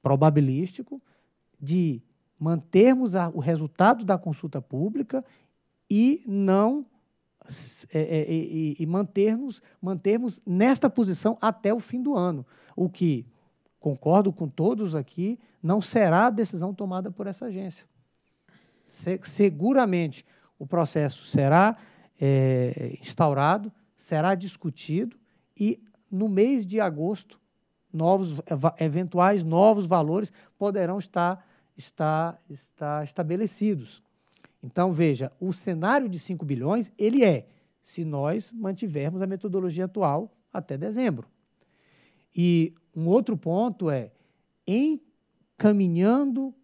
probabilístico de mantermos a, o resultado da consulta pública e não é, é, e, e mantermos, mantermos nesta posição até o fim do ano, o que concordo com todos aqui, não será a decisão tomada por essa agência. Se, seguramente o processo será é, instaurado, será discutido e no mês de agosto novos é, eventuais novos valores poderão estar, estar, estar estabelecidos. Então veja, o cenário de 5 bilhões ele é se nós mantivermos a metodologia atual até dezembro. E um outro ponto é, encaminhando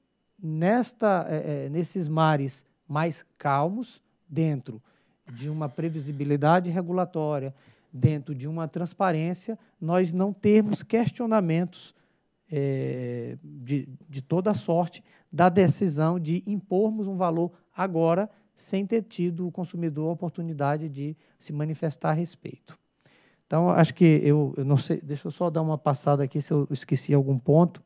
nesta, é, é, nesses mares mais calmos, dentro de uma previsibilidade regulatória, dentro de uma transparência, nós não termos questionamentos é, de, de toda sorte da decisão de impormos um valor agora sem ter tido o consumidor a oportunidade de se manifestar a respeito. Então, acho que eu, eu não sei, deixa eu só dar uma passada aqui se eu esqueci algum ponto.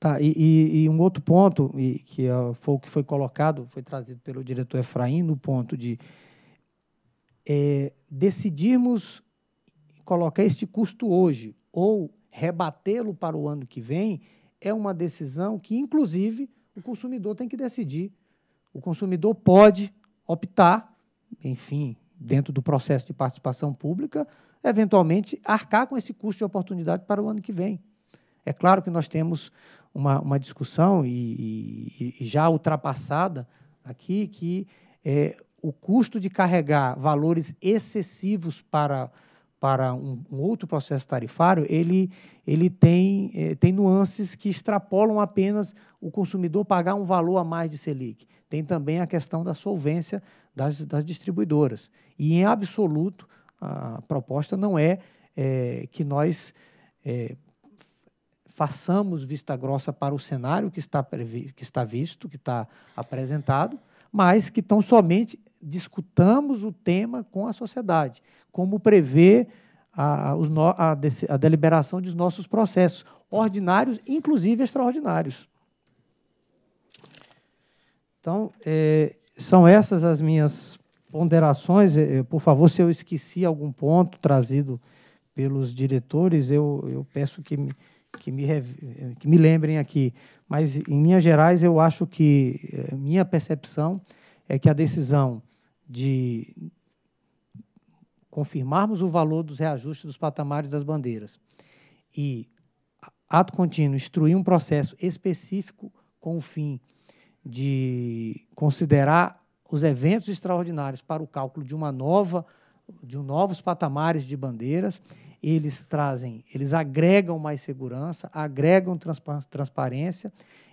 Tá, e, e, e, um outro ponto, e, que uh, foi o que foi colocado, foi trazido pelo diretor Efraim, no ponto de é, decidirmos colocar este custo hoje ou rebatê-lo para o ano que vem, é uma decisão que, inclusive, o consumidor tem que decidir. O consumidor pode optar, enfim, dentro do processo de participação pública, eventualmente arcar com esse custo de oportunidade para o ano que vem. É claro que nós temos uma, uma discussão e, e, e já ultrapassada aqui que é, o custo de carregar valores excessivos para, para um, um outro processo tarifário, ele, ele tem, é, tem nuances que extrapolam apenas o consumidor pagar um valor a mais de Selic. Tem também a questão da solvência das, das distribuidoras. E, em absoluto, a proposta não é, é que nós é, façamos vista grossa para o cenário que está, que está visto, que está apresentado, mas que tão somente discutamos o tema com a sociedade, como prevê a, a, a deliberação dos nossos processos, ordinários, inclusive extraordinários. Então, é, são essas as minhas ponderações. É, é, por favor, se eu esqueci algum ponto trazido pelos diretores, eu, eu peço que me, que, me, é, que me lembrem aqui. Mas, em linhas gerais, eu acho que minha percepção é que a decisão de confirmarmos o valor dos reajustes dos patamares das bandeiras e ato contínuo instruir um processo específico com o fim de considerar os eventos extraordinários para o cálculo de uma nova de um novos patamares de bandeiras, eles trazem, eles agregam mais segurança, agregam transpa transparência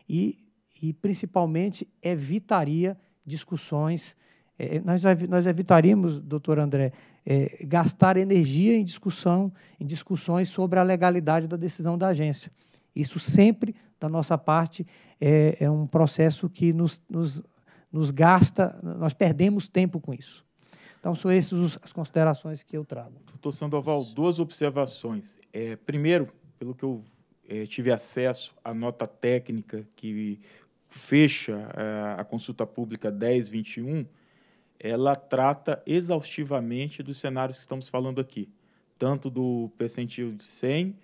e, e principalmente evitaria discussões. É, é nós, nós evitaríamos, doutor André, é, gastar energia em discussão, em discussões sobre a legalidade da decisão da agência. Isso sempre da nossa parte, é, é um processo que nos, nos, nos gasta, nós perdemos tempo com isso. Então, são essas as considerações que eu trago. Doutor Sandoval, duas observações. É, primeiro, pelo que eu é, tive acesso à nota técnica que fecha a, é, a consulta pública 1021, ela trata exaustivamente dos cenários que estamos falando aqui, tanto do percentil de 100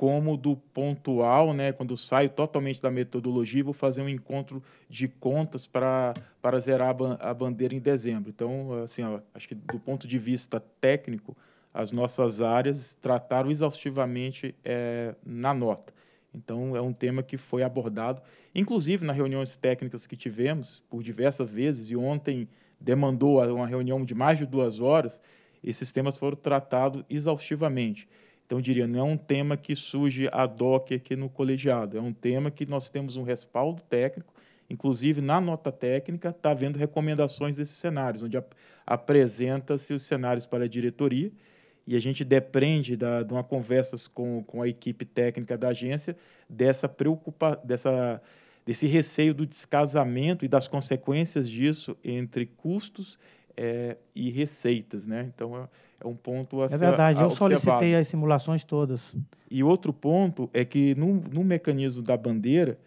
como do pontual, né, quando saio totalmente da metodologia, vou fazer um encontro de contas para zerar a, ban a, bandeira em dezembro. Então, assim, ó, acho que do ponto de vista técnico, as nossas áreas trataram exaustivamente é, na nota. Então, é um tema que foi abordado, inclusive nas reuniões técnicas que tivemos por diversas vezes, e ontem demandou uma reunião de mais de duas horas, esses temas foram tratados exaustivamente. Então, eu diria, não é um tema que surge ad hoc aqui no colegiado, é um tema que nós temos um respaldo técnico, inclusive na nota técnica está havendo recomendações desses cenários, onde ap apresenta-se os cenários para a diretoria e a gente depende da, de uma conversa com, com a equipe técnica da agência dessa preocupa dessa desse receio do descasamento e das consequências disso entre custos é, e receitas, né? Então, é é um ponto a é ser É verdade, a, eu solicitei as simulações todas. E outro ponto é que no, no mecanismo da bandeira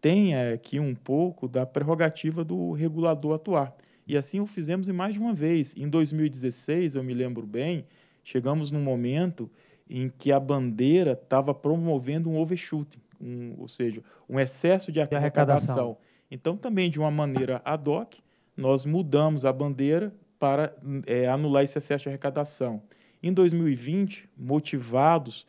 tem é, aqui um pouco da prerrogativa do regulador atuar. E assim o fizemos mais de uma vez. Em 2016, eu me lembro bem, chegamos num momento em que a bandeira estava promovendo um overshoot, um, ou seja, um excesso de arrecadação. de arrecadação. Então, também de uma maneira ad hoc, nós mudamos a bandeira para hum, é, anular esse excesso de arrecadação. Em 2020, motivados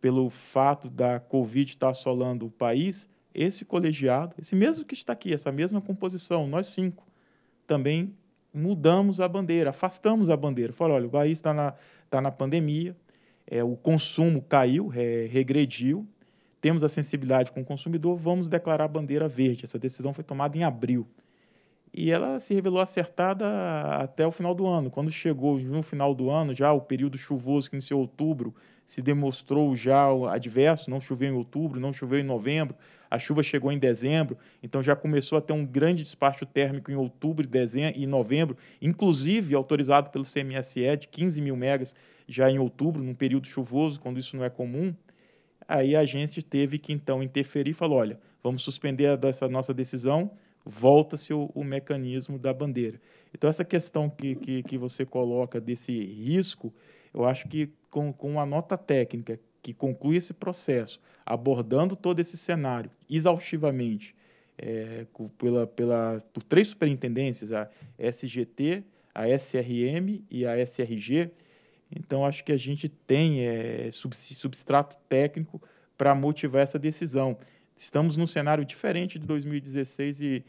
pelo fato da Covid estar assolando o país, esse colegiado, esse mesmo que está aqui, essa mesma composição, nós cinco, também mudamos a bandeira, afastamos a bandeira. falou olha, o país está na, está na pandemia, é, o consumo caiu, é, regrediu, temos a sensibilidade com o consumidor, vamos declarar a bandeira verde. Essa decisão foi tomada em abril e ela se revelou acertada até o final do ano. Quando chegou no final do ano, já o período chuvoso que iniciou outubro se demonstrou já adverso, não choveu em outubro, não choveu em novembro, a chuva chegou em dezembro, então já começou a ter um grande despacho térmico em outubro dezembro, e novembro, inclusive autorizado pelo CMSE de 15 mil megas já em outubro, num período chuvoso, quando isso não é comum, aí a agência teve que então interferir e falou: olha, vamos suspender essa nossa decisão, volta-se o, o, mecanismo da bandeira. Então, essa questão que, que, que, você coloca desse risco, eu acho que com, com a nota técnica que conclui esse processo, abordando todo esse cenário exaustivamente, é, pela, pela, por três superintendências, a SGT, a SRM e a SRG, então acho que a gente tem é, substrato técnico para motivar essa decisão estamos num cenário diferente de 2016 e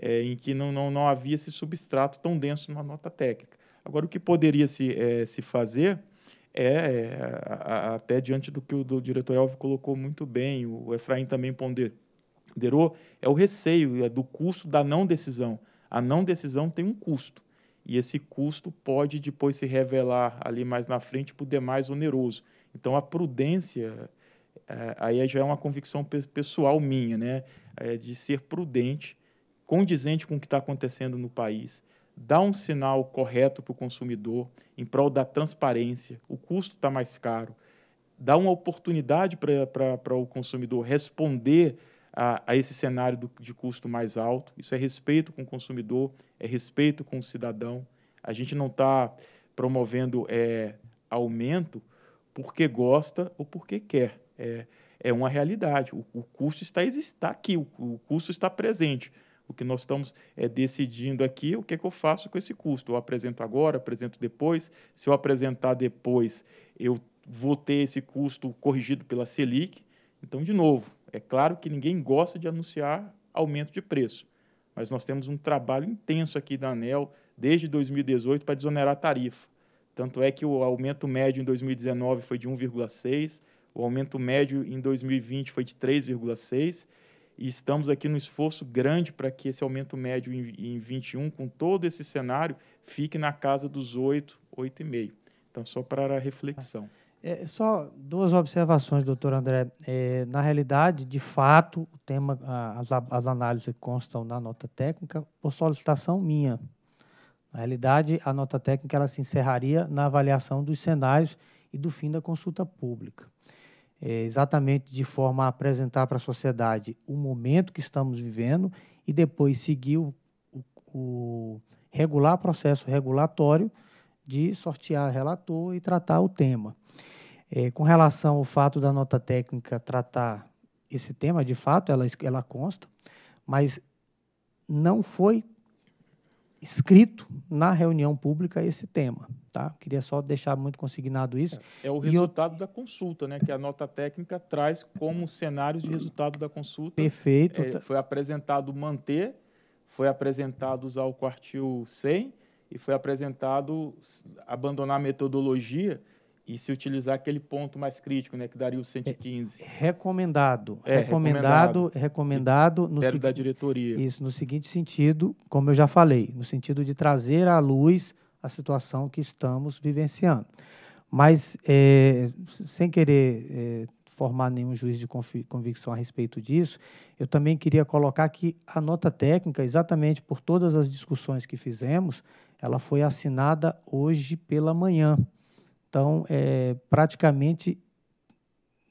é, em que não, não, não havia esse substrato tão denso numa nota técnica. Agora, o que poderia se, é, se fazer é, é a, a, até diante do que o do diretor Elvio colocou muito bem, o Efraim também ponderou, é o receio é do custo da não decisão. A não decisão tem um custo. E esse custo pode depois se revelar ali mais na frente, poder mais oneroso. Então, a prudência é, aí já é uma convicção pessoal minha, né? É de ser prudente, condizente com o que está acontecendo no país, dar um sinal correto para o consumidor em prol da transparência, o custo está mais caro, dar uma oportunidade para o consumidor responder a, a esse cenário do, de custo mais alto. Isso é respeito com o consumidor, é respeito com o cidadão. A gente não está promovendo é, aumento porque gosta ou porque quer é, é uma realidade. O, o custo está, está aqui, o, o custo está presente. O que nós estamos é, decidindo aqui o que, é que eu faço com esse custo. Eu apresento agora, apresento depois. Se eu apresentar depois, eu vou ter esse custo corrigido pela Selic. Então, de novo, é claro que ninguém gosta de anunciar aumento de preço, mas nós temos um trabalho intenso aqui da ANEL desde 2018 para desonerar a tarifa. Tanto é que o aumento médio em 2019 foi de 1,6%, o aumento médio em 2020 foi de 3,6 e estamos aqui no esforço grande para que esse aumento médio em, 2021, 21, com todo esse cenário, fique na casa dos 8, 8,5. Então, só para a reflexão. É, é, só duas observações, doutor André. É, na realidade, de fato, o tema, as, as análises constam na nota técnica por solicitação minha. Na realidade, a nota técnica ela se encerraria na avaliação dos cenários e do fim da consulta pública é, exatamente de forma a apresentar para a sociedade o momento que estamos vivendo e depois seguir o, o, o regular processo regulatório de sortear relator e tratar o tema. É, com relação ao fato da nota técnica tratar esse tema, de fato, ela, ela consta, mas não foi escrito na reunião pública esse tema. Tá? Queria só deixar muito consignado isso. É, é o resultado eu... da consulta, né? que a nota técnica traz como cenário de resultado da consulta. Perfeito. É, foi apresentado manter, foi apresentado usar o quartil 100 e foi apresentado abandonar a metodologia e se utilizar aquele ponto mais crítico, né, que daria o 115. É, recomendado, é, recomendado, recomendado, recomendado no da diretoria. Isso no seguinte sentido, como eu já falei, no sentido de trazer à luz a situação que estamos vivenciando. Mas é, sem querer é, formar nenhum juiz de convicção a respeito disso, eu também queria colocar que a nota técnica, exatamente por todas as discussões que fizemos, ela foi assinada hoje pela manhã. Então, é, praticamente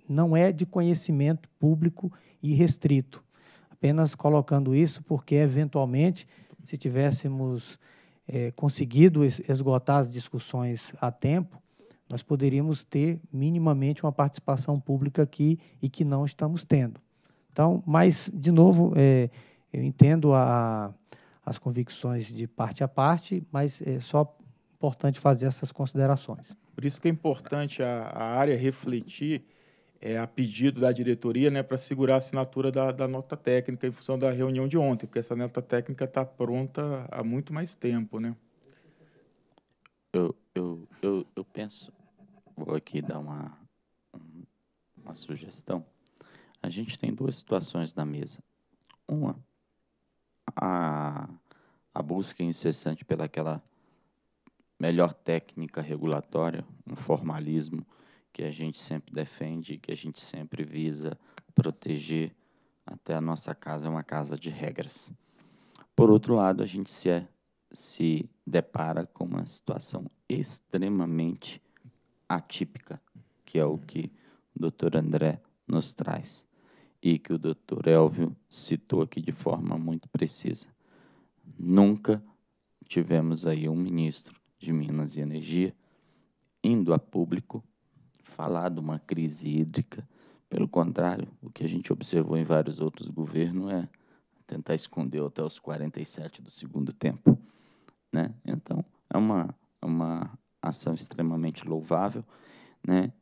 não é de conhecimento público e restrito. Apenas colocando isso porque, eventualmente, se tivéssemos é, conseguido esgotar as discussões a tempo, nós poderíamos ter minimamente uma participação pública aqui e que não estamos tendo. Então, mas, de novo, é, eu entendo a, as convicções de parte a parte, mas é só importante fazer essas considerações. Por isso que é importante a, a área refletir é, a pedido da diretoria né, para segurar a assinatura da, da, nota técnica em função da reunião de ontem, porque essa nota técnica está pronta há muito mais tempo. Né? Eu, eu, eu, eu penso, vou aqui dar uma, uma sugestão. A gente tem duas situações na mesa. Uma, a, a busca incessante pelaquela melhor técnica regulatória, um formalismo que a gente sempre defende, que a gente sempre visa proteger, até a nossa casa é uma casa de regras. Por outro lado, a gente se, é, se depara com uma situação extremamente atípica, que é o que o doutor André nos traz e que o doutor Elvio citou aqui de forma muito precisa. Nunca tivemos aí um ministro de Minas e Energia, indo a público falar de uma crise hídrica. Pelo contrário, o que a gente observou em vários outros governos é tentar esconder até os 47 do segundo tempo. Né? Então, é uma, é uma ação extremamente louvável, né?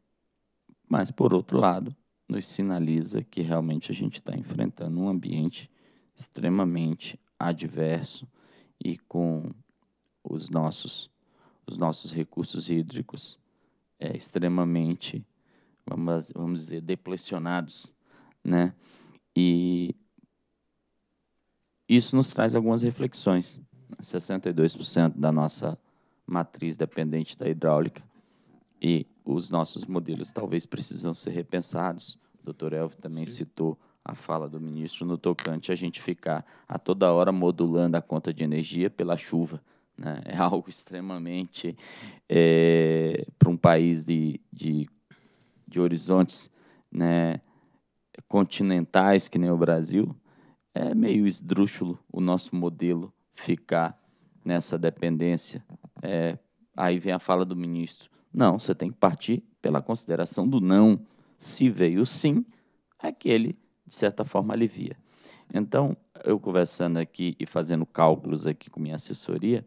mas, por outro lado, nos sinaliza que realmente a gente está enfrentando um ambiente extremamente adverso e com os nossos os nossos recursos hídricos é, extremamente, vamos, vamos dizer, deplecionados, né? E isso nos traz algumas reflexões. 62% da nossa matriz dependente da hidráulica e os nossos modelos talvez precisam ser repensados. O doutor Elvio também Sim. citou a fala do ministro no tocante a gente ficar a toda hora modulando a conta de energia pela chuva. Né? É algo extremamente é, para um país de, de, de horizontes né, continentais, que nem o Brasil, é meio esdrúxulo o nosso modelo ficar nessa dependência. É, aí vem a fala do ministro. Não, você tem que partir pela consideração do não. Se veio sim, aquele, é de certa forma, alivia. Então, eu conversando aqui e fazendo cálculos aqui com minha assessoria,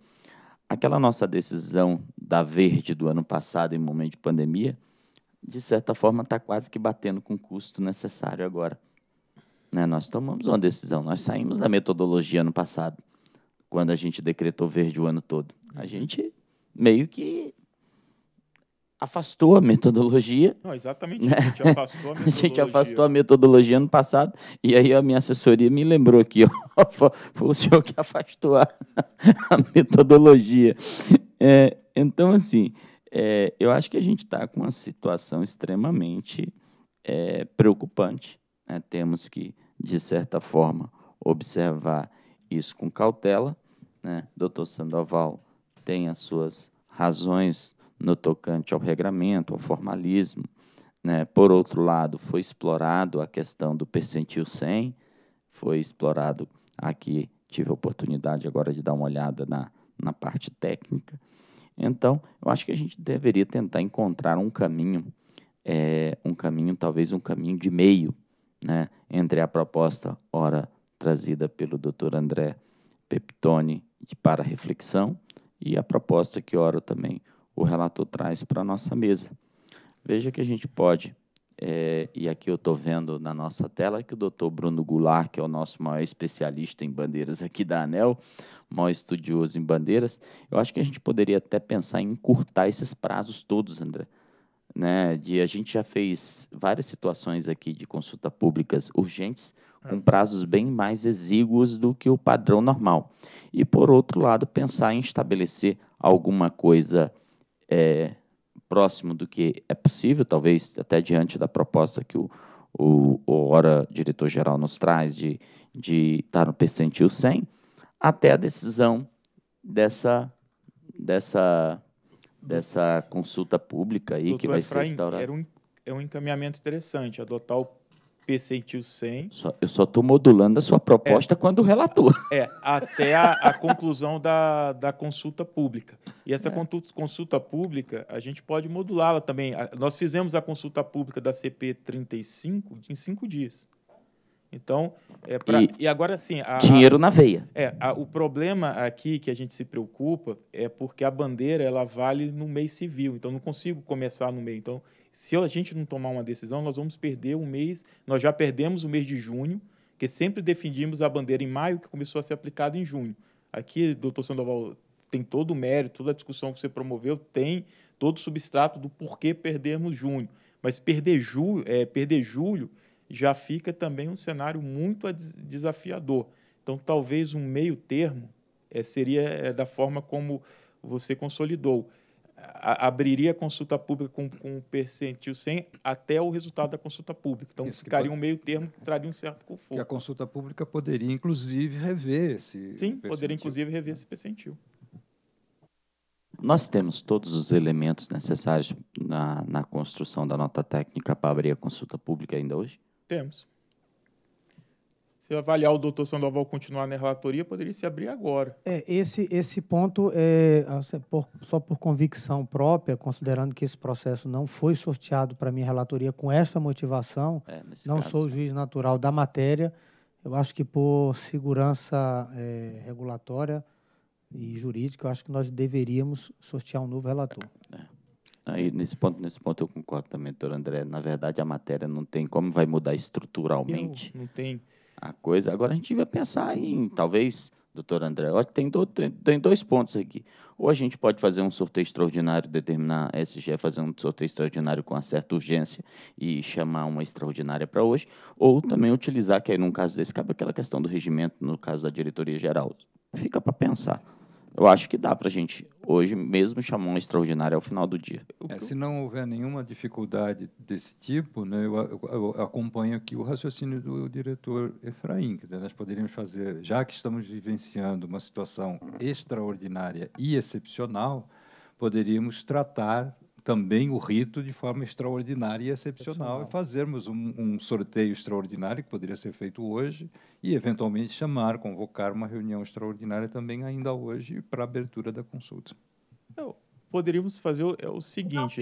aquela nossa decisão da verde do ano passado em momento de pandemia, de certa forma está quase que batendo com o custo necessário agora. Né? Nós tomamos uma decisão, nós saímos da metodologia ano passado, quando a gente decretou verde o ano todo. A gente meio que afastou a metodologia. Não, exatamente. Né? A, gente afastou a, metodologia. a gente afastou a metodologia ano passado e aí a minha assessoria me lembrou aqui, ó, foi o senhor que afastou a, a metodologia. É, então, assim, é, eu acho que a gente está com uma situação extremamente é, preocupante. Né? Temos que, de certa forma, observar isso com cautela. Né? Doutor Sandoval tem as suas razões no tocante ao regramento, ao formalismo. Né? Por outro lado, foi explorado a questão do percentil 100, foi explorado aqui, tive a oportunidade agora de dar uma olhada na, na parte técnica. Então, eu acho que a gente deveria tentar encontrar um caminho, é, um caminho, talvez um caminho de meio, né, entre a proposta, ora trazida pelo Dr. André Peptoni para reflexão, e a proposta que, ora também, o relator traz para a nossa mesa. Veja que a gente pode, é, e aqui eu estou vendo na nossa tela que o doutor Bruno Goulart, que é o nosso maior especialista em bandeiras aqui da ANEL, maior estudioso em bandeiras, eu acho que a gente poderia até pensar em encurtar esses prazos todos, André. Né, de a gente já fez várias situações aqui de consulta públicas urgentes com hum. prazos bem mais exíguos do que o padrão normal. E por outro lado, pensar em estabelecer alguma coisa é, próximo do que é possível, talvez até diante da proposta que o, o, o ora diretor-geral nos traz de, de estar no percentil 100, até a decisão dessa, dessa, dessa consulta pública aí Doutor que vai Efraim, ser instaurada. Era um, é um encaminhamento interessante, adotar o sentiu 100. Só, eu só estou modulando a sua é. proposta é, quando o relator. É, até a, a conclusão da, da consulta pública. E essa é. consulta pública, a gente pode modulá-la também. Nós fizemos a consulta pública da CP 35 em cinco dias. Então, é pra, e, e agora sim. A, dinheiro a, na veia. É, a, o problema aqui que a gente se preocupa é porque a bandeira ela vale no mês civil. Então, não consigo começar no meio. Então, se a gente não tomar uma decisão, nós vamos perder um mês. Nós já perdemos o mês de junho, que sempre defendimos a bandeira em maio, que começou a ser aplicada em junho. Aqui, doutor Sandoval, tem todo o mérito, toda a discussão que você promoveu, tem todo o substrato do porquê perdermos junho. Mas perder julho, é, perder julho já fica também um cenário muito desafiador. Então, talvez um meio termo é, seria é, da forma como você consolidou a, abriria a consulta pública com, com um percentil 100 até o resultado da consulta pública. Então, Isso ficaria pode... um meio termo que traria um certo conforto. E a consulta pública poderia, inclusive, rever esse Sim, percentil. poderia, inclusive, rever esse percentil. Nós temos todos os elementos necessários na, na construção da nota técnica para abrir a consulta pública ainda hoje? Temos se avaliar o doutor Sandoval continuar na relatoria, poderia se abrir agora. É, esse, esse ponto é ah, por, só por convicção própria, considerando que esse processo não foi sorteado para minha relatoria com essa motivação, é, não caso, sou o juiz natural da matéria, eu acho que por segurança é, regulatória e jurídica, eu acho que nós deveríamos sortear um novo relator. É. Aí, nesse ponto, nesse ponto eu concordo também, doutor André. Na verdade, a matéria não tem como vai mudar estruturalmente. Eu, não tem a coisa. Agora a gente vai pensar em, talvez, doutor André, tem, do, tem, tem, dois pontos aqui. Ou a gente pode fazer um sorteio extraordinário, determinar a SGE fazer um sorteio extraordinário com uma certa urgência e chamar uma extraordinária para hoje, ou também utilizar, que aí num caso desse cabe aquela questão do regimento, no caso da diretoria geral. Fica para pensar. Eu acho que dá para a gente, hoje mesmo, chamar um extraordinário ao final do dia. É, se não houver nenhuma dificuldade desse tipo, né, eu, eu, eu, acompanho aqui o raciocínio do diretor Efraim. Que nós poderíamos fazer, já que estamos vivenciando uma situação extraordinária e excepcional, poderíamos tratar também o rito de forma extraordinária e excepcional, excepcional. e fazermos um, um, sorteio extraordinário que poderia ser feito hoje e eventualmente chamar, convocar uma reunião extraordinária também ainda hoje para abertura da consulta. Eu, poderíamos fazer o, é o seguinte.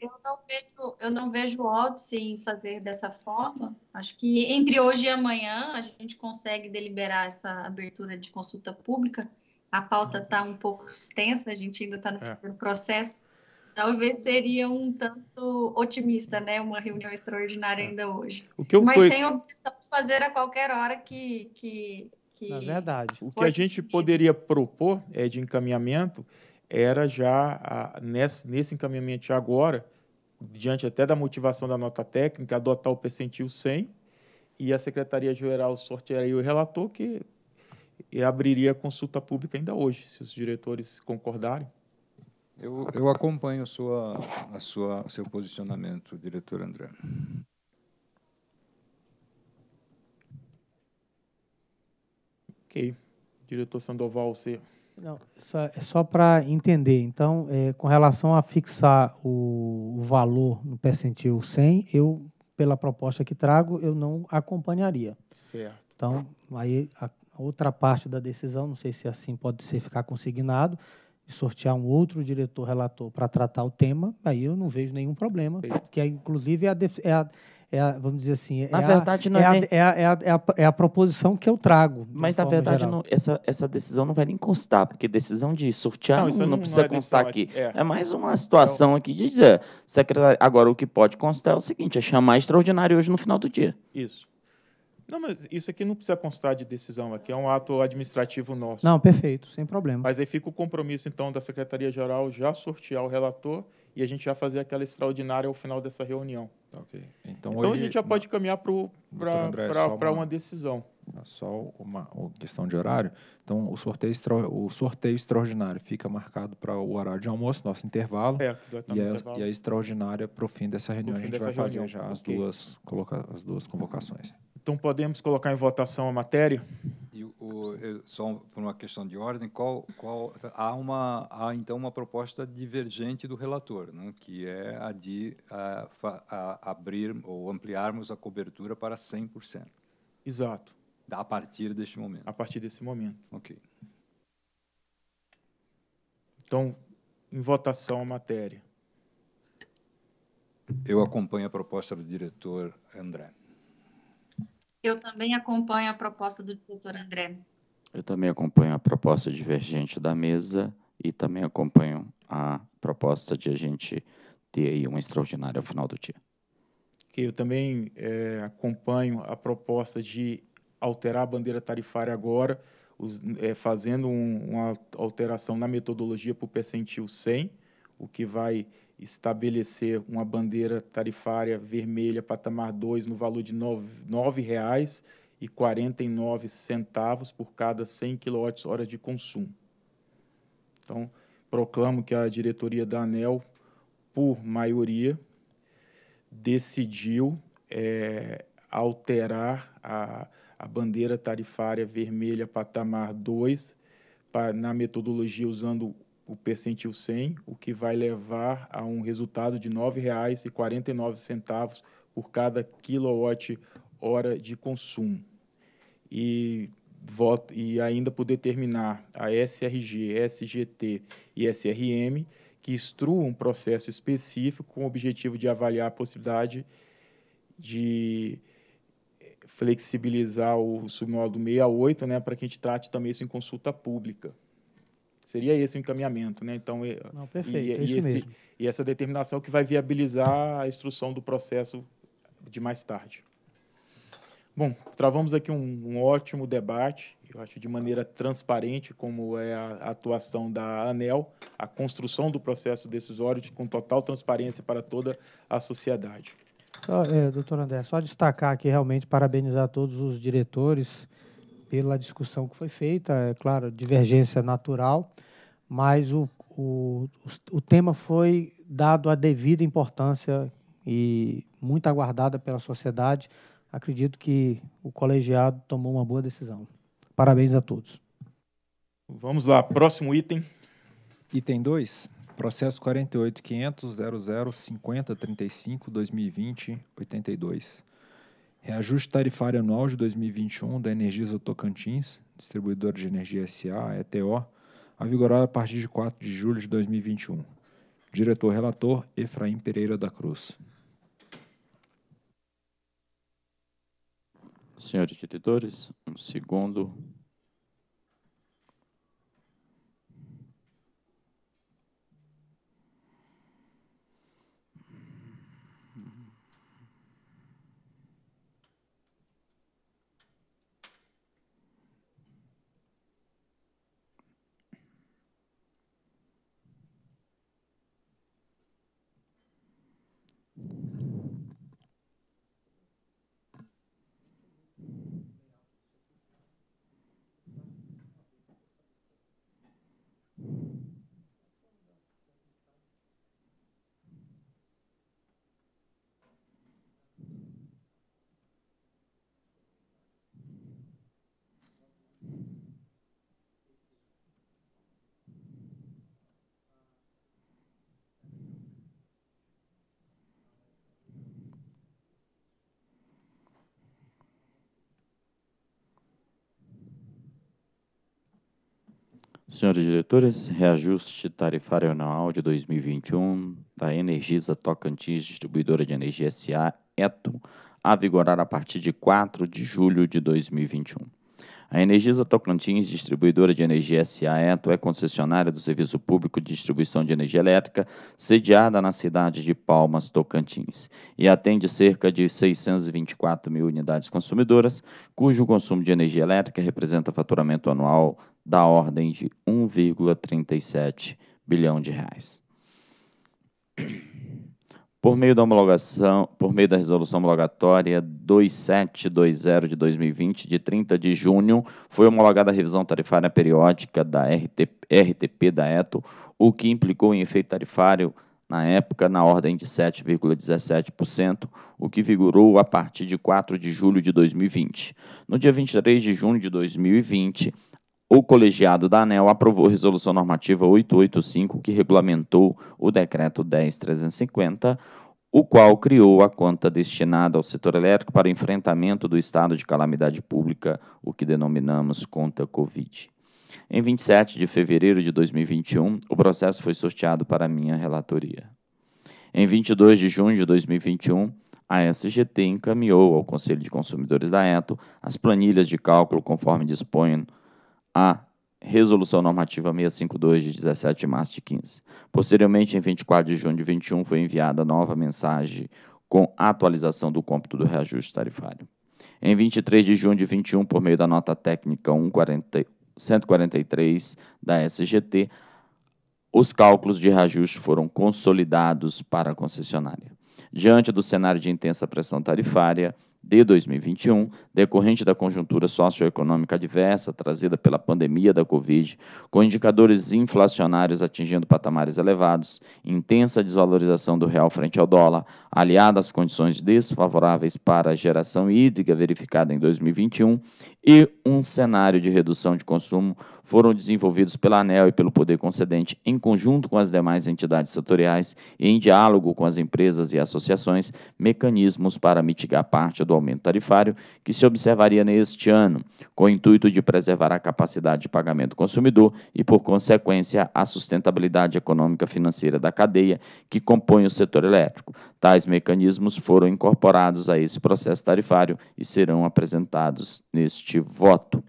Eu não, é vejo, eu não, vejo, óbice em fazer dessa forma. Acho que entre hoje e amanhã a gente consegue deliberar essa abertura de consulta pública. A pauta está uhum. um pouco extensa, a gente ainda está no é. processo talvez seria um tanto otimista, né? Uma reunião extraordinária é. ainda hoje. O que eu Mas sem objeção de fazer a qualquer hora que. que, que... Na é verdade. O que a gente poderia propor é, de encaminhamento era já a, nesse, nesse encaminhamento agora, diante até da motivação da nota técnica, adotar o percentil 100 e a Secretaria-Geral sortearia o relator que abriria a consulta pública ainda hoje, se os diretores concordarem. Eu, eu acompanho sua, a sua, seu posicionamento, diretor André. Ok. Diretor Sandoval, você. Não, só, é só para entender. Então, é, com relação a fixar o, o, valor no percentil 100, eu, pela proposta que trago, eu não acompanharia. Certo. Então, aí a outra parte da decisão, não sei se assim pode ser ficar consignado, e sortear um outro diretor relator para tratar o tema, aí eu não vejo nenhum problema, que é, inclusive é a, é a, é a vamos dizer assim, é na é verdade a, não é, é nem... É a, é, a, é, a, é, a, proposição que eu trago. Mas na verdade não, essa, essa decisão não vai nem constar, porque decisão de sortear não, não, não precisa não constar aqui. É. mais uma situação então... aqui de dizer, secretário, agora o que pode constar é o seguinte, é chamar extraordinário hoje no final do dia. Isso. Não, mas isso aqui não precisa constar de decisão, aqui é um ato administrativo nosso. Não, perfeito, sem problema. Mas aí fica o compromisso, então, da Secretaria-Geral já sortear o relator e a gente já fazer aquela extraordinária ao final dessa reunião. Ok. Então, então hoje, a gente já pode caminhar para uma decisão. É só uma, questão de horário. Então, o sorteio, extra, o sorteio extraordinário fica marcado para o horário de almoço, nosso intervalo. É, e, a, é, intervalo. e a é extraordinária para o fim dessa reunião. Fim a gente vai fazer já as, okay. duas, coloca, as duas convocações. Então, podemos colocar em votação a matéria? E o, só por uma questão de ordem, qual, qual, há, uma, há então uma proposta divergente do relator, né, que é a de a, a abrir ou ampliarmos a cobertura para 100%. Exato. A partir deste momento. A partir desse momento. Ok. Então, em votação a matéria. Eu acompanho a proposta do diretor André. Eu também acompanho a proposta do diretor André. Eu também acompanho a proposta divergente da mesa e também acompanho a proposta de a gente ter aí uma extraordinária ao final do dia. Eu também é, acompanho a proposta de alterar a bandeira tarifária agora, os, é, fazendo um, uma alteração na metodologia para o percentil 100, o que vai estabelecer uma bandeira tarifária vermelha patamar 2 no valor de R$ 9,49 por cada 100 kWh de consumo. Então, proclamo que a diretoria da ANEL, por maioria, decidiu é, alterar a, a bandeira tarifária vermelha patamar 2, na metodologia usando o percentil 100, o que vai levar a um resultado de R$ 9,49 por cada quilowatt-hora de consumo. E, voto, e ainda por determinar a SRG, SGT e SRM, que instruam um processo específico com o objetivo de avaliar a possibilidade de flexibilizar o submódulo do a né, para que a gente trate também isso em consulta pública. Seria esse o encaminhamento, né? Então, é, Não, perfeito, e, é e, é esse, e essa determinação que vai viabilizar a instrução do processo de mais tarde. Bom, travamos aqui um, um, ótimo debate, eu acho de maneira transparente como é a atuação da ANEL, a construção do processo decisório de, com total transparência para toda a sociedade. Só, é, doutor André, só destacar aqui realmente, parabenizar todos os diretores pela discussão que foi feita. É claro, divergência natural, mas o, o, o tema foi dado a devida importância e muito aguardada pela sociedade. Acredito que o colegiado tomou uma boa decisão. Parabéns a todos. Vamos lá, próximo item. Item 2, Processo 48.500.00.50.35.2020.82. Reajuste tarifário anual de 2021 da Energisa Tocantins, distribuidora de energia SA, ETO, a vigorar a partir de 4 de julho de 2021. Diretor-relator Efraim Pereira da Cruz. Senhores diretores, um segundo Senhores diretores, reajuste tarifário anual de 2021 da Energisa Tocantins Distribuidora de Energia SA, ETO, a vigorar a partir de 4 de julho de 2021. A Energisa Tocantins Distribuidora de Energia SA, ETO, é concessionária do Serviço Público de Distribuição de Energia Elétrica, sediada na cidade de Palmas, Tocantins, e atende cerca de 624 mil unidades consumidoras, cujo consumo de energia elétrica representa faturamento anual da ordem de 1,37 bilhão de reais. Por meio da homologação, por meio da resolução homologatória 2720 de 2020, de 30 de junho, foi homologada a revisão tarifária periódica da RTP da ETO, o que implicou em efeito tarifário na época na ordem de 7,17%, o que vigorou a partir de 4 de julho de 2020. No dia 23 de junho de 2020, o colegiado da ANEL aprovou Resolução Normativa 885, que regulamentou o Decreto 10350, o qual criou a conta destinada ao setor elétrico para o enfrentamento do estado de calamidade pública, o que denominamos conta Covid. Em 27 de fevereiro de 2021, o processo foi sorteado para minha relatoria. Em 22 de junho de 2021, a SGT encaminhou ao Conselho de Consumidores da ETO as planilhas de cálculo conforme dispõem a Resolução Normativa 652 de 17 de março de 15. Posteriormente, em 24 de junho de 21, foi enviada nova mensagem com atualização do cômputo do reajuste tarifário. Em 23 de junho de 21, por meio da nota técnica 143 da SGT, os cálculos de reajuste foram consolidados para a concessionária. Diante do cenário de intensa pressão tarifária, de 2021, decorrente da conjuntura socioeconômica adversa trazida pela pandemia da Covid, com indicadores inflacionários atingindo patamares elevados, intensa desvalorização do real frente ao dólar, aliada às condições desfavoráveis para a geração hídrica verificada em 2021 e um cenário de redução de consumo foram desenvolvidos pela ANEL e pelo Poder Concedente em conjunto com as demais entidades setoriais e em diálogo com as empresas e associações, mecanismos para mitigar parte do aumento tarifário que se observaria neste ano, com o intuito de preservar a capacidade de pagamento do consumidor e, por consequência, a sustentabilidade econômica financeira da cadeia que compõe o setor elétrico. Tais mecanismos foram incorporados a esse processo tarifário e serão apresentados neste voto.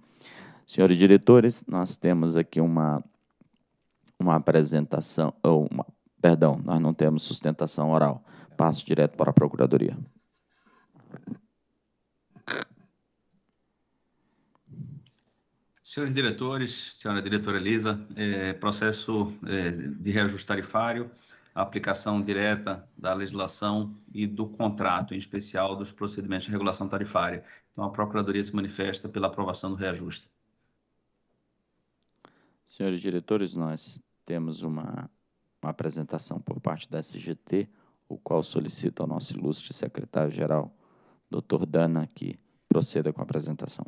Senhores diretores, nós temos aqui uma, uma apresentação, ou uma, perdão, nós não temos sustentação oral. Passo direto para a Procuradoria. Senhores diretores, senhora diretora Elisa, é, processo é, de reajuste tarifário, aplicação direta da legislação e do contrato, em especial dos procedimentos de regulação tarifária. Então, a Procuradoria se manifesta pela aprovação do reajuste. Senhores diretores, nós temos uma, uma apresentação por parte da SGT, o qual solicito ao nosso ilustre secretário-geral, Dr. Dana, que proceda com a apresentação.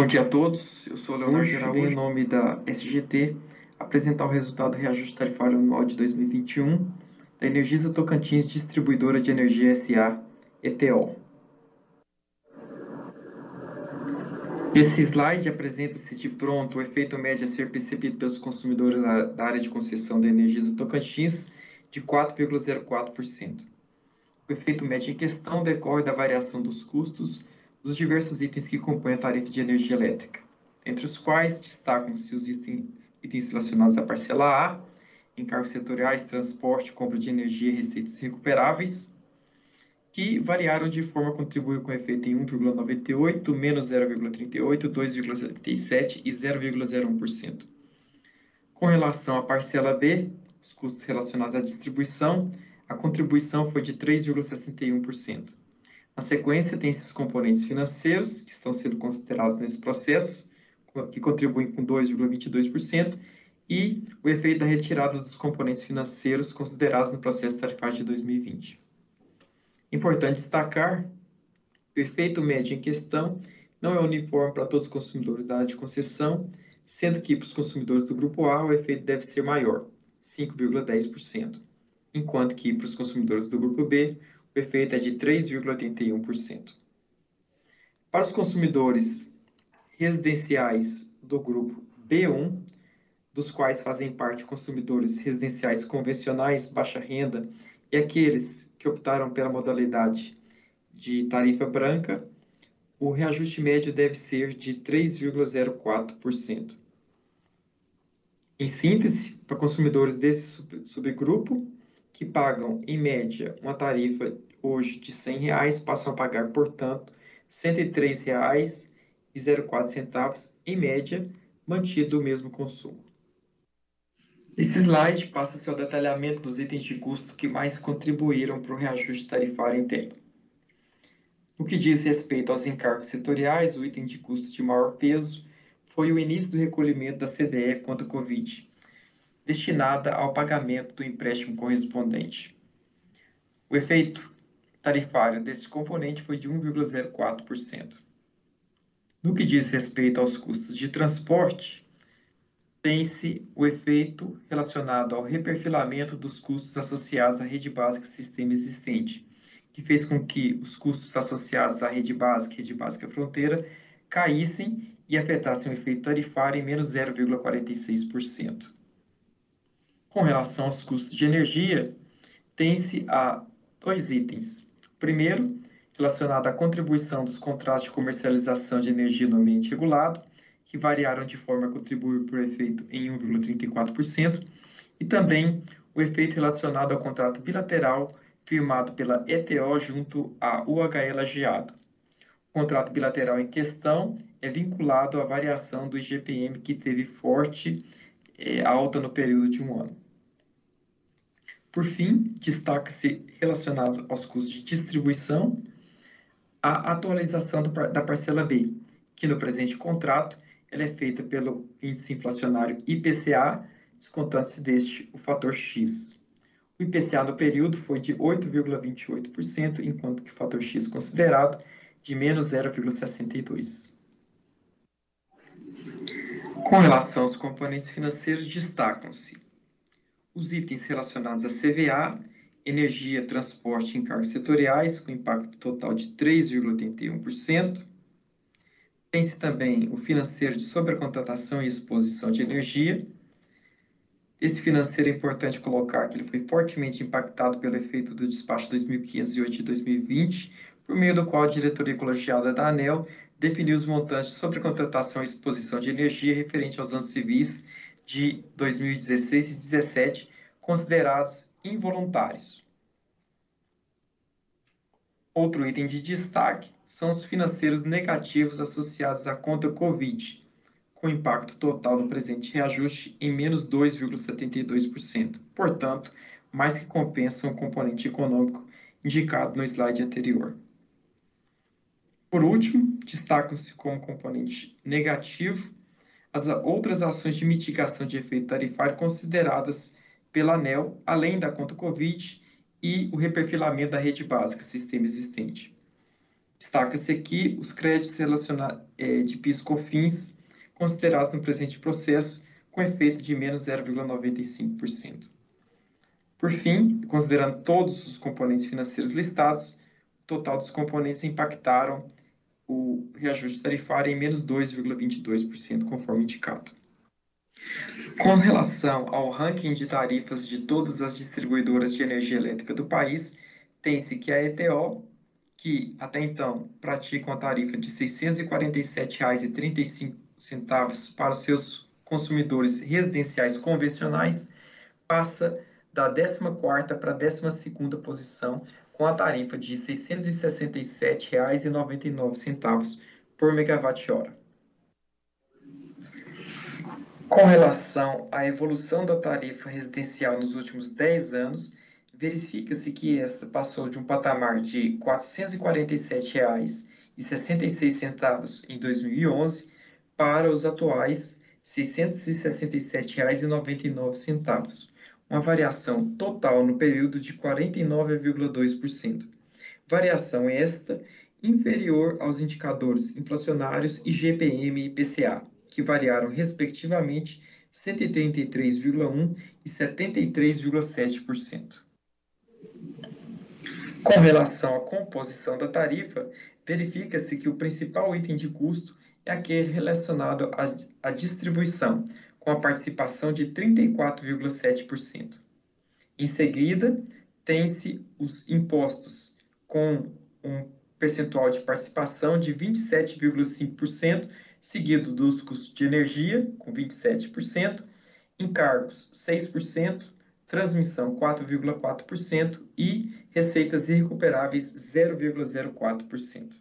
Bom dia a todos, eu sou Leonardo Geral em nome da SGT apresentar o resultado do reajuste tarifário anual de 2021 da Energisa Tocantins Distribuidora de Energia SA, ETO. Esse slide apresenta-se de pronto o efeito médio a ser percebido pelos consumidores da área de concessão da Energisa Tocantins de 4,04%. O efeito médio em questão decorre da variação dos custos dos diversos itens que compõem a tarifa de energia elétrica, entre os quais destacam-se os itens, relacionados à parcela A, encargos setoriais, transporte, compra de energia e receitas recuperáveis, que variaram de forma a contribuir com efeito em 1,98, menos 0,38, 2,77 e 0,01%. Com relação à parcela B, os custos relacionados à distribuição, a contribuição foi de 3,61%. A sequência tem esses componentes financeiros, que estão sendo considerados nesse processo, que contribuem com 2,22%, e o efeito da retirada dos componentes financeiros considerados no processo tarifário de 2020. Importante destacar que o efeito médio em questão não é uniforme para todos os consumidores da área de concessão, sendo que para os consumidores do grupo A o efeito deve ser maior, 5,10%, enquanto que para os consumidores do grupo B o efeito é de 3,81%. Para os consumidores residenciais do grupo B1, dos quais fazem parte consumidores residenciais convencionais, baixa renda, e aqueles que optaram pela modalidade de tarifa branca, o reajuste médio deve ser de 3,04%. Em síntese, para consumidores desse subgrupo, que pagam, em média, uma tarifa hoje de R$ reais passam a pagar, portanto, R$ 103,04 em média, mantido o mesmo consumo. Esse slide passa seu detalhamento dos itens de custo que mais contribuíram para o reajuste tarifário interno. No que diz respeito aos encargos setoriais, o item de custo de maior peso foi o início do recolhimento da CDE contra o Covid, destinada ao pagamento do empréstimo correspondente. O efeito tarifário desse componente foi de 1,04%. No que diz respeito aos custos de transporte, tem-se o efeito relacionado ao reperfilamento dos custos associados à rede básica sistema existente, que fez com que os custos associados à rede básica e rede básica fronteira caíssem e afetassem o efeito tarifário em menos 0,46%. Com relação aos custos de energia, tem-se a dois itens. Primeiro, relacionado à contribuição dos contratos de comercialização de energia no ambiente regulado, que variaram de forma a contribuir para o efeito em 1,34%, e também o efeito relacionado ao contrato bilateral firmado pela ETO junto à UHL Lajeado. O contrato bilateral em questão é vinculado à variação do IGPM que teve forte é, alta no período de um ano. Por fim, destaca-se relacionado aos custos de distribuição a atualização do, da parcela B, que no presente contrato ela é feita pelo índice inflacionário IPCA, descontando-se deste o fator X. O IPCA no período foi de 8,28%, enquanto que o fator X considerado de menos 0,62%. Com relação aos componentes financeiros, destacam-se os itens relacionados a CVA, energia, transporte e encargos setoriais, com impacto total de 3,81%. Tem-se também o financeiro de sobrecontratação e exposição de energia. Esse financeiro é importante colocar que ele foi fortemente impactado pelo efeito do despacho 2508 de 2020, por meio do qual a diretoria colegiada da ANEL definiu os montantes sobre contratação e exposição de energia referente aos anos civis de 2016 e 2017, considerados involuntários. Outro item de destaque são os financeiros negativos associados à conta Covid, com impacto total no presente reajuste em menos 2,72%, portanto, mais que compensa o componente econômico indicado no slide anterior. Por último, destacam-se como componente negativo as outras ações de mitigação de efeito tarifário consideradas pela ANEL, além da conta Covid e o reperfilamento da rede básica, sistema existente. Destaca-se aqui os créditos relacionados eh, de PIS/COFINS considerados no presente processo, com efeito de menos 0,95%. Por fim, considerando todos os componentes financeiros listados, o total dos componentes impactaram o reajuste tarifário em menos 2,22%, conforme indicado. Com relação ao ranking de tarifas de todas as distribuidoras de energia elétrica do país, tem-se que a ETO, que até então pratica uma tarifa de R$ 647,35 para os seus consumidores residenciais convencionais, passa da 14ª para a 12ª posição com a tarifa de R$ 667,99 por megawatt-hora. Com relação à evolução da tarifa residencial nos últimos 10 anos, verifica-se que esta passou de um patamar de R$ 447,66 em 2011 para os atuais R$ 667,99 uma variação total no período de 49,2%. Variação esta inferior aos indicadores inflacionários GPM e IPCA, que variaram respectivamente 133,1 e 73,7%. Com relação à composição da tarifa, verifica-se que o principal item de custo é aquele relacionado à distribuição, com a participação de 34,7%. Em seguida, tem-se os impostos, com um percentual de participação de 27,5%, seguido dos custos de energia, com 27%, encargos, 6%, transmissão, 4,4% e receitas irrecuperáveis, 0,04%.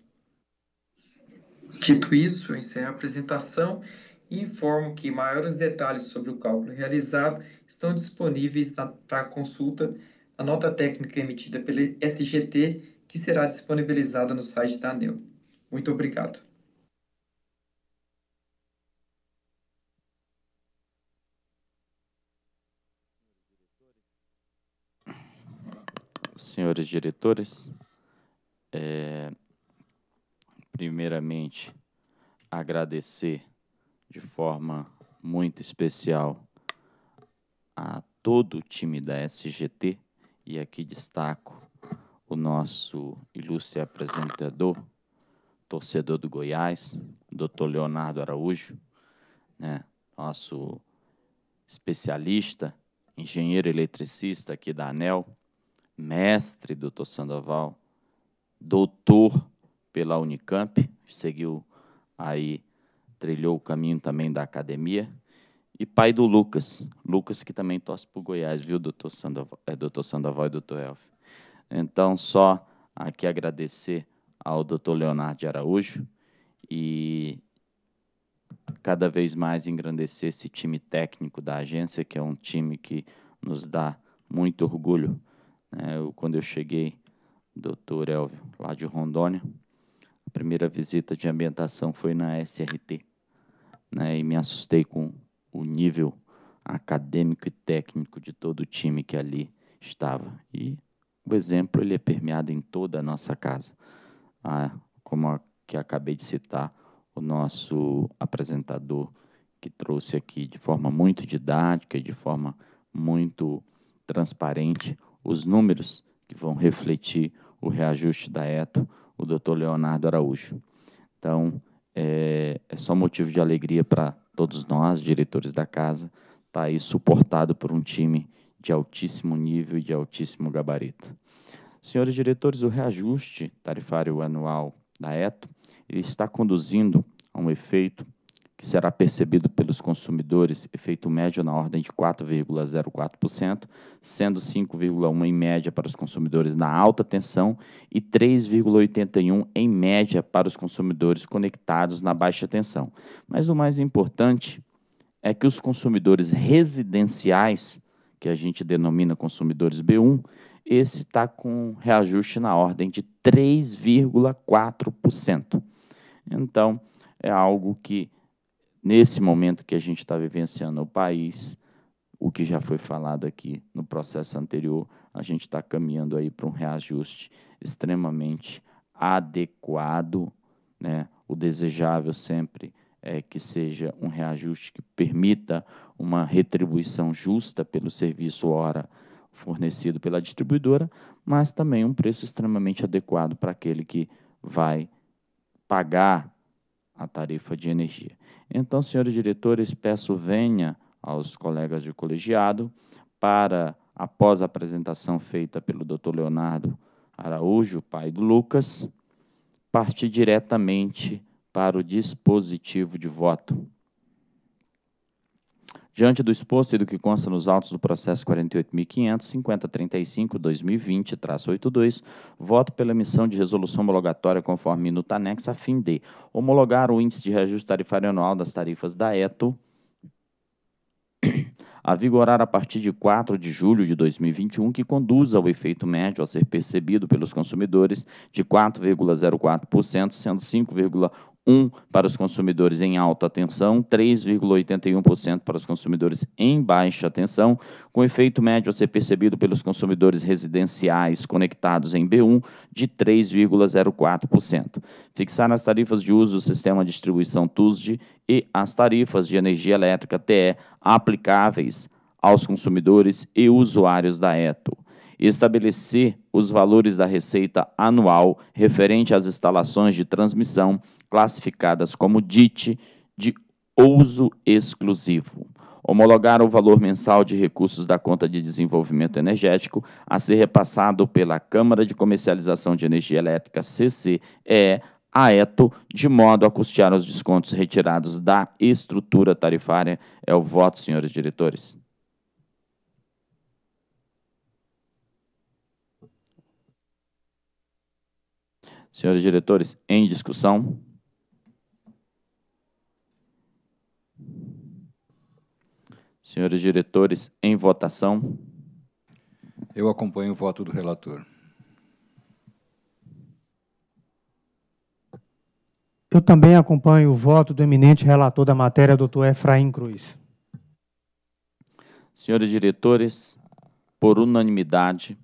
Dito isso, eu encerro a apresentação informo que maiores detalhes sobre o cálculo realizado estão disponíveis para consulta a nota técnica emitida pela SGT, que será disponibilizada no site da ANEL. Muito obrigado. Senhores diretores, é, primeiramente agradecer de forma muito especial a todo o time da SGT e aqui destaco o nosso ilustre apresentador, torcedor do Goiás, Dr. Leonardo Araújo, né, nosso especialista, engenheiro eletricista aqui da ANEL, mestre Dr. Sandoval, doutor pela Unicamp, seguiu aí trilhou o caminho também da academia, e pai do Lucas, Lucas que também torce para o Goiás, viu, doutor Sandoval, é, doutor Sandoval e doutor Elf. Então, só aqui agradecer ao doutor Leonardo de Araújo e cada vez mais engrandecer esse time técnico da agência, que é um time que nos dá muito orgulho. É, eu, quando eu cheguei, doutor Elvio, lá de Rondônia, a primeira visita de ambientação foi na SRT, né? E me assustei com o nível acadêmico e técnico de todo o time que ali estava. E o exemplo ele é permeado em toda a nossa casa. Ah, como a, que acabei de citar, o nosso apresentador que trouxe aqui de forma muito didática e de forma muito transparente os números que vão refletir o reajuste da ETO, o Dr. Leonardo Araújo. Então, é, é só motivo de alegria para todos nós, diretores da casa, estar tá aí suportado por um time de altíssimo nível e de altíssimo gabarito. Senhores diretores, o reajuste tarifário anual da ETO ele está conduzindo a um efeito que será percebido pelos consumidores efeito médio na ordem de 4,04%, sendo 5,1% em média para os consumidores na alta tensão e 3,81% em média para os consumidores conectados na baixa tensão. Mas o mais importante é que os consumidores residenciais, que a gente denomina consumidores B1, esse está com reajuste na ordem de 3,4%. Então, é algo que nesse momento que a gente está vivenciando o país, o que já foi falado aqui no processo anterior, a gente está caminhando aí para um reajuste extremamente adequado, né? O desejável sempre é que seja um reajuste que permita uma retribuição justa pelo serviço hora fornecido pela distribuidora, mas também um preço extremamente adequado para aquele que vai pagar a tarifa de energia. Então, senhores diretores, peço venha aos colegas de colegiado para, após a apresentação feita pelo Dr. Leonardo Araújo, pai do Lucas, partir diretamente para o dispositivo de voto. Diante do exposto e do que consta nos autos do processo 48.550.35-2020-82, voto pela emissão de resolução homologatória conforme minuta anexa a fim de homologar o índice de reajuste tarifário anual das tarifas da ETO a vigorar a partir de 4 de julho de 2021, que conduz ao efeito médio a ser percebido pelos consumidores de 4,04%, sendo 5,1% 1 para os consumidores em alta tensão, 3,81% para os consumidores em baixa tensão, com efeito médio a ser percebido pelos consumidores residenciais conectados em B1 de 3,04%. Fixar as tarifas de uso do sistema de distribuição TUSD e as tarifas de energia elétrica TE aplicáveis aos consumidores e usuários da ETO estabelecer os valores da receita anual referente às instalações de transmissão classificadas como DIT de uso exclusivo. Homologar o valor mensal de recursos da conta de desenvolvimento energético a ser repassado pela Câmara de Comercialização de Energia Elétrica, CCE, AETO, de modo a custear os descontos retirados da estrutura tarifária. É o voto, senhores diretores. Senhores diretores, em discussão. Senhores diretores, em votação. Eu acompanho o voto do relator. Eu também acompanho o voto do eminente relator da matéria, doutor Efraim Cruz. Senhores diretores, por unanimidade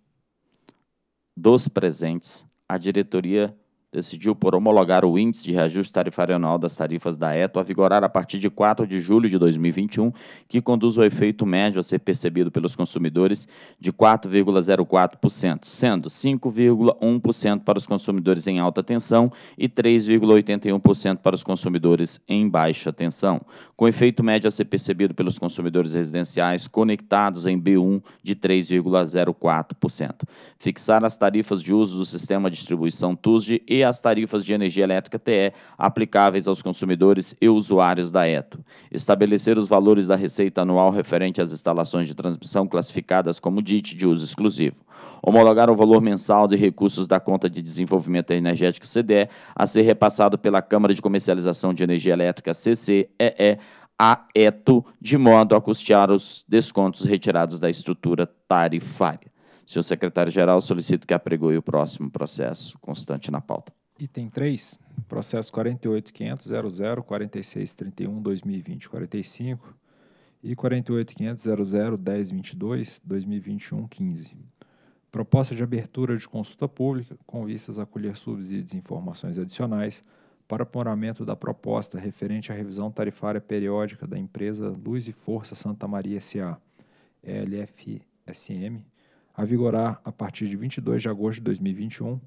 dos presentes, a diretoria decidiu por homologar o Índice de Reajuste Tarifário Anual das Tarifas da ETO a vigorar a partir de 4 de julho de 2021, que conduz o efeito médio a ser percebido pelos consumidores de 4,04%, sendo 5,1% para os consumidores em alta tensão e 3,81% para os consumidores em baixa tensão, com efeito médio a ser percebido pelos consumidores residenciais conectados em B1 de 3,04%. Fixar as tarifas de uso do sistema de distribuição TUSD e as tarifas de energia elétrica TE aplicáveis aos consumidores e usuários da ETO. Estabelecer os valores da receita anual referente às instalações de transmissão classificadas como DIT de uso exclusivo. Homologar o valor mensal de recursos da conta de desenvolvimento energético CDE a ser repassado pela Câmara de Comercialização de Energia Elétrica CCEE a ETO, de modo a custear os descontos retirados da estrutura tarifária. Senhor secretário-geral, solicito que apregoe o próximo processo constante na pauta. Item 3, processo 48.500.00.46.31.2020.45 e 48.500.00.10.22.2021.15. Proposta de abertura de consulta pública com vistas a colher subsídios e informações adicionais para aprimoramento da proposta referente à revisão tarifária periódica da empresa Luz e Força Santa Maria S.A., LFSM, a vigorar a partir de 22 de agosto de 2021,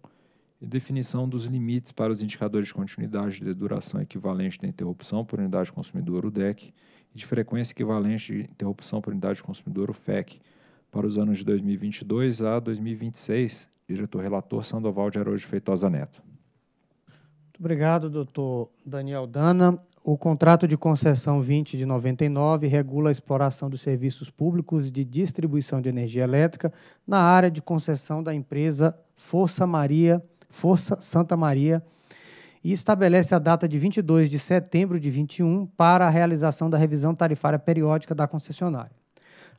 e definição dos limites para os indicadores de continuidade de duração equivalente da interrupção por unidade consumidora, o DEC, e de frequência equivalente de interrupção por unidade consumidora, o FEC, para os anos de 2022 a 2026, diretor-relator Sandoval de Araújo Feitosa Neto. Muito obrigado, doutor Daniel Dana o contrato de concessão 20 de 99 regula a exploração dos serviços públicos de distribuição de energia elétrica na área de concessão da empresa Força Maria, Força Santa Maria, e estabelece a data de 22 de setembro de 21 para a realização da revisão tarifária periódica da concessionária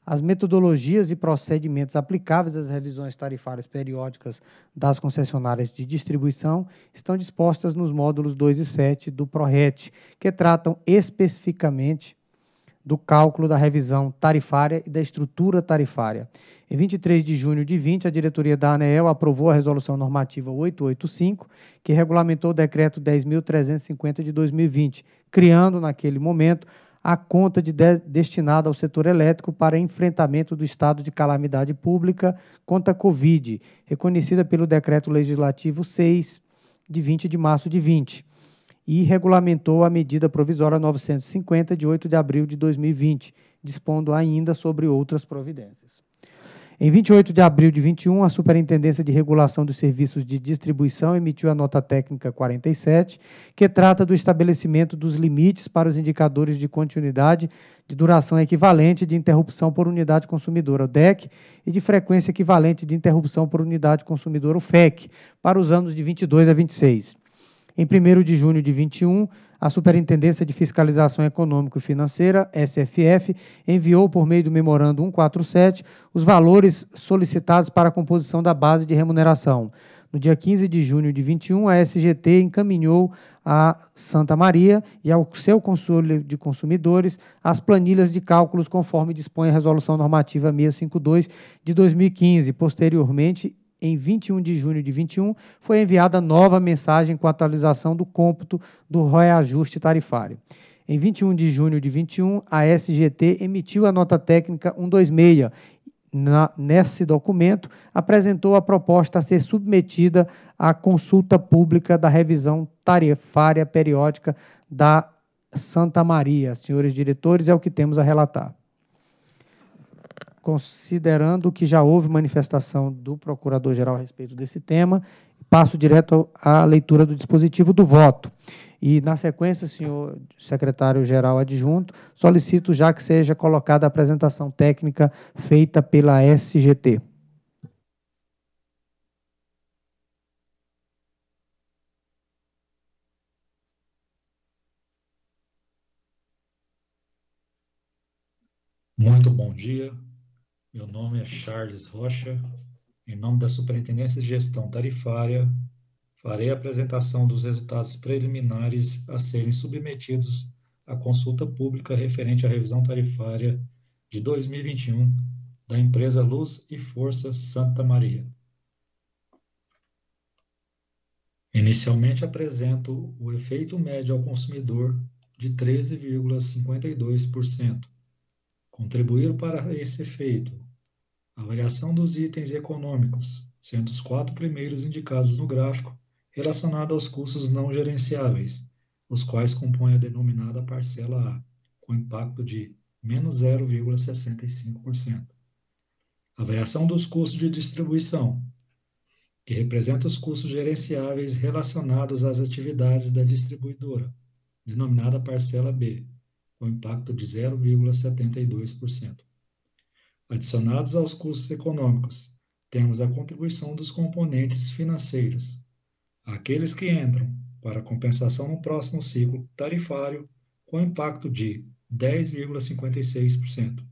as metodologias e procedimentos aplicáveis às revisões tarifárias periódicas das concessionárias de distribuição estão dispostas nos módulos 2 e 7 do PRORET, que tratam especificamente do cálculo da revisão tarifária e da estrutura tarifária. Em 23 de junho de 20, a diretoria da ANEEL aprovou a resolução normativa 885, que regulamentou o decreto 10.350 de 2020, criando naquele momento a conta de de destinada ao setor elétrico para enfrentamento do estado de calamidade pública contra a Covid, reconhecida pelo Decreto Legislativo 6, de 20 de março de 20, e regulamentou a medida provisória 950, de 8 de abril de 2020, dispondo ainda sobre outras providências. Em 28 de abril de 21, a Superintendência de Regulação dos Serviços de Distribuição emitiu a nota técnica 47, que trata do estabelecimento dos limites para os indicadores de continuidade de duração equivalente de interrupção por unidade consumidora, o DEC, e de frequência equivalente de interrupção por unidade consumidora, o FEC, para os anos de 22 a 26. Em 1 de junho de 21, a Superintendência de Fiscalização Econômica e Financeira, SFF, enviou por meio do Memorando 147 os valores solicitados para a composição da base de remuneração. No dia 15 de junho de 21, a SGT encaminhou a Santa Maria e ao seu conselho de consumidores as planilhas de cálculos conforme dispõe a Resolução Normativa 652 de 2015. Posteriormente, em 21 de junho de 21, foi enviada nova mensagem com atualização do cômputo do reajuste tarifário. Em 21 de junho de 21, a SGT emitiu a nota técnica 126. Na, nesse documento, apresentou a proposta a ser submetida à consulta pública da revisão tarifária periódica da Santa Maria. Senhores diretores, é o que temos a relatar considerando que já houve manifestação do Procurador-Geral a respeito desse tema, passo direto à leitura do dispositivo do voto. E, na sequência, senhor secretário-geral adjunto, solicito já que seja colocada a apresentação técnica feita pela SGT. Muito bom dia, meu nome é Charles Rocha. Em nome da Superintendência de Gestão Tarifária, farei a apresentação dos resultados preliminares a serem submetidos à consulta pública referente à revisão tarifária de 2021 da empresa Luz e Força Santa Maria. Inicialmente apresento o efeito médio ao consumidor de 13,52% contribuir para esse efeito. Avaliação dos itens econômicos, sendo os quatro primeiros indicados no gráfico, relacionados aos custos não gerenciáveis, os quais compõem a denominada parcela A, com impacto de menos 0,65%. A variação dos custos de distribuição, que representa os custos gerenciáveis relacionados às atividades da distribuidora, denominada parcela B, com impacto de 0,72%. Adicionados aos custos econômicos, temos a contribuição dos componentes financeiros, aqueles que entram para compensação no próximo ciclo tarifário, com impacto de 10,56%.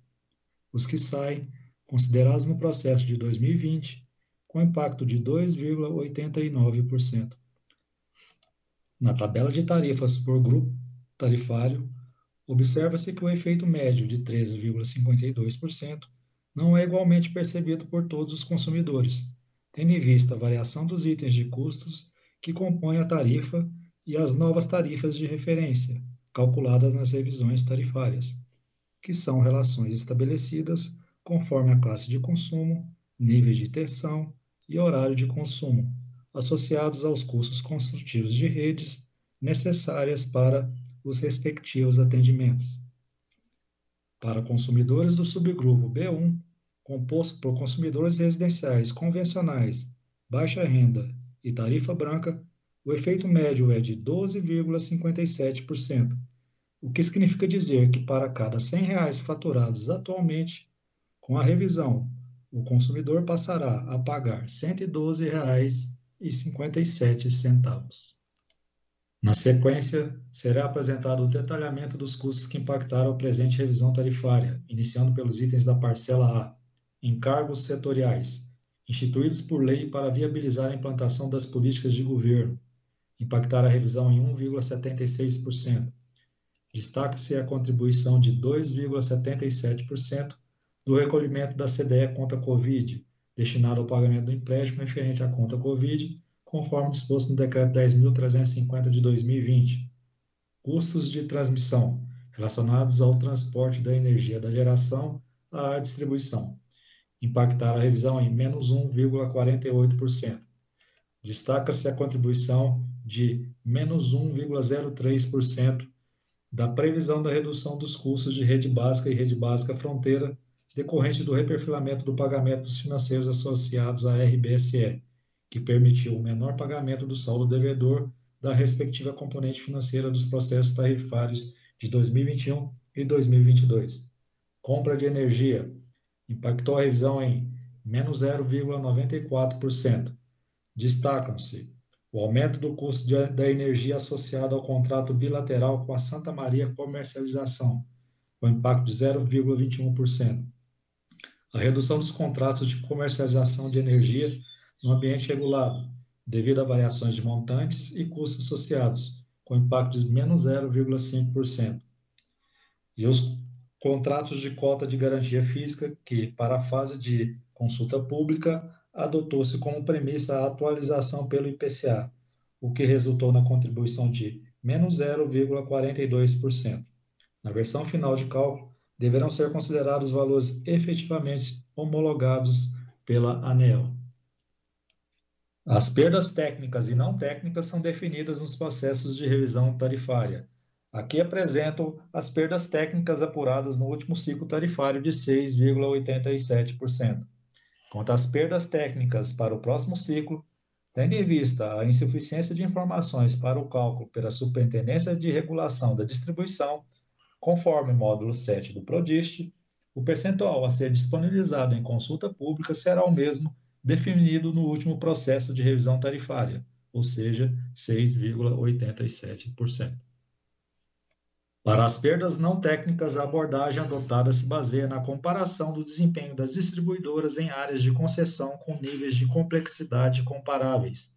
Os que saem, considerados no processo de 2020, com impacto de 2,89%. Na tabela de tarifas por grupo tarifário, observa-se que o efeito médio de 13,52% não é igualmente percebido por todos os consumidores, tendo em vista a variação dos itens de custos que compõem a tarifa e as novas tarifas de referência, calculadas nas revisões tarifárias, que são relações estabelecidas conforme a classe de consumo, níveis de tensão e horário de consumo, associados aos custos construtivos de redes necessárias para os respectivos atendimentos. Para consumidores do subgrupo B1, composto por consumidores residenciais convencionais, baixa renda e tarifa branca, o efeito médio é de 12,57%, o que significa dizer que para cada R$ 100 faturados atualmente, com a revisão, o consumidor passará a pagar R$ 112,57. Na sequência, será apresentado o detalhamento dos custos que impactaram a presente revisão tarifária, iniciando pelos itens da parcela A, encargos setoriais, instituídos por lei para viabilizar a implantação das políticas de governo, impactar a revisão em 1,76%. Destaca-se a contribuição de 2,77% do recolhimento da CDE conta Covid, destinado ao pagamento do empréstimo referente à conta Covid conforme disposto no Decreto 10.350 de 2020. Custos de transmissão relacionados ao transporte da energia da geração à distribuição impactaram a revisão em menos 1,48%. Destaca-se a contribuição de menos 1,03% da previsão da redução dos custos de rede básica e rede básica fronteira decorrente do reperfilamento do pagamento dos financeiros associados à RBSE, que permitiu o menor pagamento do saldo devedor da respectiva componente financeira dos processos tarifários de 2021 e 2022. Compra de energia impactou a revisão em menos 0,94%. Destacam-se o aumento do custo de, da energia associado ao contrato bilateral com a Santa Maria Comercialização, com impacto de 0,21%. A redução dos contratos de comercialização de energia no ambiente regulado, devido a variações de montantes e custos associados, com impacto de menos 0,5%. E os contratos de cota de garantia física, que, para a fase de consulta pública, adotou-se como premissa a atualização pelo IPCA, o que resultou na contribuição de menos 0,42%. Na versão final de cálculo, deverão ser considerados valores efetivamente homologados pela ANEL. As perdas técnicas e não técnicas são definidas nos processos de revisão tarifária. Aqui apresento as perdas técnicas apuradas no último ciclo tarifário de 6,87%. Quanto às perdas técnicas para o próximo ciclo, tendo em vista a insuficiência de informações para o cálculo pela Superintendência de Regulação da Distribuição, conforme módulo 7 do PRODIST, o percentual a ser disponibilizado em consulta pública será o mesmo definido no último processo de revisão tarifária, ou seja, 6,87%. Para as perdas não técnicas, a abordagem adotada se baseia na comparação do desempenho das distribuidoras em áreas de concessão com níveis de complexidade comparáveis.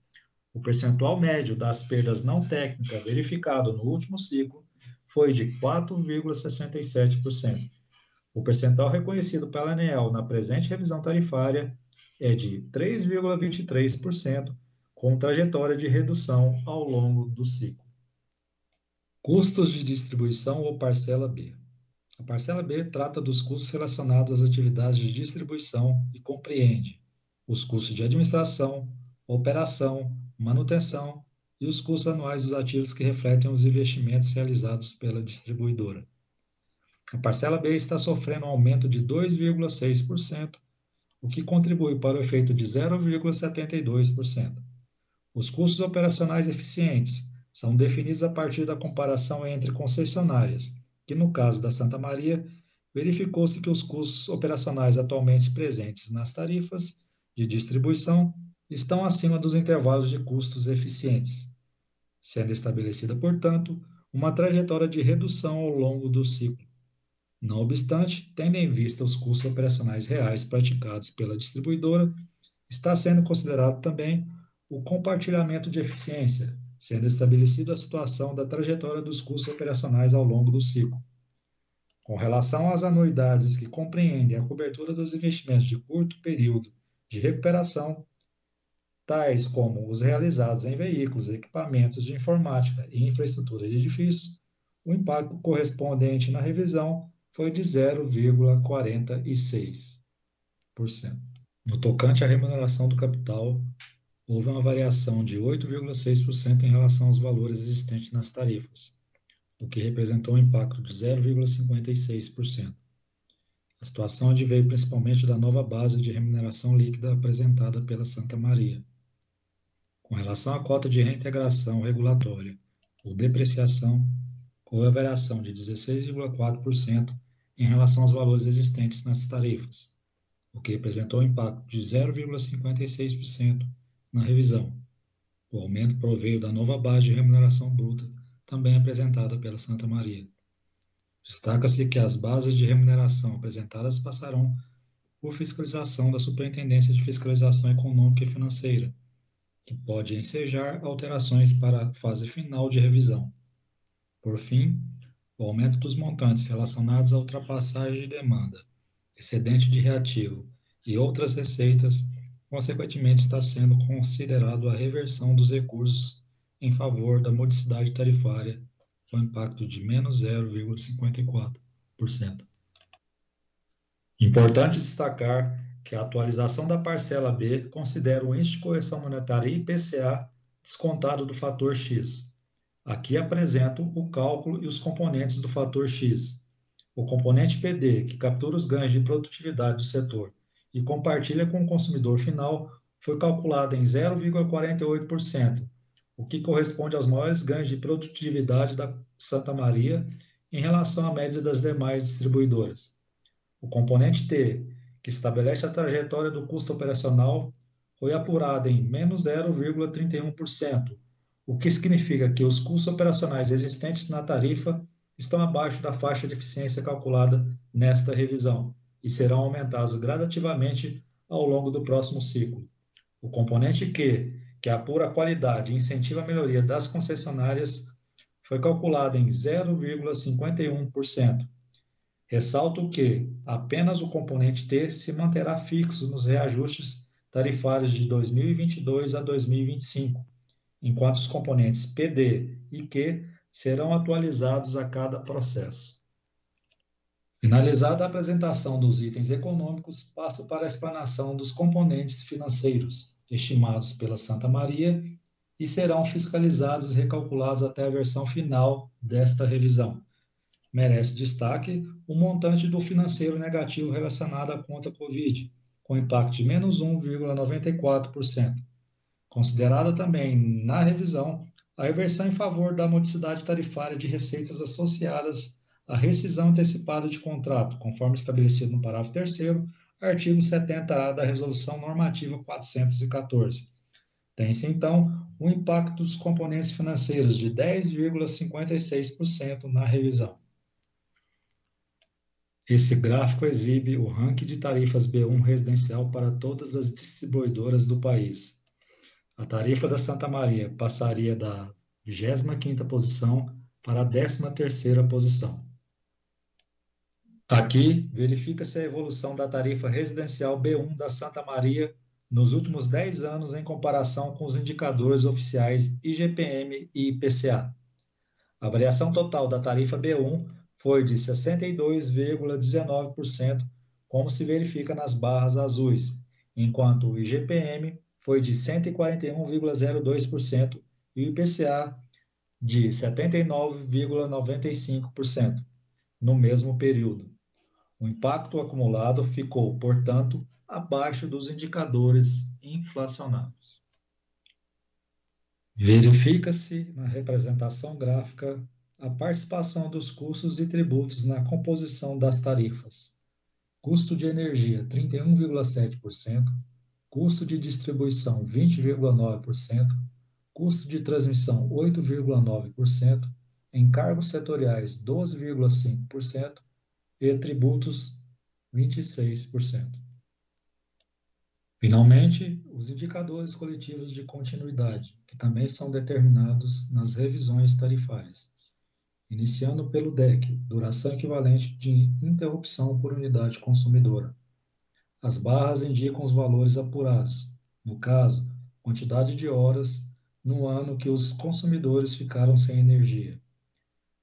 O percentual médio das perdas não técnicas verificado no último ciclo foi de 4,67%. O percentual reconhecido pela ANEEL na presente revisão tarifária é de 3,23%, com trajetória de redução ao longo do ciclo. Custos de distribuição ou parcela B. A parcela B trata dos custos relacionados às atividades de distribuição e compreende os custos de administração, operação, manutenção e os custos anuais dos ativos que refletem os investimentos realizados pela distribuidora. A parcela B está sofrendo um aumento de 2,6% o que contribui para o efeito de 0,72%. Os custos operacionais eficientes são definidos a partir da comparação entre concessionárias, que no caso da Santa Maria, verificou-se que os custos operacionais atualmente presentes nas tarifas de distribuição estão acima dos intervalos de custos eficientes, sendo estabelecida, portanto, uma trajetória de redução ao longo do ciclo. Não obstante, tendo em vista os custos operacionais reais praticados pela distribuidora, está sendo considerado também o compartilhamento de eficiência, sendo estabelecida a situação da trajetória dos custos operacionais ao longo do ciclo. Com relação às anuidades que compreendem a cobertura dos investimentos de curto período de recuperação, tais como os realizados em veículos, equipamentos de informática e infraestrutura de edifícios, o impacto correspondente na revisão foi de 0,46%. No tocante à remuneração do capital, houve uma variação de 8,6% em relação aos valores existentes nas tarifas, o que representou um impacto de 0,56%. A situação adveio principalmente da nova base de remuneração líquida apresentada pela Santa Maria. Com relação à cota de reintegração regulatória ou depreciação, houve a variação de 16,4% em relação aos valores existentes nas tarifas, o que representou um impacto de 0,56% na revisão. O aumento proveio da nova base de remuneração bruta, também apresentada pela Santa Maria. Destaca-se que as bases de remuneração apresentadas passarão por fiscalização da Superintendência de Fiscalização Econômica e Financeira, que pode ensejar alterações para a fase final de revisão. Por fim, o aumento dos montantes relacionados à ultrapassagem de demanda, excedente de reativo e outras receitas, consequentemente, está sendo considerado a reversão dos recursos em favor da modicidade tarifária, com impacto de menos 0,54%. Importante destacar que a atualização da parcela B considera o índice de correção monetária IPCA descontado do fator X, Aqui apresento o cálculo e os componentes do fator X. O componente PD, que captura os ganhos de produtividade do setor e compartilha com o consumidor final, foi calculado em 0,48%, o que corresponde aos maiores ganhos de produtividade da Santa Maria em relação à média das demais distribuidoras. O componente T, que estabelece a trajetória do custo operacional, foi apurado em menos 0,31%, o que significa que os custos operacionais existentes na tarifa estão abaixo da faixa de eficiência calculada nesta revisão e serão aumentados gradativamente ao longo do próximo ciclo. O componente Q, que apura é a qualidade e incentiva a melhoria das concessionárias, foi calculado em 0,51%. Ressalto que apenas o componente T se manterá fixo nos reajustes tarifários de 2022 a 2025, enquanto os componentes PD e Q serão atualizados a cada processo. Finalizada a apresentação dos itens econômicos, passo para a explanação dos componentes financeiros, estimados pela Santa Maria e serão fiscalizados e recalculados até a versão final desta revisão. Merece destaque o montante do financeiro negativo relacionado à conta Covid, com impacto de menos 1,94% considerada também na revisão a reversão em favor da modicidade tarifária de receitas associadas à rescisão antecipada de contrato, conforme estabelecido no parágrafo 3 artigo 70A da Resolução Normativa 414. Tem-se, então, o um impacto dos componentes financeiros de 10,56% na revisão. Esse gráfico exibe o ranking de tarifas B1 residencial para todas as distribuidoras do país. A tarifa da Santa Maria passaria da 25ª posição para a 13ª posição. Aqui, verifica-se a evolução da tarifa residencial B1 da Santa Maria nos últimos 10 anos em comparação com os indicadores oficiais IGPM e IPCA. A variação total da tarifa B1 foi de 62,19%, como se verifica nas barras azuis, enquanto o IGPM foi de 141,02% e o IPCA de 79,95% no mesmo período. O impacto acumulado ficou, portanto, abaixo dos indicadores inflacionários. Verifica-se na representação gráfica a participação dos custos e tributos na composição das tarifas. Custo de energia 31,7%, custo de distribuição 20,9%, custo de transmissão 8,9%, encargos setoriais 12,5% e tributos 26%. Finalmente, os indicadores coletivos de continuidade, que também são determinados nas revisões tarifárias, iniciando pelo DEC, duração equivalente de interrupção por unidade consumidora, as barras indicam os valores apurados, no caso, quantidade de horas no ano que os consumidores ficaram sem energia.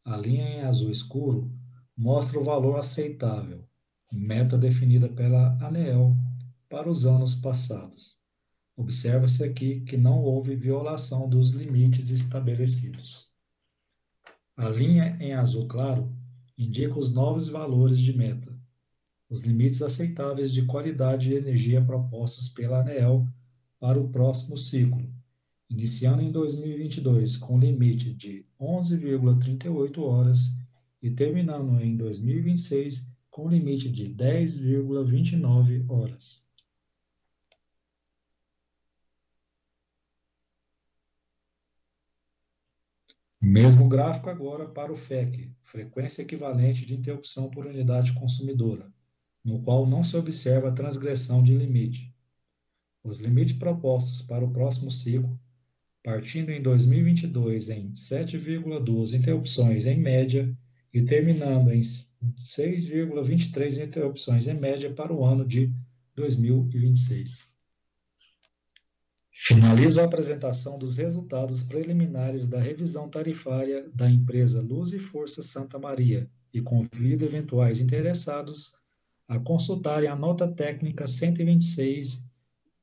A linha em azul escuro mostra o valor aceitável, meta definida pela ANEEL para os anos passados. Observa-se aqui que não houve violação dos limites estabelecidos. A linha em azul claro indica os novos valores de meta os limites aceitáveis de qualidade de energia propostos pela ANEEL para o próximo ciclo, iniciando em 2022 com limite de 11,38 horas e terminando em 2026 com limite de 10,29 horas. Mesmo gráfico agora para o FEC, frequência equivalente de interrupção por unidade consumidora no qual não se observa a transgressão de limite. Os limites propostos para o próximo ciclo, partindo em 2022 em 7,2 interrupções em média e terminando em 6,23 interrupções em média para o ano de 2026. Finalizo a apresentação dos resultados preliminares da revisão tarifária da empresa Luz e Força Santa Maria e convido eventuais interessados a consultarem a nota técnica 126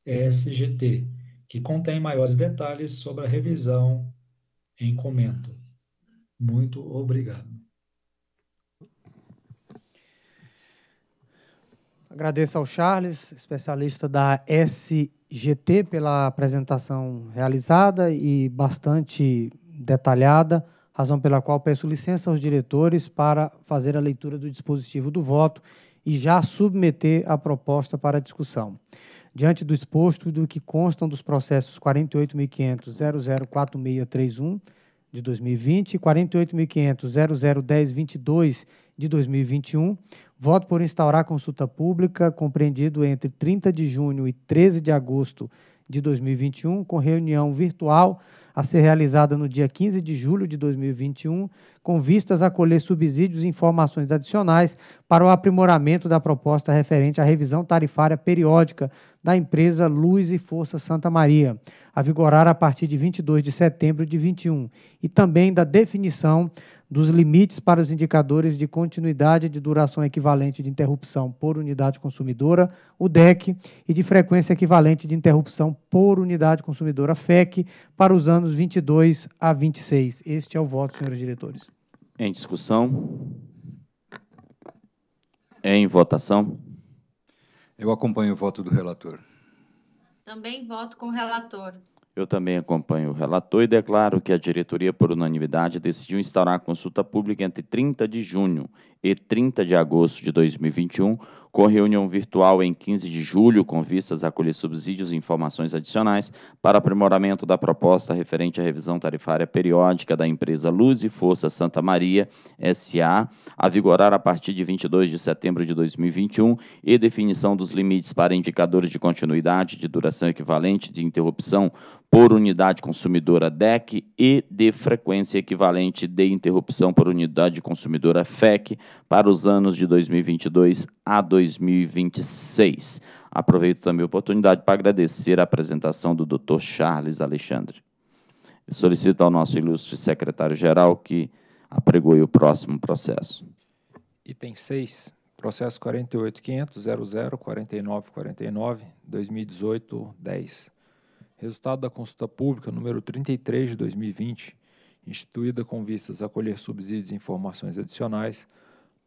SGT, que contém maiores detalhes sobre a revisão em comento. Muito obrigado. Agradeço ao Charles, especialista da SGT, pela apresentação realizada e bastante detalhada, razão pela qual peço licença aos diretores para fazer a leitura do dispositivo do voto e já submeter a proposta para discussão. Diante do exposto e do que constam dos processos 48.500.004631 de 2020 e 48.500.001022 de 2021, voto por instaurar consulta pública compreendido entre 30 de junho e 13 de agosto de 2021, com reunião virtual a ser realizada no dia 15 de julho de 2021, com vistas a colher subsídios e informações adicionais para o aprimoramento da proposta referente à revisão tarifária periódica da empresa Luz e Força Santa Maria, a vigorar a partir de 22 de setembro de 21, e também da definição dos limites para os indicadores de continuidade de duração equivalente de interrupção por unidade consumidora, o DEC, e de frequência equivalente de interrupção por unidade consumidora, FEC, para os anos 22 a 26. Este é o voto, senhores diretores. Em discussão? Em votação? Eu acompanho o voto do relator. Também voto com o relator. Eu também acompanho o relator e declaro que a diretoria, por unanimidade, decidiu instaurar a consulta pública entre 30 de junho e 30 de agosto de 2021, com reunião virtual em 15 de julho, com vistas a colher subsídios e informações adicionais para aprimoramento da proposta referente à revisão tarifária periódica da empresa Luz e Força Santa Maria, SA, a vigorar a partir de 22 de setembro de 2021, e definição dos limites para indicadores de continuidade, de duração equivalente, de interrupção por unidade consumidora DEC e de frequência equivalente de interrupção por unidade consumidora FEC para os anos de 2022 a 2026. Aproveito também a oportunidade para agradecer a apresentação do Dr. Charles Alexandre. Eu solicito ao nosso ilustre secretário-geral que apregoe o próximo processo. Item 6, processo 48.500.0049.49.2018.10. Resultado da consulta pública número 33 de 2020, instituída com vistas a colher subsídios e informações adicionais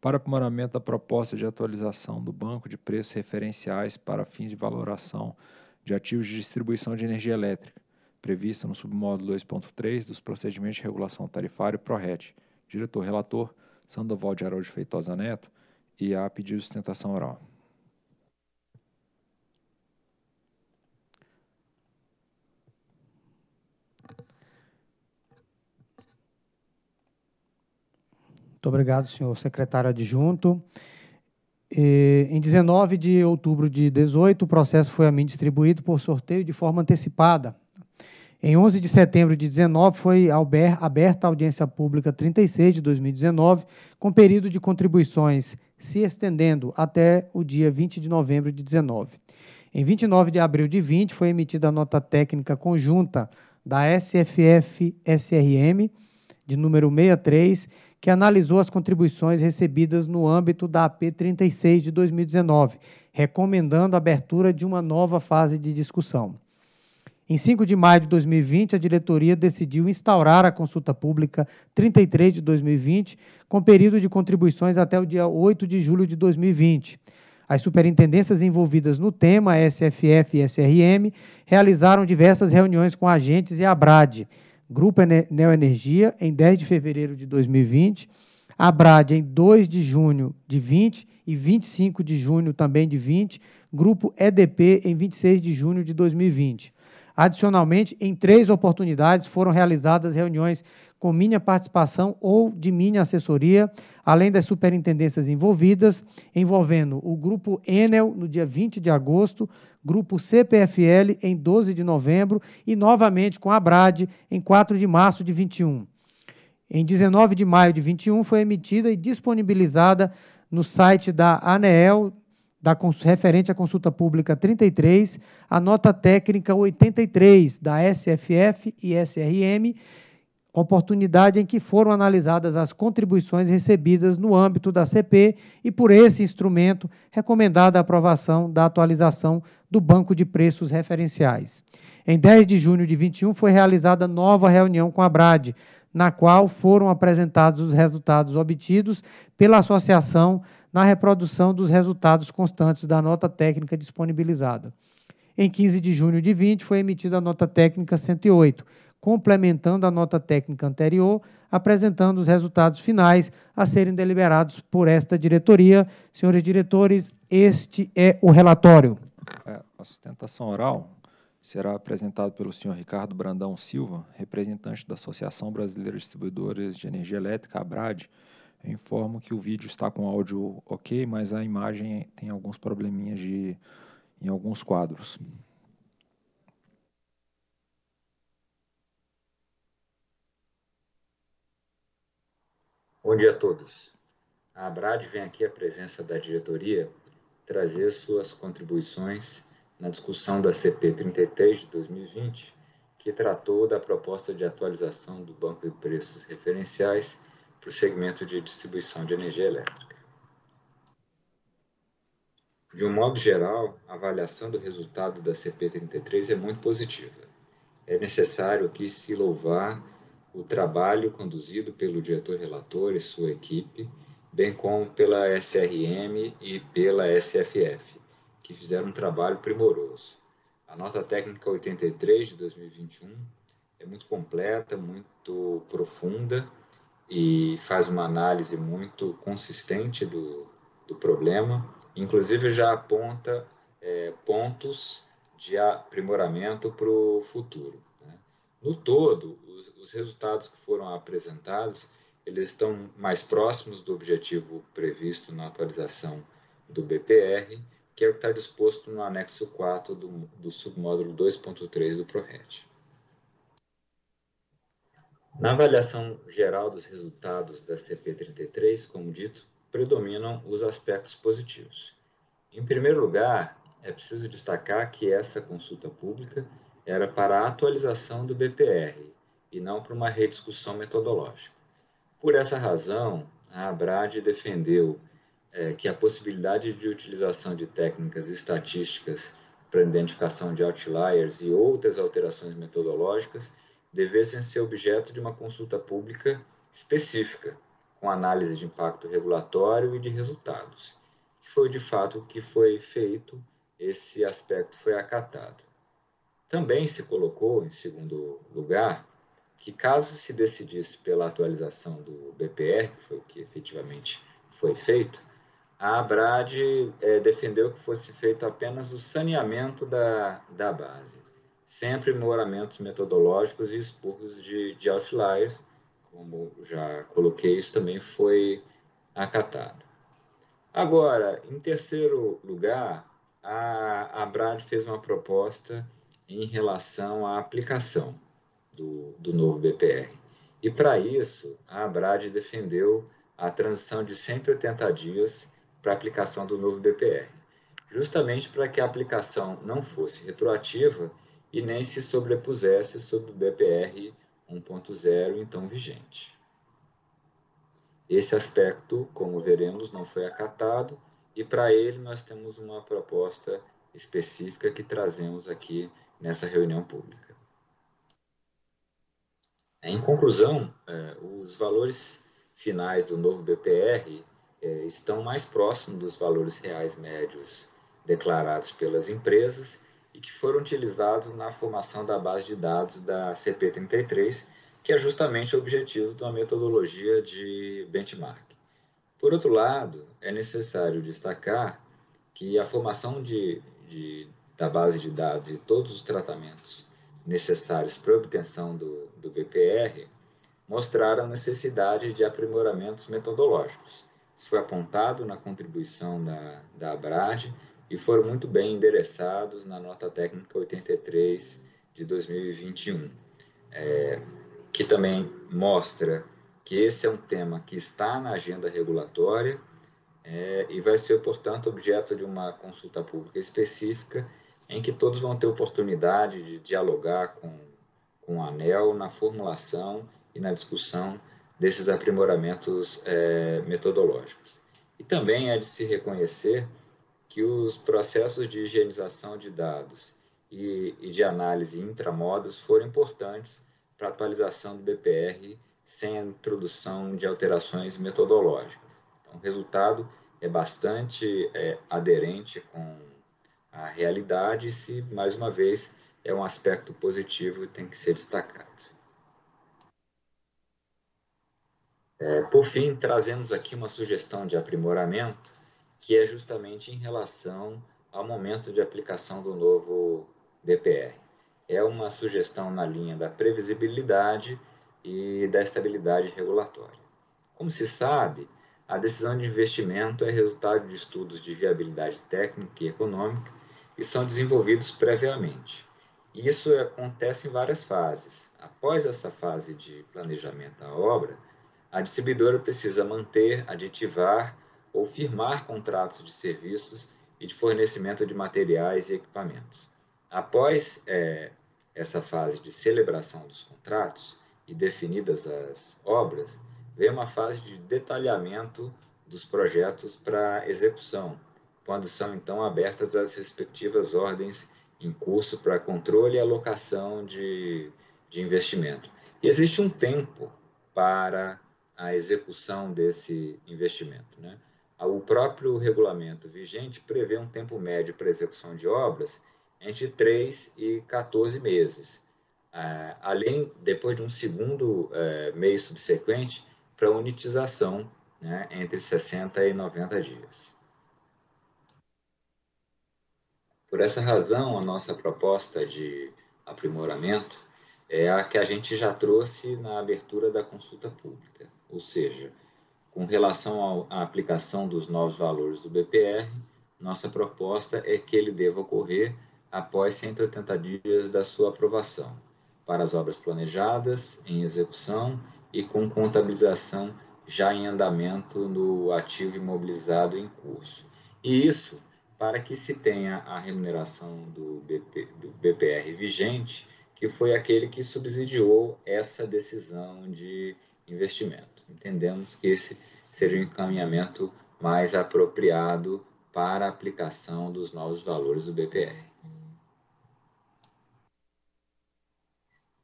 para aprimoramento da proposta de atualização do banco de preços referenciais para fins de valoração de ativos de distribuição de energia elétrica, prevista no submódulo 2.3 dos procedimentos de regulação tarifária PRORET. Diretor relator Sandoval de Araújo Feitosa Neto e a pedido de sustentação oral. Muito obrigado, senhor secretário adjunto. E, em 19 de outubro de 18, o processo foi a mim distribuído por sorteio de forma antecipada. Em 11 de setembro de 19, foi aberta a audiência pública 36 de 2019, com período de contribuições se estendendo até o dia 20 de novembro de 19. Em 29 de abril de 20, foi emitida a nota técnica conjunta da SFF-SRM, de número 63, que analisou as contribuições recebidas no âmbito da AP 36 de 2019, recomendando a abertura de uma nova fase de discussão. Em 5 de maio de 2020, a diretoria decidiu instaurar a consulta pública 33 de 2020, com período de contribuições até o dia 8 de julho de 2020. As superintendências envolvidas no tema, SFF e SRM, realizaram diversas reuniões com agentes e a ABRAD Grupo Neoenergia, em 10 de fevereiro de 2020, a em 2 de junho de 20 e 25 de junho também de 20, Grupo EDP em 26 de junho de 2020. Adicionalmente, em três oportunidades foram realizadas reuniões com minha participação ou de minha assessoria, além das superintendências envolvidas, envolvendo o Grupo Enel no dia 20 de agosto, Grupo CPFL em 12 de novembro e novamente com a Brad em 4 de março de 21. Em 19 de maio de 21 foi emitida e disponibilizada no site da ANEEL da referente à consulta pública 33, a nota técnica 83 da SFF e SRM, oportunidade em que foram analisadas as contribuições recebidas no âmbito da CP e, por esse instrumento, recomendada a aprovação da atualização do Banco de Preços Referenciais. Em 10 de junho de 21, foi realizada nova reunião com a BRAD, na qual foram apresentados os resultados obtidos pela associação na reprodução dos resultados constantes da nota técnica disponibilizada. Em 15 de junho de 20, foi emitida a nota técnica 108, complementando a nota técnica anterior, apresentando os resultados finais a serem deliberados por esta diretoria. Senhores diretores, este é o relatório. É, a sustentação oral será apresentada pelo senhor Ricardo Brandão Silva, representante da Associação Brasileira de Distribuidores de Energia Elétrica, ABRAD. Eu informo que o vídeo está com áudio ok, mas a imagem tem alguns probleminhas de, em alguns quadros. Bom dia a todos. A ABRAD vem aqui à presença da diretoria trazer suas contribuições na discussão da CP 33 de 2020, que tratou da proposta de atualização do banco de preços referenciais para o segmento de distribuição de energia elétrica. De um modo geral, a avaliação do resultado da CP33 é muito positiva. É necessário aqui se louvar o trabalho conduzido pelo diretor relator e sua equipe, bem como pela SRM e pela SFF, que fizeram um trabalho primoroso. A nota técnica 83 de 2021 é muito completa, muito profunda e faz uma análise muito consistente do, do problema, inclusive já aponta é, pontos de aprimoramento para o futuro. Né? No todo, os resultados que foram apresentados, eles estão mais próximos do objetivo previsto na atualização do BPR, que é o que está disposto no anexo 4 do, do submódulo 2.3 do PRORET. Na avaliação geral dos resultados da CP33, como dito, predominam os aspectos positivos. Em primeiro lugar, é preciso destacar que essa consulta pública era para a atualização do BPR e não para uma rediscussão metodológica. Por essa razão, a ABRAD defendeu é, que a possibilidade de utilização de técnicas estatísticas para identificação de outliers e outras alterações metodológicas devessem ser objeto de uma consulta pública específica, com análise de impacto regulatório e de resultados. Foi de fato o que foi feito, esse aspecto foi acatado. Também se colocou, em segundo lugar, que caso se decidisse pela atualização do BPR, que foi o que efetivamente foi feito, a ABRAD é, defendeu que fosse feito apenas o saneamento da, da base, sempre moramentos metodológicos e expurgos de, de outliers, como já coloquei, isso também foi acatado. Agora, em terceiro lugar, a ABRAD fez uma proposta em relação à aplicação do, do novo BPR. E para isso, a Abrad defendeu a transição de 180 dias para aplicação do novo BPR, justamente para que a aplicação não fosse retroativa e nem se sobrepusesse sobre o BPR 1.0 então vigente. Esse aspecto, como veremos, não foi acatado e para ele nós temos uma proposta específica que trazemos aqui nessa reunião pública. Né? Em conclusão, é, os valores finais do novo BPR é, estão mais próximos dos valores reais médios declarados pelas empresas e que foram utilizados na formação da base de dados da CP33, que é justamente o objetivo de uma metodologia de benchmark. Por outro lado, é necessário destacar que a formação de, de, da base de dados e todos os tratamentos necessários para obtenção do, do BPR mostraram a necessidade de aprimoramentos metodológicos. Isso foi apontado na contribuição da, da ABRAD e foram muito bem endereçados na nota técnica 83 de 2021, é, que também mostra que esse é um tema que está na agenda regulatória é, e vai ser, portanto, objeto de uma consulta pública específica em que todos vão ter oportunidade de dialogar com, com o ANEL na formulação e na discussão desses aprimoramentos é, metodológicos. E também é de se reconhecer que os processos de higienização de dados e, e de análise intramodos foram importantes para a atualização do BPR sem a introdução de alterações metodológicas. Então, o resultado é bastante é, aderente com a realidade, se, mais uma vez, é um aspecto positivo e tem que ser destacado. É, por fim, trazemos aqui uma sugestão de aprimoramento, que é justamente em relação ao momento de aplicação do novo DPR. É uma sugestão na linha da previsibilidade e da estabilidade regulatória. Como se sabe, a decisão de investimento é resultado de estudos de viabilidade técnica e econômica e são desenvolvidos previamente. Isso acontece em várias fases. Após essa fase de planejamento da obra, a distribuidora precisa manter, aditivar ou firmar contratos de serviços e de fornecimento de materiais e equipamentos. Após é, essa fase de celebração dos contratos e definidas as obras, vem uma fase de detalhamento dos projetos para execução, quando são então abertas as respectivas ordens em curso para controle e alocação de, de investimento. E existe um tempo para a execução desse investimento. Né? Ah, o próprio regulamento vigente prevê um tempo médio para execução de obras entre 3 e 14 meses. Ah, além, depois de um segundo eh, mês subsequente, para unitização né, entre 60 e 90 dias. Por essa razão, a nossa proposta de aprimoramento é a que a gente já trouxe na abertura da consulta pública, ou seja, com relação à aplicação dos novos valores do BPR, nossa proposta é que ele deva ocorrer após 180 dias da sua aprovação, para as obras planejadas, em execução e com contabilização já em andamento no ativo imobilizado em curso. E isso para que se tenha a remuneração do, BP, do BPR vigente, que foi aquele que subsidiou essa decisão de investimento. Entendemos que esse seja o um encaminhamento mais apropriado para a aplicação dos novos valores do BPR.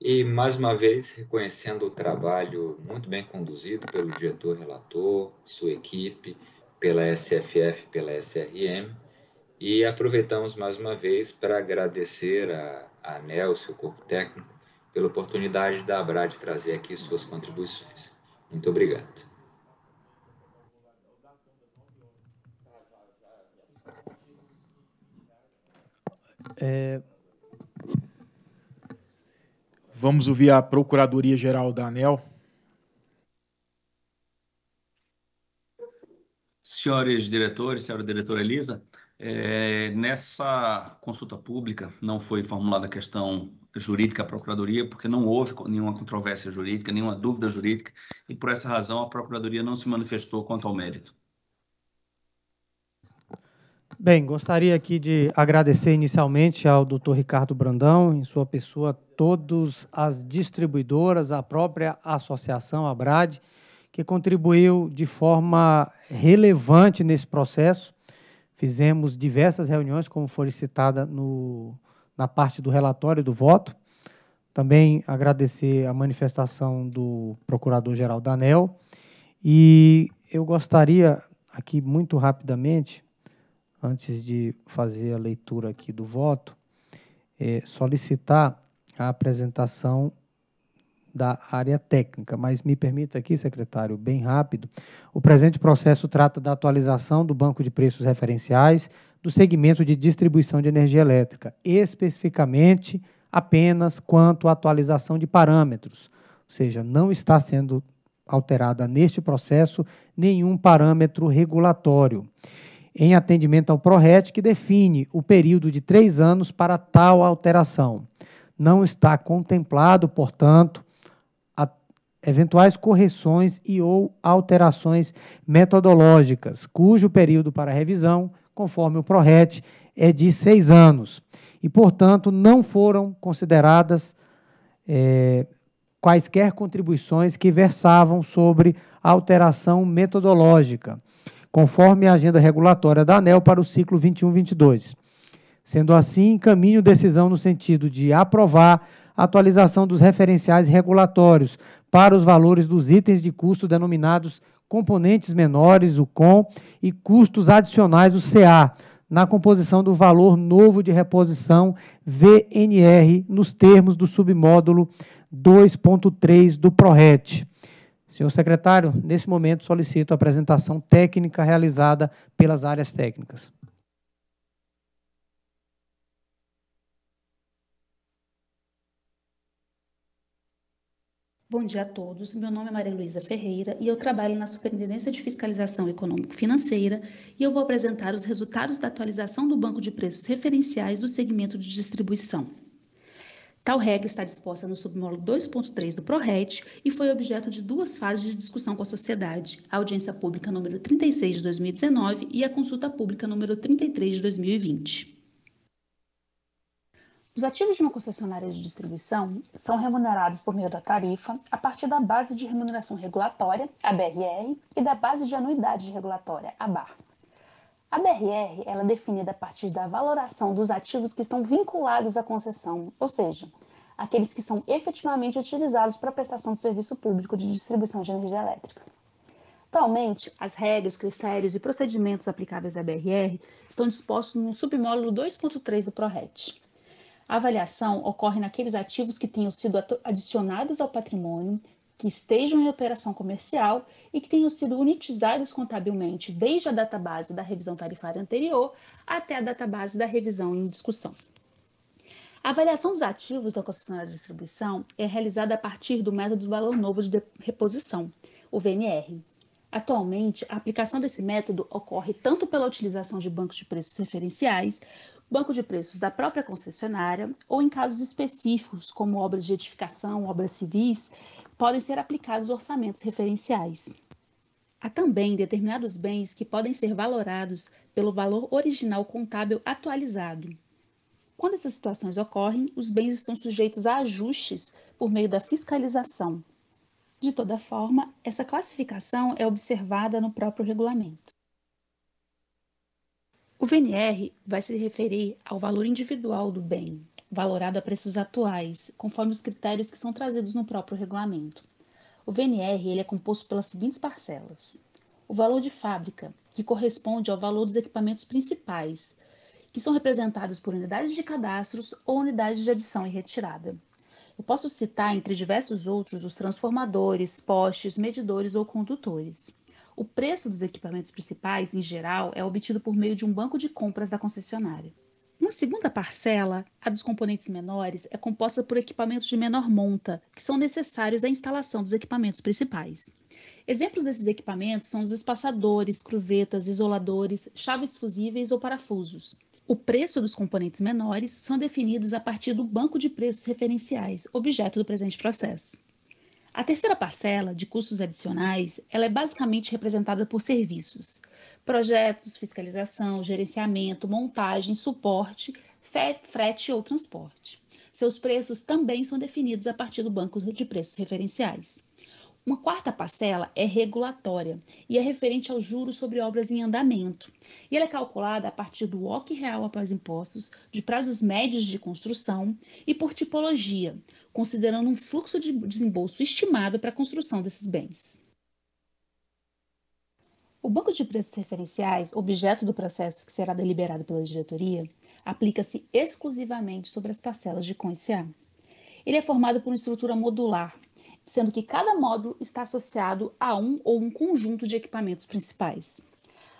E, mais uma vez, reconhecendo o trabalho muito bem conduzido pelo diretor relator, sua equipe, pela SFF, pela SRM, e aproveitamos mais uma vez para agradecer a, a ANEL, seu corpo técnico, pela oportunidade da ABRA de trazer aqui suas contribuições. Muito obrigado. É... Vamos ouvir a Procuradoria-Geral da ANEL. Senhores diretores, senhora diretora Elisa, é, nessa consulta pública não foi formulada a questão jurídica à Procuradoria, porque não houve nenhuma controvérsia jurídica, nenhuma dúvida jurídica, e por essa razão a Procuradoria não se manifestou quanto ao mérito. Bem, gostaria aqui de agradecer inicialmente ao doutor Ricardo Brandão, em sua pessoa, todas as distribuidoras, a própria associação, a BRAD, que contribuiu de forma relevante nesse processo Fizemos diversas reuniões, como foi citada no, na parte do relatório do voto. Também agradecer a manifestação do Procurador-Geral da ANEL. E eu gostaria, aqui muito rapidamente, antes de fazer a leitura aqui do voto, é, solicitar a apresentação da área técnica. Mas me permita aqui, secretário, bem rápido. O presente processo trata da atualização do banco de preços referenciais do segmento de distribuição de energia elétrica, especificamente apenas quanto à atualização de parâmetros, ou seja, não está sendo alterada neste processo nenhum parâmetro regulatório. Em atendimento ao PRORET, que define o período de três anos para tal alteração. Não está contemplado, portanto, eventuais correções e ou alterações metodológicas, cujo período para revisão, conforme o PRORET, é de seis anos. E, portanto, não foram consideradas é, quaisquer contribuições que versavam sobre alteração metodológica, conforme a agenda regulatória da ANEL para o ciclo 21-22. Sendo assim, encaminho decisão no sentido de aprovar a atualização dos referenciais regulatórios para os valores dos itens de custo denominados componentes menores, o COM, e custos adicionais, o CA, na composição do valor novo de reposição VNR, nos termos do submódulo 2.3 do PRORET. Senhor secretário, nesse momento solicito a apresentação técnica realizada pelas áreas técnicas. Bom dia a todos. Meu nome é Maria Luísa Ferreira e eu trabalho na Superintendência de Fiscalização Econômico-Financeira e eu vou apresentar os resultados da atualização do banco de preços referenciais do segmento de distribuição. Tal regra está disposta no submódulo 2.3 do ProRET e foi objeto de duas fases de discussão com a sociedade, a audiência pública número 36 de 2019 e a consulta pública número 33 de 2020. Os ativos de uma concessionária de distribuição são remunerados por meio da tarifa a partir da base de remuneração regulatória, a BRR, e da base de anuidade regulatória, a BAR. A BRR ela é definida a partir da valoração dos ativos que estão vinculados à concessão, ou seja, aqueles que são efetivamente utilizados para a prestação de serviço público de distribuição de energia elétrica. Atualmente, as regras, critérios e procedimentos aplicáveis à BRR estão dispostos no submódulo 2.3 do PRORET. A avaliação ocorre naqueles ativos que tenham sido adicionados ao patrimônio, que estejam em operação comercial e que tenham sido unitizados contabilmente desde a data base da revisão tarifária anterior até a data base da revisão em discussão. A avaliação dos ativos da concessionária de distribuição é realizada a partir do método do valor novo de reposição, o VNR. Atualmente, a aplicação desse método ocorre tanto pela utilização de bancos de preços referenciais, banco de preços da própria concessionária ou em casos específicos, como obras de edificação, obras civis, podem ser aplicados orçamentos referenciais. Há também determinados bens que podem ser valorados pelo valor original contábil atualizado. Quando essas situações ocorrem, os bens estão sujeitos a ajustes por meio da fiscalização. De toda forma, essa classificação é observada no próprio regulamento. O VNR vai se referir ao valor individual do bem, valorado a preços atuais, conforme os critérios que são trazidos no próprio regulamento. O VNR ele é composto pelas seguintes parcelas: o valor de fábrica, que corresponde ao valor dos equipamentos principais, que são representados por unidades de cadastros ou unidades de adição e retirada. Eu posso citar, entre diversos outros, os transformadores, postes, medidores ou condutores. O preço dos equipamentos principais, em geral, é obtido por meio de um banco de compras da concessionária. Uma segunda parcela, a dos componentes menores, é composta por equipamentos de menor monta, que são necessários da instalação dos equipamentos principais. Exemplos desses equipamentos são os espaçadores, cruzetas, isoladores, chaves fusíveis ou parafusos. O preço dos componentes menores são definidos a partir do banco de preços referenciais, objeto do presente processo. A terceira parcela de custos adicionais, ela é basicamente representada por serviços, projetos, fiscalização, gerenciamento, montagem, suporte, frete ou transporte. Seus preços também são definidos a partir do banco de preços referenciais. Uma quarta parcela é regulatória e é referente ao juro sobre obras em andamento. E ela é calculada a partir do OC real após impostos, de prazos médios de construção e por tipologia, considerando um fluxo de desembolso estimado para a construção desses bens. O banco de preços referenciais, objeto do processo que será deliberado pela diretoria, aplica-se exclusivamente sobre as parcelas de CONCA. Ele é formado por uma estrutura modular sendo que cada módulo está associado a um ou um conjunto de equipamentos principais.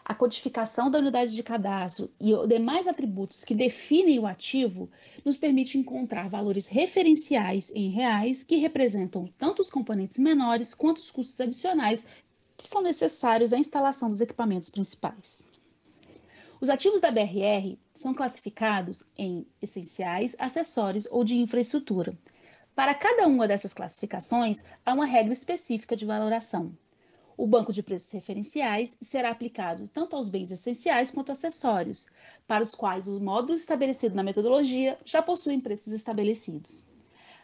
A codificação da unidade de cadastro e demais atributos que definem o ativo nos permite encontrar valores referenciais em reais que representam tanto os componentes menores quanto os custos adicionais que são necessários à instalação dos equipamentos principais. Os ativos da BRR são classificados em essenciais, acessórios ou de infraestrutura. Para cada uma dessas classificações, há uma regra específica de valoração. O banco de preços referenciais será aplicado tanto aos bens essenciais quanto acessórios, para os quais os módulos estabelecidos na metodologia já possuem preços estabelecidos.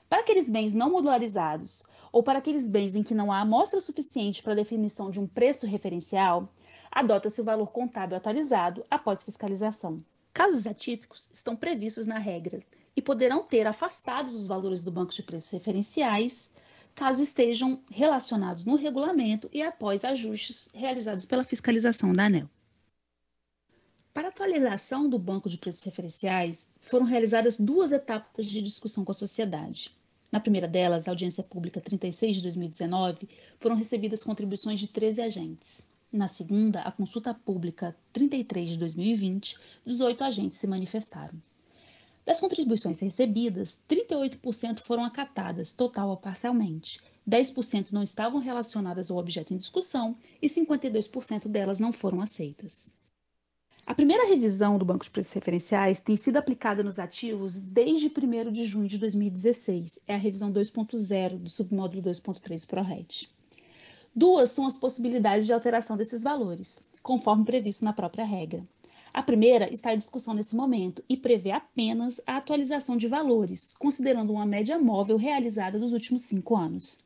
Para aqueles bens não modularizados ou para aqueles bens em que não há amostra suficiente para a definição de um preço referencial, adota-se o valor contábil atualizado após fiscalização. Casos atípicos estão previstos na regra e poderão ter afastados os valores do banco de preços referenciais, caso estejam relacionados no regulamento e após ajustes realizados pela fiscalização da ANEL. Para a atualização do banco de preços referenciais, foram realizadas duas etapas de discussão com a sociedade. Na primeira delas, a audiência pública 36 de 2019, foram recebidas contribuições de 13 agentes. Na segunda, a consulta pública 33 de 2020, 18 agentes se manifestaram. Das contribuições recebidas, 38% foram acatadas, total ou parcialmente. 10% não estavam relacionadas ao objeto em discussão e 52% delas não foram aceitas. A primeira revisão do Banco de Preços Referenciais tem sido aplicada nos ativos desde 1 de junho de 2016. É a revisão 2.0 do submódulo 2.3 ProRed. Duas são as possibilidades de alteração desses valores, conforme previsto na própria regra. A primeira está em discussão nesse momento e prevê apenas a atualização de valores, considerando uma média móvel realizada dos últimos cinco anos.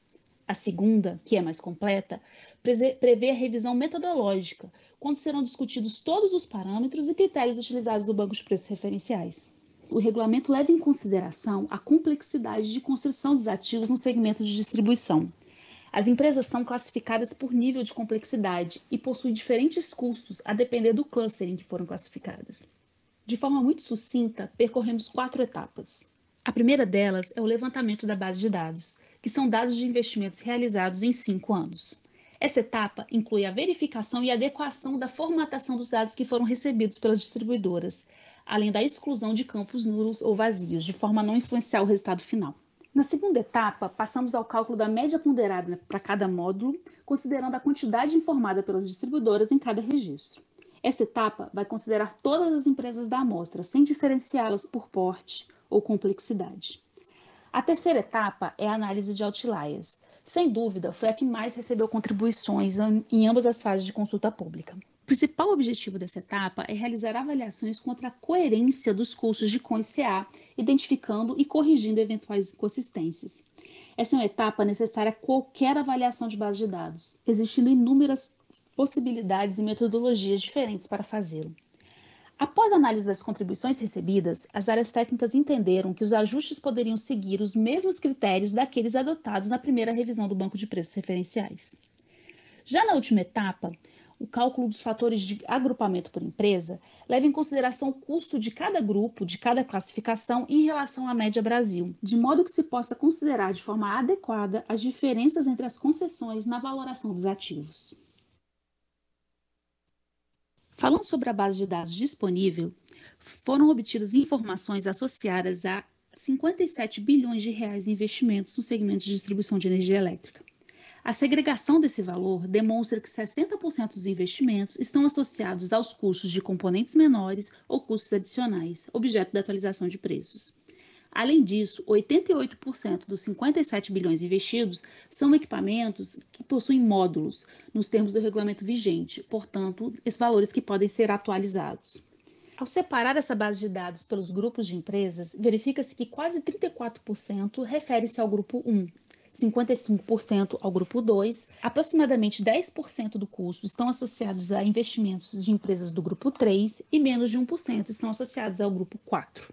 A segunda, que é mais completa, prevê a revisão metodológica, quando serão discutidos todos os parâmetros e critérios utilizados no banco de preços referenciais. O regulamento leva em consideração a complexidade de construção dos ativos no segmento de distribuição, as empresas são classificadas por nível de complexidade e possuem diferentes custos a depender do cluster em que foram classificadas. De forma muito sucinta, percorremos quatro etapas. A primeira delas é o levantamento da base de dados, que são dados de investimentos realizados em cinco anos. Essa etapa inclui a verificação e adequação da formatação dos dados que foram recebidos pelas distribuidoras, além da exclusão de campos nulos ou vazios, de forma a não influenciar o resultado final. Na segunda etapa, passamos ao cálculo da média ponderada para cada módulo, considerando a quantidade informada pelas distribuidoras em cada registro. Essa etapa vai considerar todas as empresas da amostra, sem diferenciá-las por porte ou complexidade. A terceira etapa é a análise de outliers. Sem dúvida, foi a que mais recebeu contribuições em ambas as fases de consulta pública. O principal objetivo dessa etapa é realizar avaliações contra a coerência dos cursos de CON e CA, identificando e corrigindo eventuais inconsistências. Essa é uma etapa necessária a qualquer avaliação de base de dados, existindo inúmeras possibilidades e metodologias diferentes para fazê-lo. Após a análise das contribuições recebidas, as áreas técnicas entenderam que os ajustes poderiam seguir os mesmos critérios daqueles adotados na primeira revisão do banco de preços referenciais. Já na última etapa, o cálculo dos fatores de agrupamento por empresa leva em consideração o custo de cada grupo, de cada classificação, em relação à média Brasil, de modo que se possa considerar de forma adequada as diferenças entre as concessões na valoração dos ativos. Falando sobre a base de dados disponível, foram obtidas informações associadas a 57 bilhões de reais em investimentos no segmento de distribuição de energia elétrica. A segregação desse valor demonstra que 60% dos investimentos estão associados aos custos de componentes menores ou custos adicionais, objeto da atualização de preços. Além disso, 88% dos 57 bilhões investidos são equipamentos que possuem módulos, nos termos do regulamento vigente, portanto, esses valores que podem ser atualizados. Ao separar essa base de dados pelos grupos de empresas, verifica-se que quase 34% refere-se ao grupo 1, 55% ao grupo 2. Aproximadamente 10% do custo estão associados a investimentos de empresas do grupo 3 e menos de 1% estão associados ao grupo 4.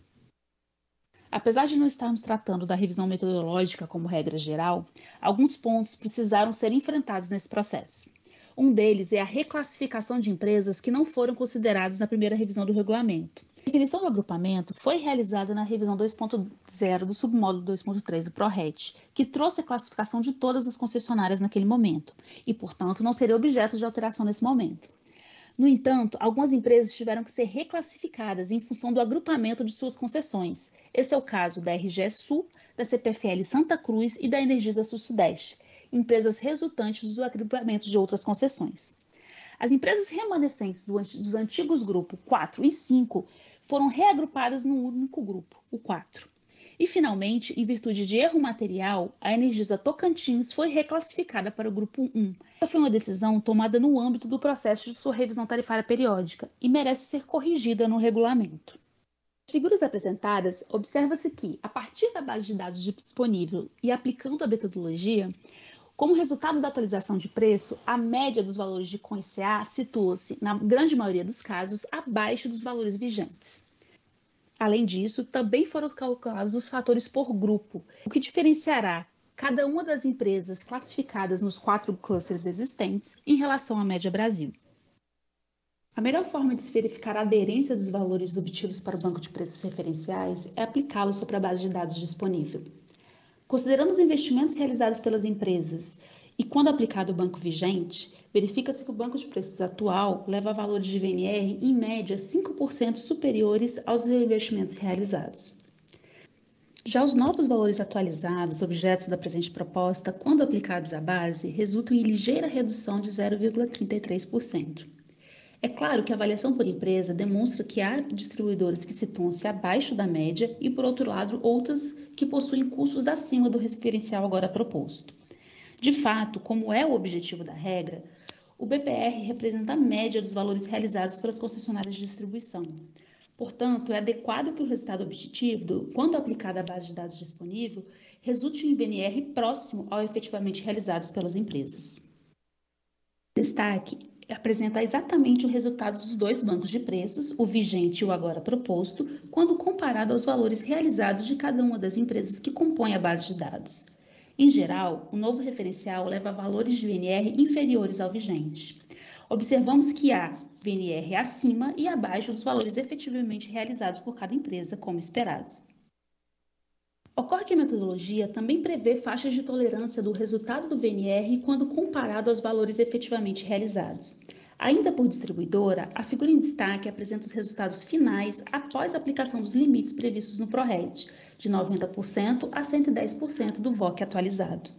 Apesar de não estarmos tratando da revisão metodológica como regra geral, alguns pontos precisaram ser enfrentados nesse processo. Um deles é a reclassificação de empresas que não foram consideradas na primeira revisão do regulamento. A definição do agrupamento foi realizada na revisão 2.0 do submódulo 2.3 do ProRET, que trouxe a classificação de todas as concessionárias naquele momento, e, portanto, não seria objeto de alteração nesse momento. No entanto, algumas empresas tiveram que ser reclassificadas em função do agrupamento de suas concessões. Esse é o caso da RGE Sul, da CPFL Santa Cruz e da Energisa Sul Sudeste, empresas resultantes do agrupamento de outras concessões. As empresas remanescentes dos antigos grupos 4 e 5 foram reagrupadas num único grupo, o 4. E, finalmente, em virtude de erro material, a Energisa Tocantins foi reclassificada para o Grupo 1. Essa foi uma decisão tomada no âmbito do processo de sua revisão tarifária periódica e merece ser corrigida no regulamento. As figuras apresentadas, observa-se que, a partir da base de dados disponível e aplicando a metodologia, como resultado da atualização de preço, a média dos valores de CoinCA situou se na grande maioria dos casos, abaixo dos valores vigentes. Além disso, também foram calculados os fatores por grupo, o que diferenciará cada uma das empresas classificadas nos quatro clusters existentes em relação à média Brasil. A melhor forma de se verificar a aderência dos valores obtidos para o banco de preços referenciais é aplicá-los sobre a base de dados disponível, Considerando os investimentos realizados pelas empresas e quando aplicado o banco vigente, verifica-se que o banco de preços atual leva valores de VNR em média 5% superiores aos investimentos realizados. Já os novos valores atualizados, objetos da presente proposta, quando aplicados à base, resultam em ligeira redução de 0,33%. É claro que a avaliação por empresa demonstra que há distribuidores que situam-se abaixo da média e, por outro lado, outras que possuem custos acima do referencial agora proposto. De fato, como é o objetivo da regra, o BPR representa a média dos valores realizados pelas concessionárias de distribuição. Portanto, é adequado que o resultado obtido, quando aplicado à base de dados disponível, resulte em BNR próximo ao efetivamente realizados pelas empresas. Destaque apresenta exatamente o resultado dos dois bancos de preços, o vigente e o agora proposto, quando comparado aos valores realizados de cada uma das empresas que compõem a base de dados. Em geral, o novo referencial leva valores de VNR inferiores ao vigente. Observamos que há VNR acima e abaixo dos valores efetivamente realizados por cada empresa, como esperado. Ocorre que a metodologia também prevê faixas de tolerância do resultado do VNR quando comparado aos valores efetivamente realizados. Ainda por distribuidora, a figura em destaque apresenta os resultados finais após a aplicação dos limites previstos no ProRed, de 90% a 110% do VOC atualizado.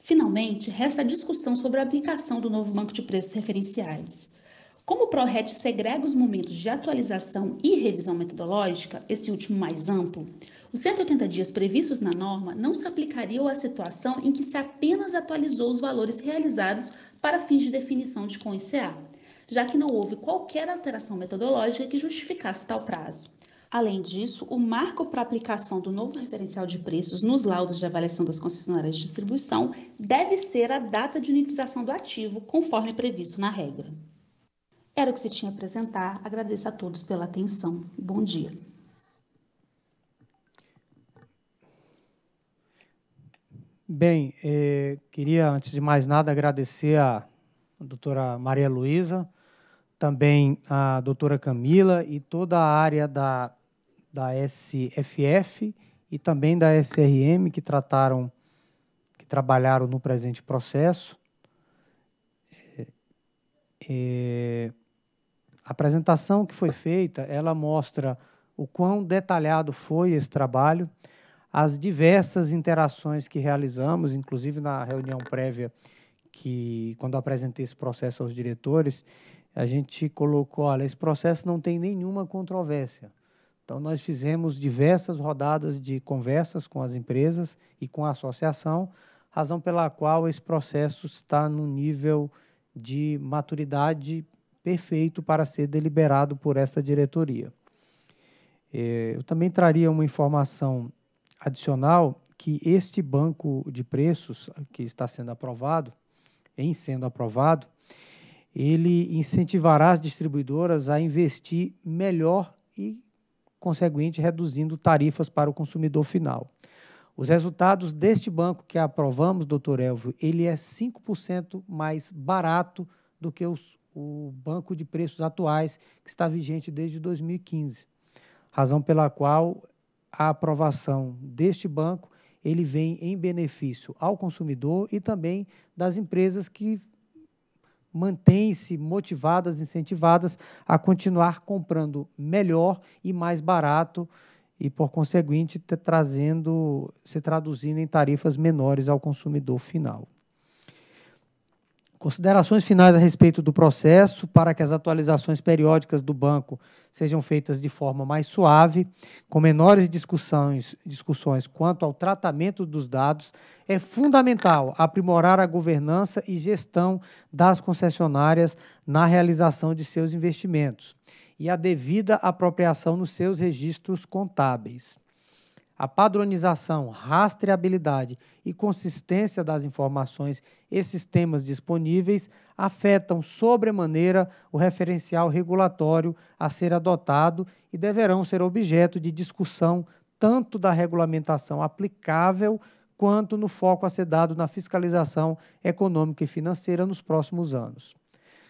Finalmente, resta a discussão sobre a aplicação do novo banco de preços referenciais. Como o ProRed segrega os momentos de atualização e revisão metodológica, esse último mais amplo, os 180 dias previstos na norma não se aplicariam à situação em que se apenas atualizou os valores realizados para fins de definição de CONCA, já que não houve qualquer alteração metodológica que justificasse tal prazo. Além disso, o marco para aplicação do novo referencial de preços nos laudos de avaliação das concessionárias de distribuição deve ser a data de unitização do ativo, conforme previsto na regra. Era o que se tinha a apresentar. Agradeço a todos pela atenção. Bom dia. Bem, eh, queria, antes de mais nada, agradecer a doutora Maria Luísa, também a doutora Camila e toda a área da, da SFF e também da SRM que trataram, que trabalharam no presente processo. Eh, eh, a apresentação que foi feita, ela mostra o quão detalhado foi esse trabalho, as diversas interações que realizamos, inclusive na reunião prévia que quando apresentei esse processo aos diretores, a gente colocou, olha, esse processo não tem nenhuma controvérsia. Então nós fizemos diversas rodadas de conversas com as empresas e com a associação, razão pela qual esse processo está num nível de maturidade perfeito para ser deliberado por essa diretoria. É, eu também traria uma informação adicional que este banco de preços que está sendo aprovado, em sendo aprovado, ele incentivará as distribuidoras a investir melhor e, consequente, reduzindo tarifas para o consumidor final. Os resultados deste banco que aprovamos, doutor Elvio, ele é 5% mais barato do que os, o banco de preços atuais, que está vigente desde 2015. Razão pela qual a aprovação deste banco ele vem em benefício ao consumidor e também das empresas que mantêm-se motivadas, incentivadas a continuar comprando melhor e mais barato e, por conseguinte, trazendo, se traduzindo em tarifas menores ao consumidor final. Considerações finais a respeito do processo para que as atualizações periódicas do banco sejam feitas de forma mais suave, com menores discussões, discussões quanto ao tratamento dos dados, é fundamental aprimorar a governança e gestão das concessionárias na realização de seus investimentos e a devida apropriação nos seus registros contábeis a padronização, rastreabilidade e consistência das informações e sistemas disponíveis afetam sobremaneira o referencial regulatório a ser adotado e deverão ser objeto de discussão tanto da regulamentação aplicável quanto no foco a ser dado na fiscalização econômica e financeira nos próximos anos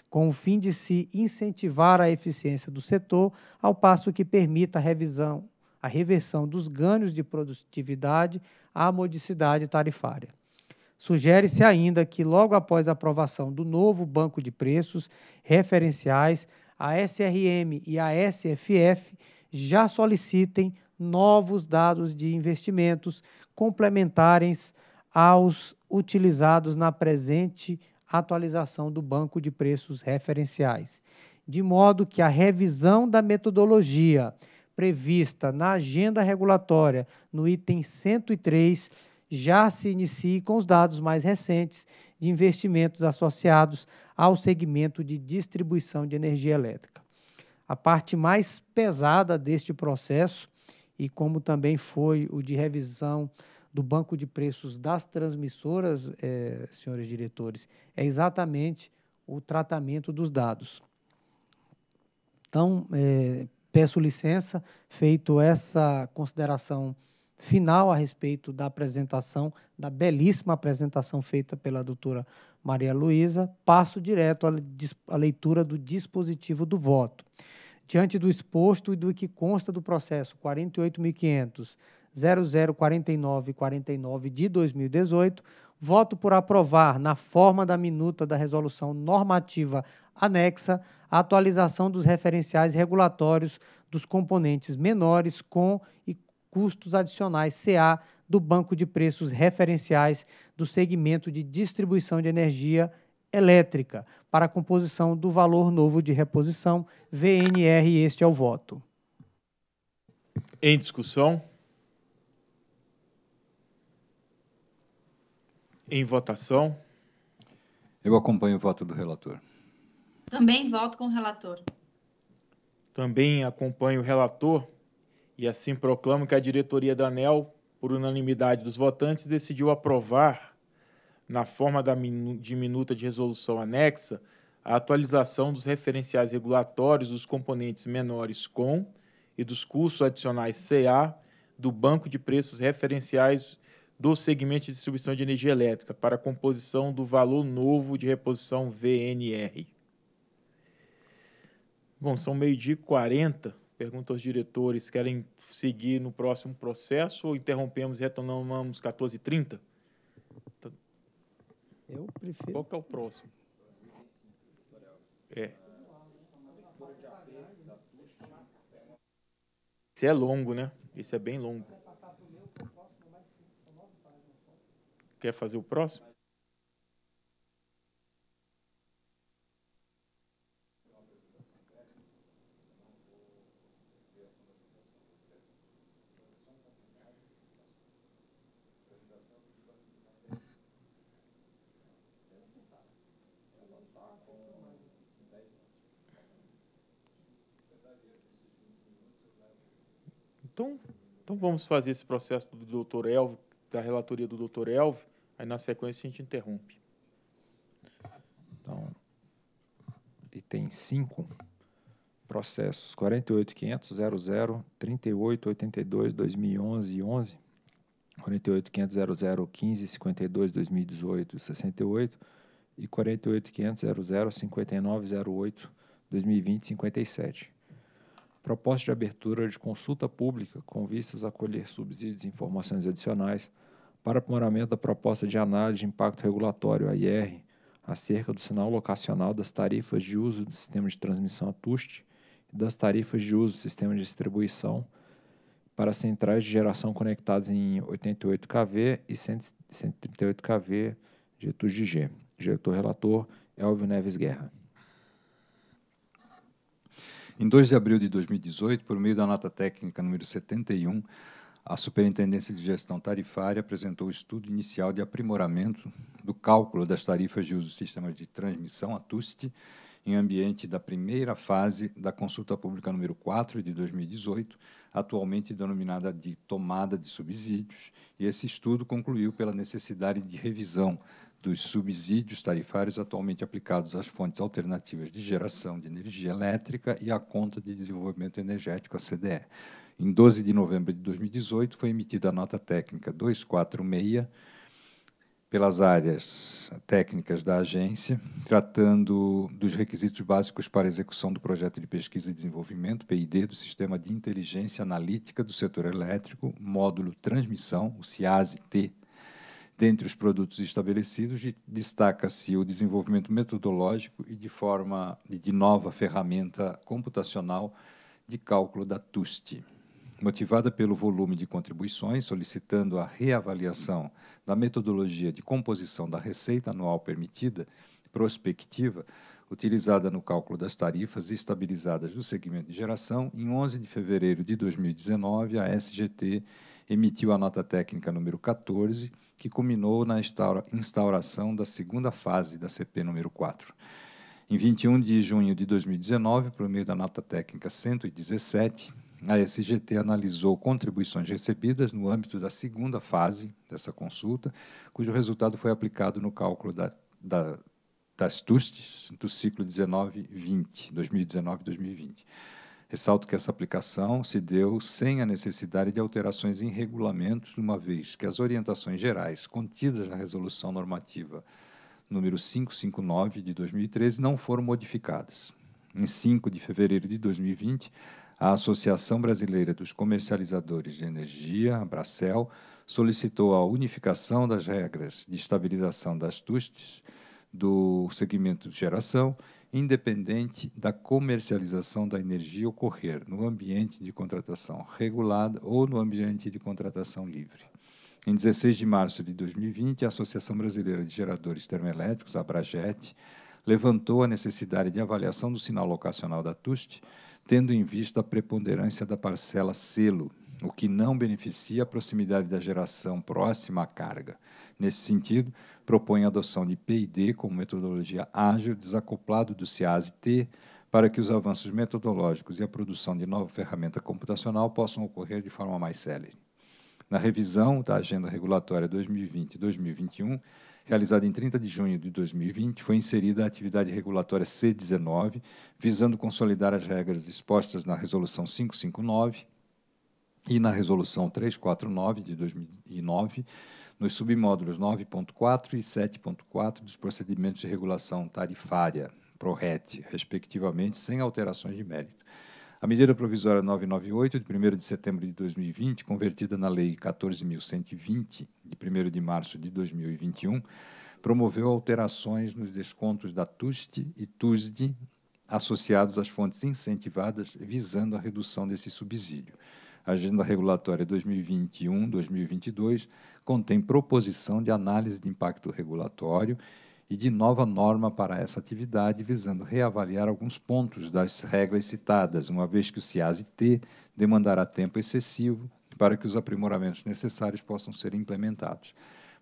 com o fim de se incentivar a eficiência do setor, ao passo que permita a revisão a reversão dos ganhos de produtividade à modicidade tarifária. Sugere-se ainda que, logo após a aprovação do novo banco de preços referenciais, a SRM e a SFF já solicitem novos dados de investimentos complementares aos utilizados na presente atualização do banco de preços referenciais, de modo que a revisão da metodologia prevista na agenda regulatória no item 103 já se inicie com os dados mais recentes de investimentos associados ao segmento de distribuição de energia elétrica. A parte mais pesada deste processo, e como também foi o de revisão do banco de preços das transmissoras, eh, senhores diretores, é exatamente o tratamento dos dados. Então, eh, Peço licença, feito essa consideração final a respeito da apresentação, da belíssima apresentação feita pela doutora Maria Luísa, passo direto à leitura do dispositivo do voto. Diante do exposto e do que consta do processo 48.500.0049.49 de 2018, voto por aprovar, na forma da minuta da resolução normativa anexa a atualização dos referenciais regulatórios dos componentes menores com e custos adicionais CA do banco de preços referenciais do segmento de distribuição de energia elétrica para a composição do valor novo de reposição VNR. Este é o voto. Em discussão. Em votação. Eu acompanho o voto do relator. Também voto com o relator. Também acompanho o relator e assim proclamo que a diretoria da ANEL, por unanimidade dos votantes, decidiu aprovar, na forma da de minuta de resolução anexa, a atualização dos referenciais regulatórios dos componentes menores com e dos cursos adicionais CA do Banco de Preços Referenciais do segmento de distribuição de energia elétrica para a composição do valor novo de reposição VNR. Bom, são meio-dia e 40. Pergunto aos diretores: querem seguir no próximo processo ou interrompemos e retornamos 14h30? Então, Eu prefiro. Qual que é o próximo? É. Esse é longo, né? Esse é bem longo. Quer fazer o próximo? Então, então vamos fazer esse processo do doutor Elvio, da relatoria do doutor Elvio, aí na sequência a gente interrompe. Então, item 5, processos 48.500.00.38.82.2011.11, 48.500.00.15.52.2018.68 e 48.500.00.59.08.2020.57 proposta de abertura de consulta pública com vistas a colher subsídios e informações adicionais para aprimoramento da proposta de análise de impacto regulatório, AIR, acerca do sinal locacional das tarifas de uso do sistema de transmissão ATUST e das tarifas de uso do sistema de distribuição para centrais de geração conectadas em 88 kV e 138 kV de ETUG-G. Diretor-relator, Elvio Neves Guerra. Em 2 de abril de 2018, por meio da nota técnica número 71, a Superintendência de Gestão Tarifária apresentou o estudo inicial de aprimoramento do cálculo das tarifas de uso do sistema de transmissão, a TUST, em ambiente da primeira fase da consulta pública número 4 de 2018, atualmente denominada de tomada de subsídios, e esse estudo concluiu pela necessidade de revisão dos subsídios tarifários atualmente aplicados às fontes alternativas de geração de energia elétrica e à Conta de Desenvolvimento Energético, a CDE. Em 12 de novembro de 2018, foi emitida a nota técnica 246 pelas áreas técnicas da agência, tratando dos requisitos básicos para a execução do projeto de pesquisa e desenvolvimento, PID, do Sistema de Inteligência Analítica do Setor Elétrico, módulo Transmissão, o CIASE-T, Dentre os produtos estabelecidos, destaca-se o desenvolvimento metodológico e de forma de nova ferramenta computacional de cálculo da TUST. Motivada pelo volume de contribuições, solicitando a reavaliação da metodologia de composição da receita anual permitida, prospectiva, utilizada no cálculo das tarifas estabilizadas do segmento de geração, em 11 de fevereiro de 2019, a SGT emitiu a nota técnica número 14, que culminou na instauração da segunda fase da CP número 4. Em 21 de junho de 2019, por meio da nota técnica 117, a SGT analisou contribuições recebidas no âmbito da segunda fase dessa consulta, cujo resultado foi aplicado no cálculo da, da, das TUSTs do ciclo 19-20, 2019-2020. Ressalto que essa aplicação se deu sem a necessidade de alterações em regulamentos, uma vez que as orientações gerais contidas na Resolução Normativa número 559 de 2013 não foram modificadas. Em 5 de fevereiro de 2020, a Associação Brasileira dos Comercializadores de Energia, Bracel, solicitou a unificação das regras de estabilização das TUSTs do segmento de geração independente da comercialização da energia ocorrer no ambiente de contratação regulada ou no ambiente de contratação livre. Em 16 de março de 2020, a Associação Brasileira de Geradores Termoelétricos, a Braget, levantou a necessidade de avaliação do sinal locacional da TUST, tendo em vista a preponderância da parcela selo, o que não beneficia a proximidade da geração próxima à carga Nesse sentido, propõe a adoção de PID como metodologia ágil, desacoplado do T para que os avanços metodológicos e a produção de nova ferramenta computacional possam ocorrer de forma mais célere. Na revisão da Agenda Regulatória 2020-2021, realizada em 30 de junho de 2020, foi inserida a atividade regulatória C19, visando consolidar as regras expostas na Resolução 559 e na Resolução 349 de 2009, nos submódulos 9.4 e 7.4 dos procedimentos de regulação tarifária, PRORET, respectivamente, sem alterações de mérito. A medida provisória 998, de 1 de setembro de 2020, convertida na Lei 14.120, de 1 de março de 2021, promoveu alterações nos descontos da TUST e TUSD associados às fontes incentivadas, visando a redução desse subsídio. A Agenda Regulatória 2021-2022 contém proposição de análise de impacto regulatório e de nova norma para essa atividade, visando reavaliar alguns pontos das regras citadas, uma vez que o CIAST demandará tempo excessivo para que os aprimoramentos necessários possam ser implementados.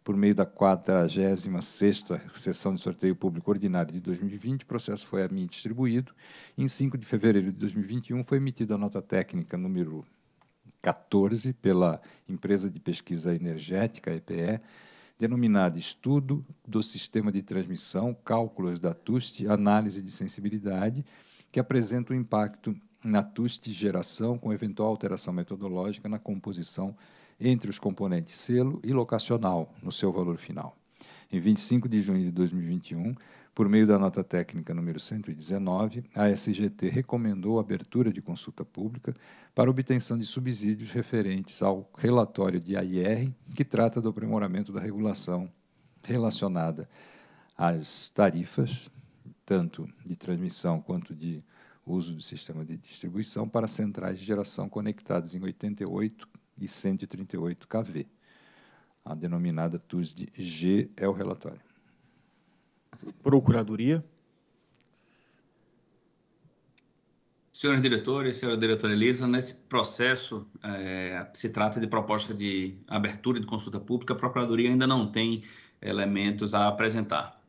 Por meio da 46ª sessão de sorteio público ordinário de 2020, o processo foi a mim distribuído. Em 5 de fevereiro de 2021, foi emitida a nota técnica número 14 pela empresa de pesquisa energética, EPE, denominada Estudo do Sistema de Transmissão, Cálculos da TUST, Análise de Sensibilidade, que apresenta o impacto na TUST geração com eventual alteração metodológica na composição entre os componentes selo e locacional no seu valor final. Em 25 de junho de 2021, por meio da nota técnica número 119, a SGT recomendou a abertura de consulta pública para obtenção de subsídios referentes ao relatório de AIR, que trata do aprimoramento da regulação relacionada às tarifas, tanto de transmissão quanto de uso do sistema de distribuição, para centrais de geração conectadas em 88 e 138 kV. A denominada TUSD G é o relatório. Procuradoria. Senhores diretores, senhora diretora Elisa, nesse processo é, se trata de proposta de abertura de consulta pública, a Procuradoria ainda não tem elementos a apresentar.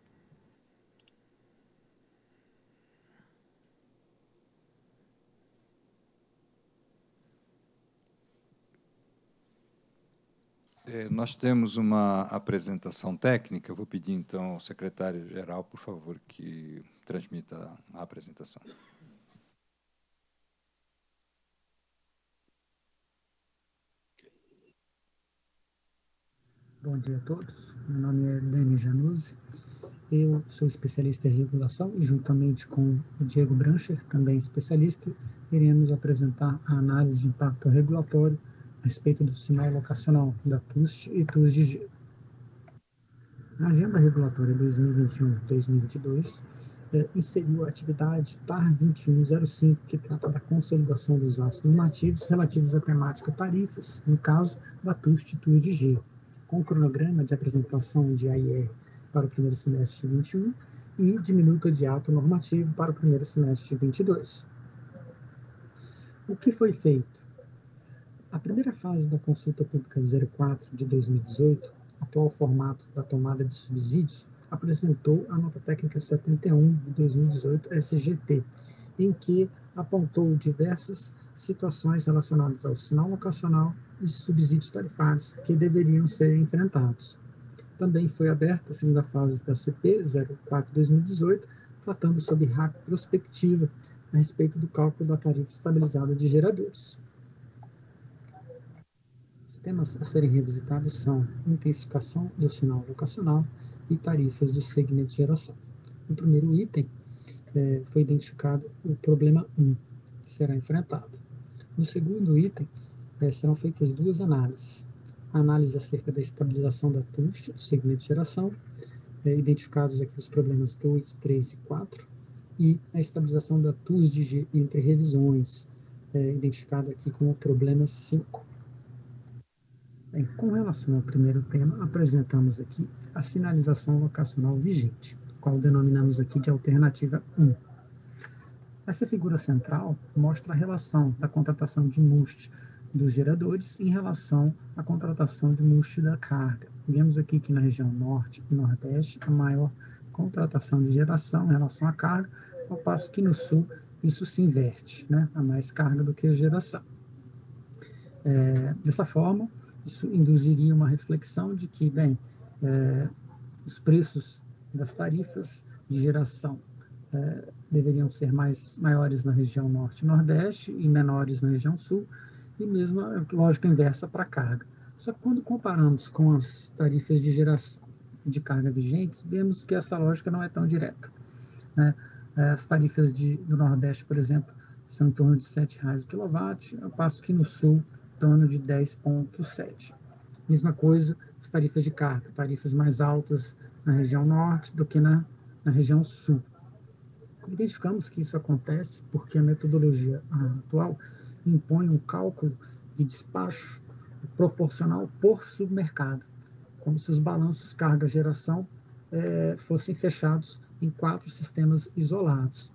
É, nós temos uma apresentação técnica. Eu vou pedir, então, ao secretário-geral, por favor, que transmita a apresentação. Bom dia a todos. Meu nome é Dani Januzzi. Eu sou especialista em regulação e, juntamente com o Diego Brancher, também especialista, iremos apresentar a análise de impacto regulatório respeito do sinal locacional da TUST e TUSDG. A Agenda Regulatória 2021-2022 é, inseriu a atividade TAR 2105, que trata da consolidação dos atos normativos relativos à temática tarifas, no caso da TUST e TUSDG, com o cronograma de apresentação de AIR para o primeiro semestre de 21 e de minuta de ato normativo para o primeiro semestre de 22. O que foi feito? A primeira fase da Consulta Pública 04 de 2018, atual formato da tomada de subsídios, apresentou a nota técnica 71 de 2018 SGT, em que apontou diversas situações relacionadas ao sinal locacional e subsídios tarifários que deveriam ser enfrentados. Também foi aberta a segunda fase da CP 04-2018, tratando sobre RAP prospectiva a respeito do cálculo da tarifa estabilizada de geradores temas a serem revisitados são intensificação do sinal vocacional e tarifas do segmento de geração. No primeiro item, é, foi identificado o problema 1, que será enfrentado. No segundo item, é, serão feitas duas análises. A análise acerca da estabilização da TUST, do segmento de geração, é, identificados aqui os problemas 2, 3 e 4, e a estabilização da TUSDG entre revisões, é, identificado aqui como problema 5. Bem, com relação ao primeiro tema, apresentamos aqui a sinalização locacional vigente, qual denominamos aqui de alternativa 1. Essa figura central mostra a relação da contratação de MUST dos geradores em relação à contratação de MUST da carga. Vemos aqui que na região norte e nordeste a maior contratação de geração em relação à carga, ao passo que no sul isso se inverte, né? há mais carga do que geração. É, dessa forma, isso induziria uma reflexão de que, bem, é, os preços das tarifas de geração é, deveriam ser mais maiores na região norte e nordeste e menores na região sul, e mesmo a lógica inversa para carga. Só que quando comparamos com as tarifas de geração de carga vigentes, vemos que essa lógica não é tão direta. Né? As tarifas de, do Nordeste, por exemplo, são em torno de R$ 7,00 o quilowatt, ao passo que no Sul torno de 10,7. Mesma coisa as tarifas de carga, tarifas mais altas na região norte do que na, na região sul. Identificamos que isso acontece porque a metodologia atual impõe um cálculo de despacho proporcional por submercado, como se os balanços carga-geração eh, fossem fechados em quatro sistemas isolados.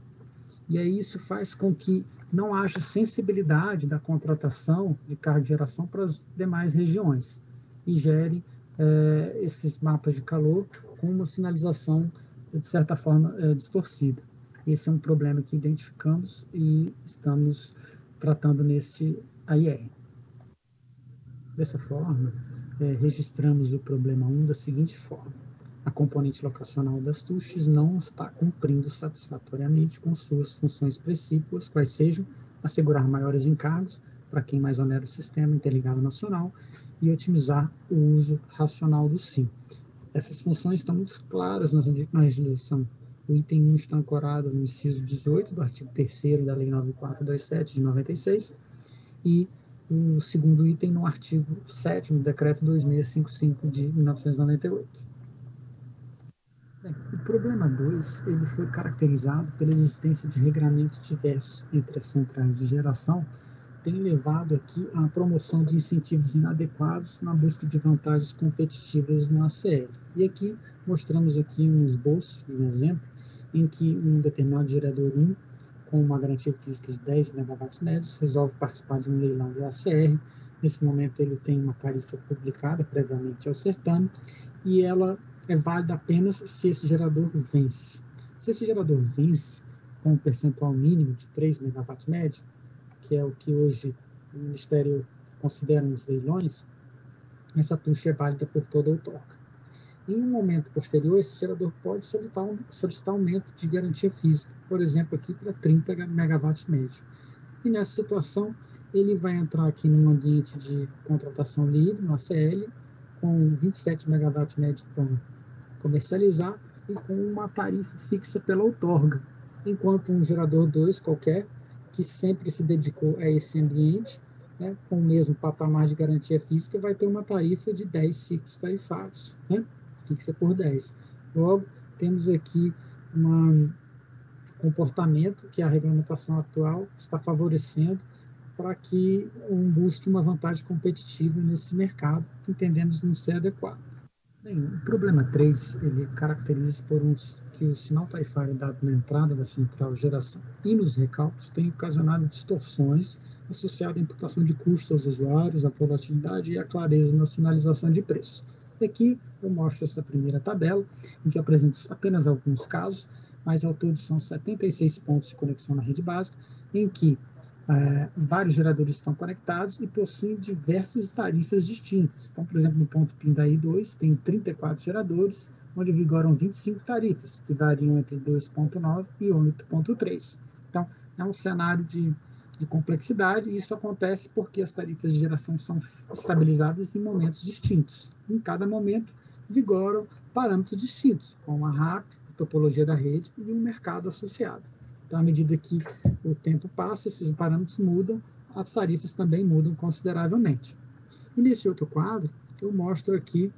E aí isso faz com que não haja sensibilidade da contratação de carro de geração para as demais regiões e gere é, esses mapas de calor com uma sinalização, de certa forma, é, distorcida. Esse é um problema que identificamos e estamos tratando neste AIR. Dessa forma, é, registramos o problema 1 da seguinte forma a componente locacional das tuches não está cumprindo satisfatoriamente com suas funções principais, quais sejam assegurar maiores encargos para quem mais onera o sistema interligado nacional e otimizar o uso racional do SIM. Essas funções estão muito claras na legislação. O item 1 está ancorado no inciso 18 do artigo 3 da Lei 9427 de 96 e o segundo item no artigo 7 do Decreto 2655 de 1998. Bem, é, o problema 2 ele foi caracterizado pela existência de regramentos diversos entre as centrais de geração, tem levado aqui à promoção de incentivos inadequados na busca de vantagens competitivas no ACL. E aqui mostramos aqui um esboço de um exemplo em que um determinado gerador 1 com uma garantia física de 10 megawatts médios resolve participar de um leilão do ACR. Nesse momento ele tem uma tarifa publicada previamente ao certame e ela é válido apenas se esse gerador vence. Se esse gerador vence com um percentual mínimo de 3 MW médio, que é o que hoje o Ministério considera nos leilões, essa tucha é válida por toda a outorga. Em um momento posterior, esse gerador pode solicitar, um, solicitar aumento de garantia física, por exemplo, aqui para 30 MW médio. E nessa situação, ele vai entrar aqui num ambiente de contratação livre, no ACL, com 27 megawatts médio para comercializar e com uma tarifa fixa pela outorga, enquanto um gerador 2 qualquer, que sempre se dedicou a esse ambiente, né, com o mesmo patamar de garantia física, vai ter uma tarifa de 10 ciclos tarifados, né, fixa por 10. Logo, temos aqui um comportamento que a regulamentação atual está favorecendo para que um busque uma vantagem competitiva nesse mercado, que entendemos não ser adequado. Bem, o problema 3 ele caracteriza por uns que o sinal tarifário é dado na entrada da central geração e nos recalques tem ocasionado distorções associadas à imputação de custos aos usuários, à volatilidade e à clareza na sinalização de preço. Aqui eu mostro essa primeira tabela, em que apresento apenas alguns casos, mas ao todo são 76 pontos de conexão na rede básica, em que é, vários geradores estão conectados e possuem diversas tarifas distintas. Então, por exemplo, no ponto Pindaí 2, tem 34 geradores, onde vigoram 25 tarifas, que variam entre 2.9 e 8.3. Então, é um cenário de, de complexidade, e isso acontece porque as tarifas de geração são estabilizadas em momentos distintos. Em cada momento, vigoram parâmetros distintos, como a RAP, a topologia da rede e o mercado associado. Então, à medida que o tempo passa, esses parâmetros mudam, as tarifas também mudam consideravelmente. E nesse outro quadro, eu mostro aqui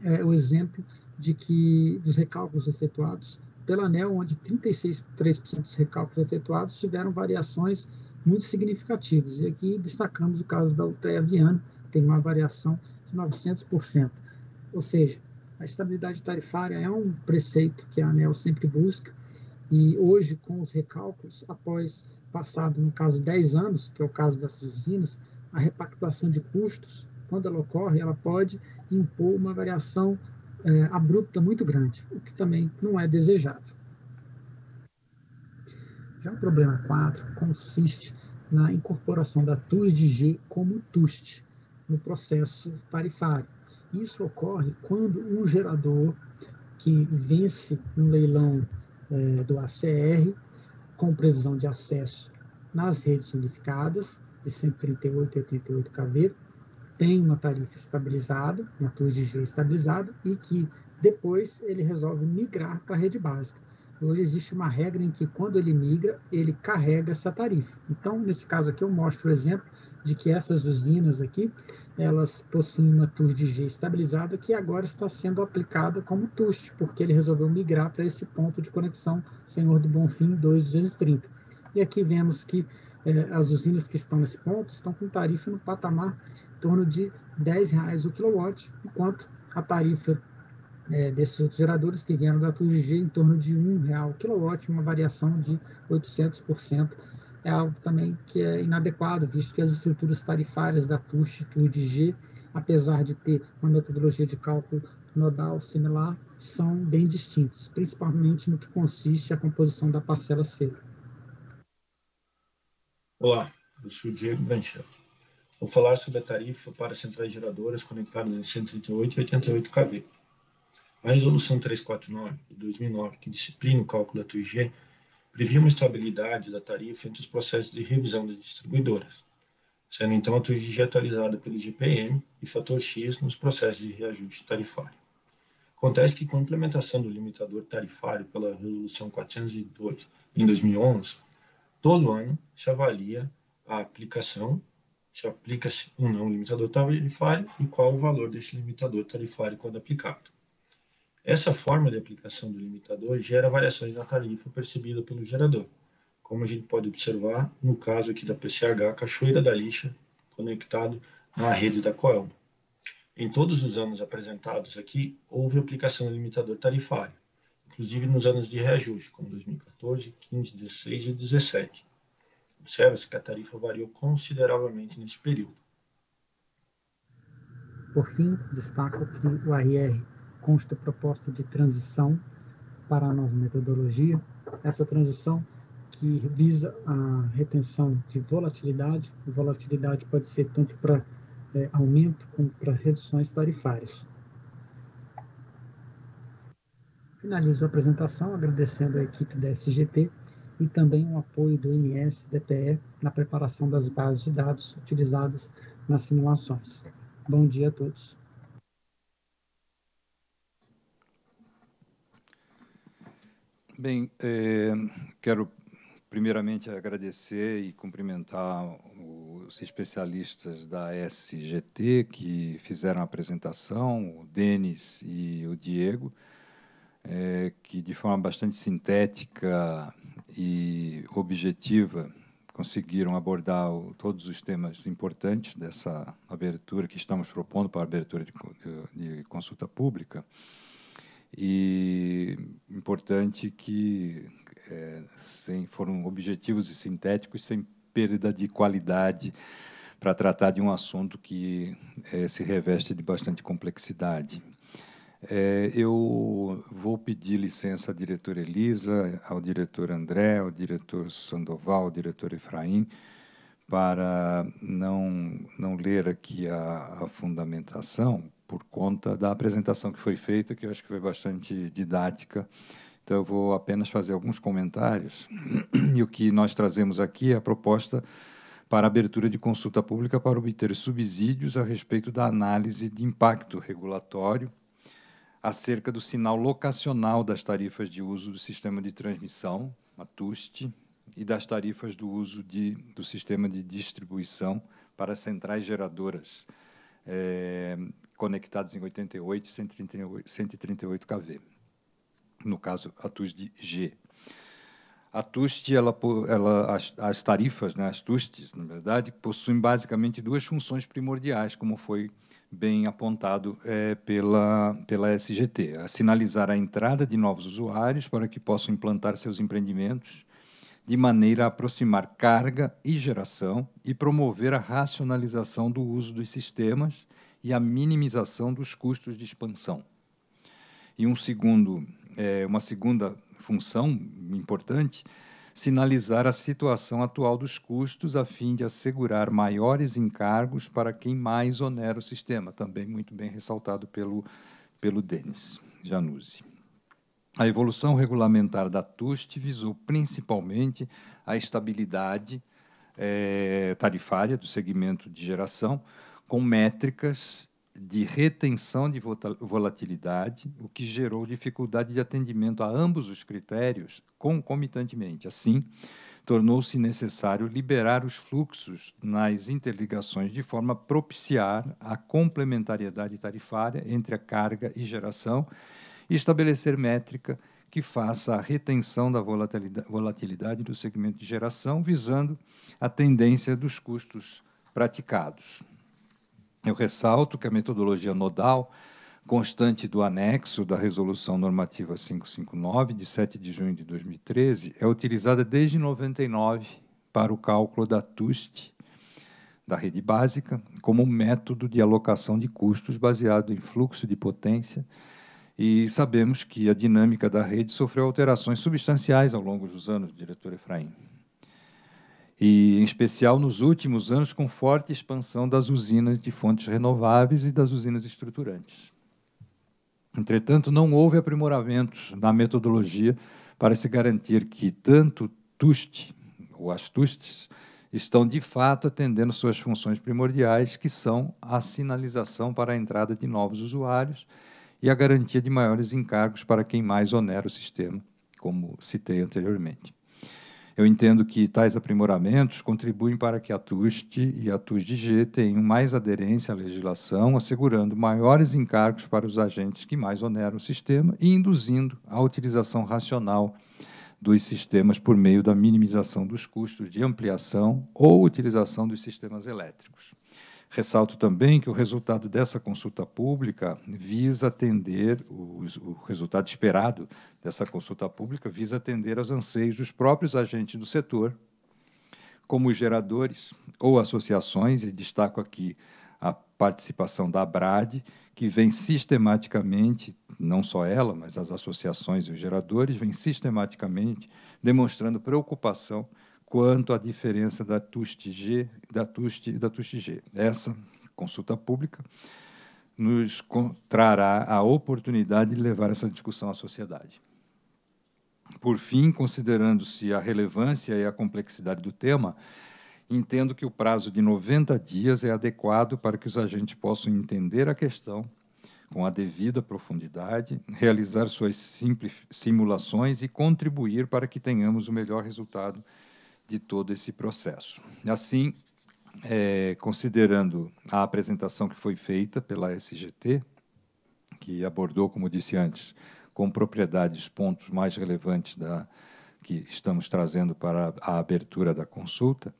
é, o exemplo de que dos recálculos efetuados pela ANEL, onde 36,3% dos recálculos efetuados tiveram variações muito significativas. E aqui destacamos o caso da UTE que tem uma variação de 900%. Ou seja, a estabilidade tarifária é um preceito que a ANEL sempre busca e hoje, com os recálculos, após passado, no caso, 10 anos, que é o caso dessas usinas, a repactuação de custos, quando ela ocorre, ela pode impor uma variação é, abrupta muito grande, o que também não é desejável. Já o problema 4 consiste na incorporação da TUS de G como TUST no processo tarifário. Isso ocorre quando um gerador que vence um leilão é, do ACR, com previsão de acesso nas redes unificadas, de 138 a 88 kV, tem uma tarifa estabilizada, uma cruz de G estabilizada, e que depois ele resolve migrar para a rede básica. Hoje existe uma regra em que, quando ele migra, ele carrega essa tarifa. Então, nesse caso aqui, eu mostro o exemplo de que essas usinas aqui, elas possuem uma TUS de G estabilizada que agora está sendo aplicada como TUST, porque ele resolveu migrar para esse ponto de conexão Senhor do Bonfim 2230. E aqui vemos que eh, as usinas que estão nesse ponto estão com tarifa no patamar em torno de R$10 o quilowatt, enquanto a tarifa é, desses outros geradores que vieram da TUG em torno de R$ 1,00 quilowatt, uma variação de 800%. É algo também que é inadequado, visto que as estruturas tarifárias da TUST e TugG, apesar de ter uma metodologia de cálculo nodal similar, são bem distintas, principalmente no que consiste a composição da parcela seca. Olá, eu sou o Diego Branchel. Vou falar sobre a tarifa para centrais geradoras conectadas em 138 e 88 kV. A Resolução 349 de 2009, que disciplina o cálculo da TUG, previa uma estabilidade da tarifa entre os processos de revisão das distribuidoras, sendo então a TUG atualizada pelo GPM e fator X nos processos de reajuste tarifário. Acontece que, com a implementação do limitador tarifário pela Resolução 402 em 2011, todo ano se avalia a aplicação, se aplica se ou não o limitador tarifário e qual o valor desse limitador tarifário quando aplicado. Essa forma de aplicação do limitador gera variações na tarifa percebida pelo gerador, como a gente pode observar no caso aqui da PCH Cachoeira da Lixa, conectado na rede da Coelma. Em todos os anos apresentados aqui, houve aplicação do limitador tarifário, inclusive nos anos de reajuste, como 2014, 15, 16 e 17. Observa-se que a tarifa variou consideravelmente nesse período. Por fim, destaco que o RR consta proposta de transição para a nova metodologia. Essa transição que visa a retenção de volatilidade, volatilidade pode ser tanto para é, aumento como para reduções tarifárias. Finalizo a apresentação agradecendo a equipe da SGT e também o apoio do DPE na preparação das bases de dados utilizadas nas simulações. Bom dia a todos. Bem, é, quero primeiramente agradecer e cumprimentar os especialistas da SGT que fizeram a apresentação, o Denis e o Diego, é, que de forma bastante sintética e objetiva conseguiram abordar o, todos os temas importantes dessa abertura que estamos propondo para a abertura de, de, de consulta pública e importante que é, sem, foram objetivos e sintéticos sem perda de qualidade para tratar de um assunto que é, se reveste de bastante complexidade. É, eu vou pedir licença à diretora Elisa, ao diretor André, ao diretor Sandoval, ao diretor Efraim, para não, não ler aqui a, a fundamentação, por conta da apresentação que foi feita, que eu acho que foi bastante didática. Então, eu vou apenas fazer alguns comentários. E o que nós trazemos aqui é a proposta para abertura de consulta pública para obter subsídios a respeito da análise de impacto regulatório acerca do sinal locacional das tarifas de uso do sistema de transmissão, a TUST, e das tarifas do uso de, do sistema de distribuição para centrais geradoras, é, conectados em 88 e 138, 138 kV. No caso, a TUSD G. A TUST, ela, ela, as, as, tarifas, né, as TUSTs, na verdade, possuem basicamente duas funções primordiais, como foi bem apontado é, pela, pela SGT: a é sinalizar a entrada de novos usuários para que possam implantar seus empreendimentos, de maneira a aproximar carga e geração e promover a racionalização do uso dos sistemas e a minimização dos custos de expansão. E um segundo, é, uma segunda função importante, sinalizar a situação atual dos custos a fim de assegurar maiores encargos para quem mais onera o sistema, também muito bem ressaltado pelo, pelo Denis Januzzi. A evolução regulamentar da TUST visou principalmente a estabilidade é, tarifária do segmento de geração, com métricas de retenção de volatilidade, o que gerou dificuldade de atendimento a ambos os critérios concomitantemente. Assim, tornou-se necessário liberar os fluxos nas interligações de forma a propiciar a complementariedade tarifária entre a carga e geração e estabelecer métrica que faça a retenção da volatilidade do segmento de geração, visando a tendência dos custos praticados. Eu ressalto que a metodologia nodal constante do anexo da Resolução Normativa 559, de 7 de junho de 2013, é utilizada desde 99 para o cálculo da TUST, da rede básica, como método de alocação de custos baseado em fluxo de potência. E sabemos que a dinâmica da rede sofreu alterações substanciais ao longo dos anos, diretor Efraim e em especial nos últimos anos com forte expansão das usinas de fontes renováveis e das usinas estruturantes. Entretanto, não houve aprimoramentos na metodologia para se garantir que tanto TUST ou as TUSTs estão de fato atendendo suas funções primordiais, que são a sinalização para a entrada de novos usuários e a garantia de maiores encargos para quem mais onera o sistema, como citei anteriormente. Eu entendo que tais aprimoramentos contribuem para que a TUST e a TUSD-G tenham mais aderência à legislação, assegurando maiores encargos para os agentes que mais oneram o sistema e induzindo a utilização racional dos sistemas por meio da minimização dos custos de ampliação ou utilização dos sistemas elétricos. Ressalto também que o resultado dessa consulta pública visa atender, o, o, resultado esperado dessa consulta pública visa atender aos anseios dos próprios agentes do setor, como os geradores ou associações, e destaco aqui a participação da ABRAD, que vem sistematicamente, não só ela, mas as associações e os geradores, vem sistematicamente demonstrando preocupação quanto à diferença da TUST-G da TUST, da TUST -G. Essa consulta pública nos trará a oportunidade de levar essa discussão à sociedade. Por fim, considerando-se a relevância e a complexidade do tema, entendo que o prazo de 90 dias é adequado para que os agentes possam entender a questão com a devida profundidade, realizar suas simulações e contribuir para que tenhamos o melhor resultado de todo esse processo. Assim, é, considerando a apresentação que foi feita pela SGT, que abordou, como disse antes, com propriedade os pontos mais relevantes da, que estamos trazendo para a abertura da consulta,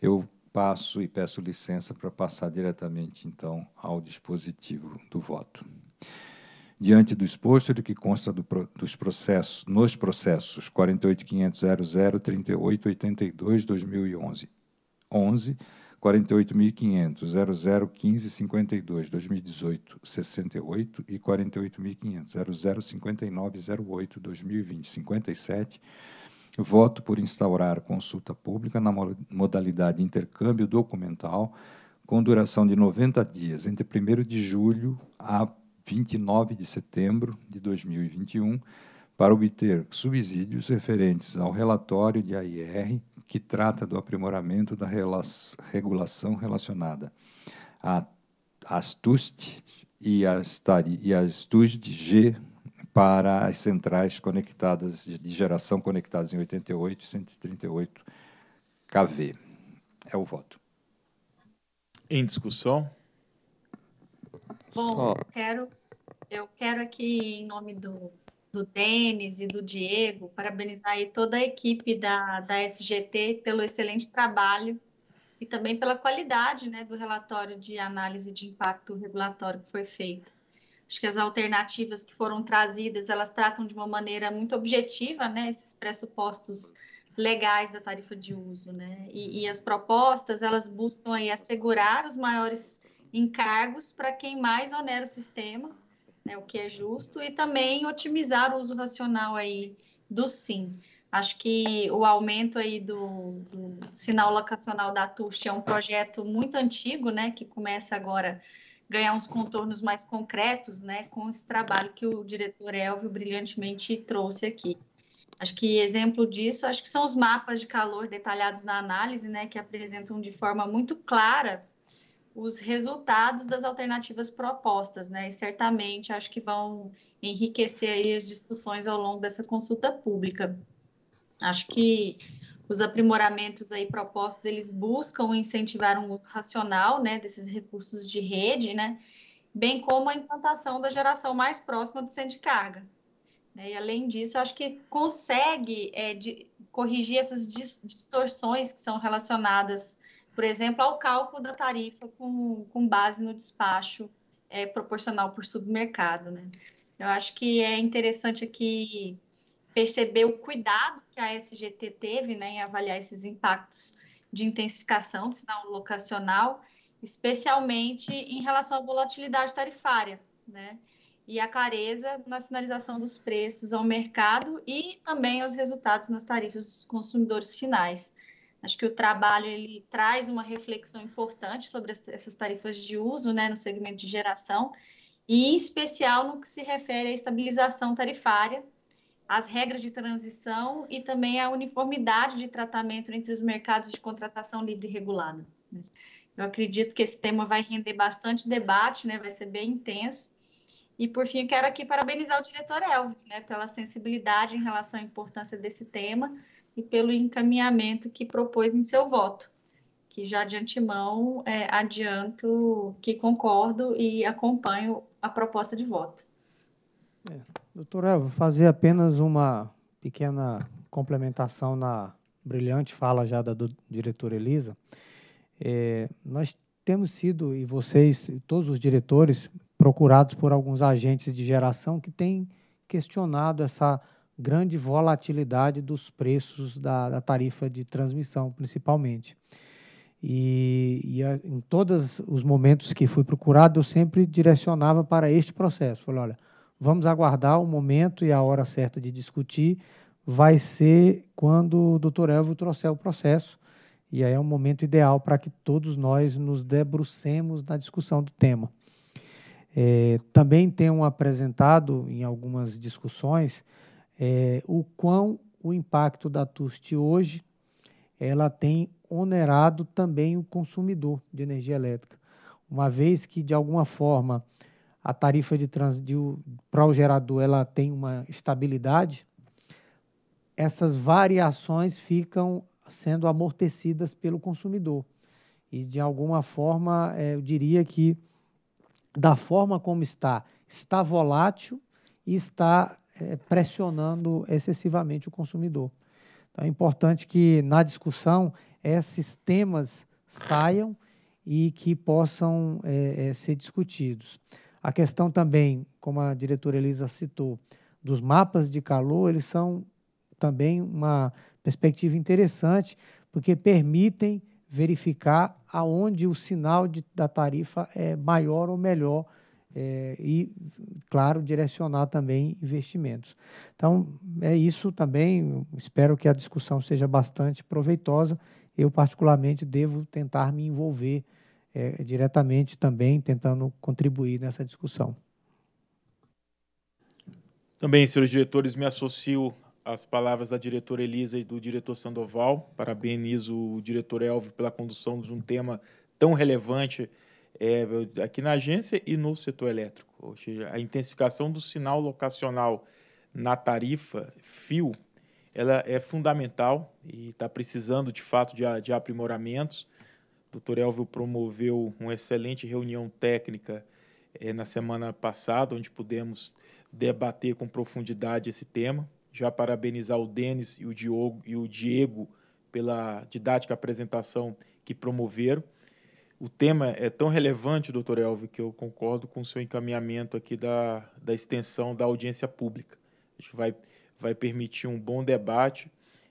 eu passo e peço licença para passar diretamente, então, ao dispositivo do voto. Diante do exposto do que consta do, dos processos, nos processos 48.500.038.82.2011, 38.82, 11, e 48.500.0.0.59.08.2020.57, voto por instaurar consulta pública na modalidade intercâmbio documental com duração de 90 dias, entre 1 de julho a 29 de setembro de 2021 para obter subsídios referentes ao relatório de AIR que trata do aprimoramento da regulação relacionada à ASTUST e às tusd g para as centrais conectadas de geração conectadas em 88 e 138 kV. É o voto. Em discussão? Bom, oh. eu quero, eu quero aqui, em nome do, do Denis e do Diego, parabenizar aí toda a equipe da, da SGT pelo excelente trabalho e também pela qualidade né, do relatório de análise de impacto regulatório que foi feito. Acho que as alternativas que foram trazidas, elas tratam de uma maneira muito objetiva né, esses pressupostos legais da tarifa de uso. Né? E, e as propostas, elas buscam aí assegurar os maiores encargos para quem mais onera o sistema, né, o que é justo, e também otimizar o uso racional aí do sim. Acho que o aumento aí do, do sinal locacional da TUST é um projeto muito antigo, né, que começa agora a ganhar uns contornos mais concretos, né, com esse trabalho que o diretor Elvio brilhantemente trouxe aqui. Acho que exemplo disso, acho que são os mapas de calor detalhados na análise, né, que apresentam de forma muito clara os resultados das alternativas propostas, né? E certamente acho que vão enriquecer aí as discussões ao longo dessa consulta pública. Acho que os aprimoramentos aí propostos, eles buscam incentivar um uso racional, né, desses recursos de rede, né, bem como a implantação da geração mais próxima do centro de carga. Né? E além disso, acho que consegue é, de, corrigir essas distorções que são relacionadas por exemplo, ao cálculo da tarifa com, com base no despacho é, proporcional por submercado. Né? Eu acho que é interessante aqui perceber o cuidado que a SGT teve né, em avaliar esses impactos de intensificação do sinal locacional, especialmente em relação à volatilidade tarifária, né? E a clareza na sinalização dos preços ao mercado e também aos resultados nas tarifas dos consumidores finais. Acho que o trabalho ele traz uma reflexão importante sobre essas tarifas de uso, né, no segmento de geração, e em especial no que se refere à estabilização tarifária, às regras de transição e também à uniformidade de tratamento entre os mercados de contratação livre e regulada. Eu acredito que esse tema vai render bastante debate, né? vai ser bem intenso. E, por fim, quero aqui parabenizar o diretor Elvio né? pela sensibilidade em relação à importância desse tema e pelo encaminhamento que propôs em seu voto, que já de antemão é, adianto que concordo e acompanho a proposta de voto. É. Doutora, vou fazer apenas uma pequena complementação na brilhante fala já da diretora Elisa. É, nós temos sido, e vocês, todos os diretores, procurados por alguns agentes de geração que têm questionado essa grande volatilidade dos preços da, da tarifa de transmissão, principalmente. E, e a, em todos os momentos que fui procurado, eu sempre direcionava para este processo. Falei, olha, vamos aguardar o momento e a hora certa de discutir, vai ser quando o doutor Elvio trouxer o processo, e aí é um momento ideal para que todos nós nos debrucemos na discussão do tema. É, também tenho apresentado em algumas discussões é, o quão o impacto da TUST hoje ela tem onerado também o consumidor de energia elétrica, uma vez que de alguma forma a tarifa de trânsito para o gerador ela tem uma estabilidade, essas variações ficam sendo amortecidas pelo consumidor e de alguma forma é, eu diria que da forma como está está volátil e está é, pressionando excessivamente o consumidor. Então, é importante que na discussão esses temas saiam e que possam é, é, ser discutidos. A questão também, como a diretora Elisa citou, dos mapas de calor, eles são também uma perspectiva interessante, porque permitem verificar aonde o sinal de, da tarifa é maior ou melhor é, e, claro, direcionar também investimentos. Então, é isso também. Espero que a discussão seja bastante proveitosa. Eu, particularmente, devo tentar me envolver é, diretamente também, tentando contribuir nessa discussão. Também, senhores diretores, me associo às palavras da diretora Elisa e do diretor Sandoval. Parabenizo o diretor Elvio pela condução de um tema tão relevante é, aqui na agência e no setor elétrico. Ou seja, a intensificação do sinal locacional na tarifa fio ela é fundamental e está precisando, de fato, de, de aprimoramentos. O doutor Elvio promoveu uma excelente reunião técnica é, na semana passada, onde pudemos debater com profundidade esse tema. Já parabenizar o Denis e o Diogo e o Diego pela didática apresentação que promoveram o tema é tão relevante, doutor Elvio, que eu concordo com o seu encaminhamento aqui da, da extensão da audiência pública. A gente vai, vai permitir um bom debate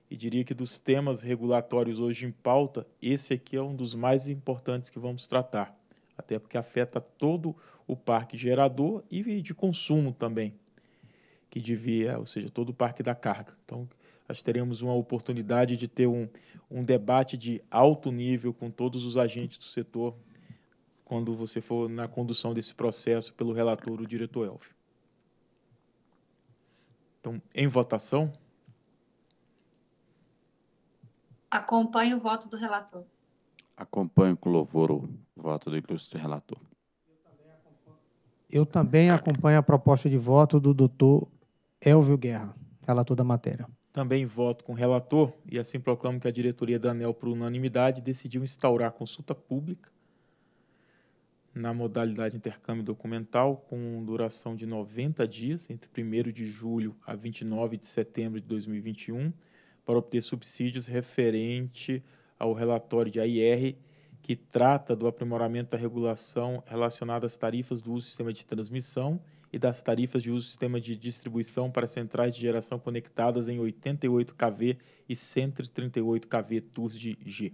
e diria que dos temas regulatórios hoje em pauta, esse aqui é um dos mais importantes que vamos tratar, até porque afeta todo o parque gerador e de consumo também, que devia, ou seja, todo o parque da carga. Então, nós teremos uma oportunidade de ter um, um debate de alto nível com todos os agentes do setor quando você for na condução desse processo pelo relator, o diretor Elvio. Então, em votação. Acompanho o voto do relator. Acompanho com louvor o voto do ilustre relator. Eu também acompanho a proposta de voto do doutor Elvio Guerra, relator da matéria. Também voto com o relator e assim proclamo que a diretoria da ANEL, por unanimidade, decidiu instaurar consulta pública na modalidade intercâmbio documental, com duração de 90 dias, entre 1 de julho a 29 de setembro de 2021, para obter subsídios referente ao relatório de AIR, que trata do aprimoramento da regulação relacionada às tarifas do uso do sistema de transmissão e das tarifas de uso do sistema de distribuição para centrais de geração conectadas em 88 kV e 138 kV tours de G.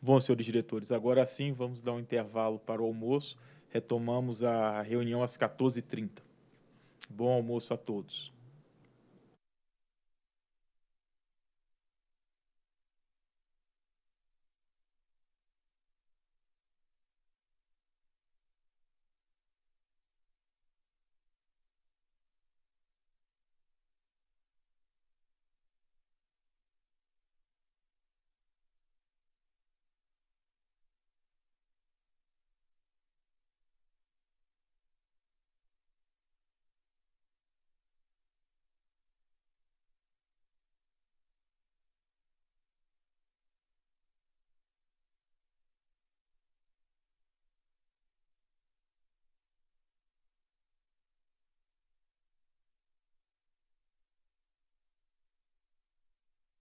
Bom, senhores diretores, agora sim vamos dar um intervalo para o almoço. Retomamos a reunião às 14h30. Bom almoço a todos.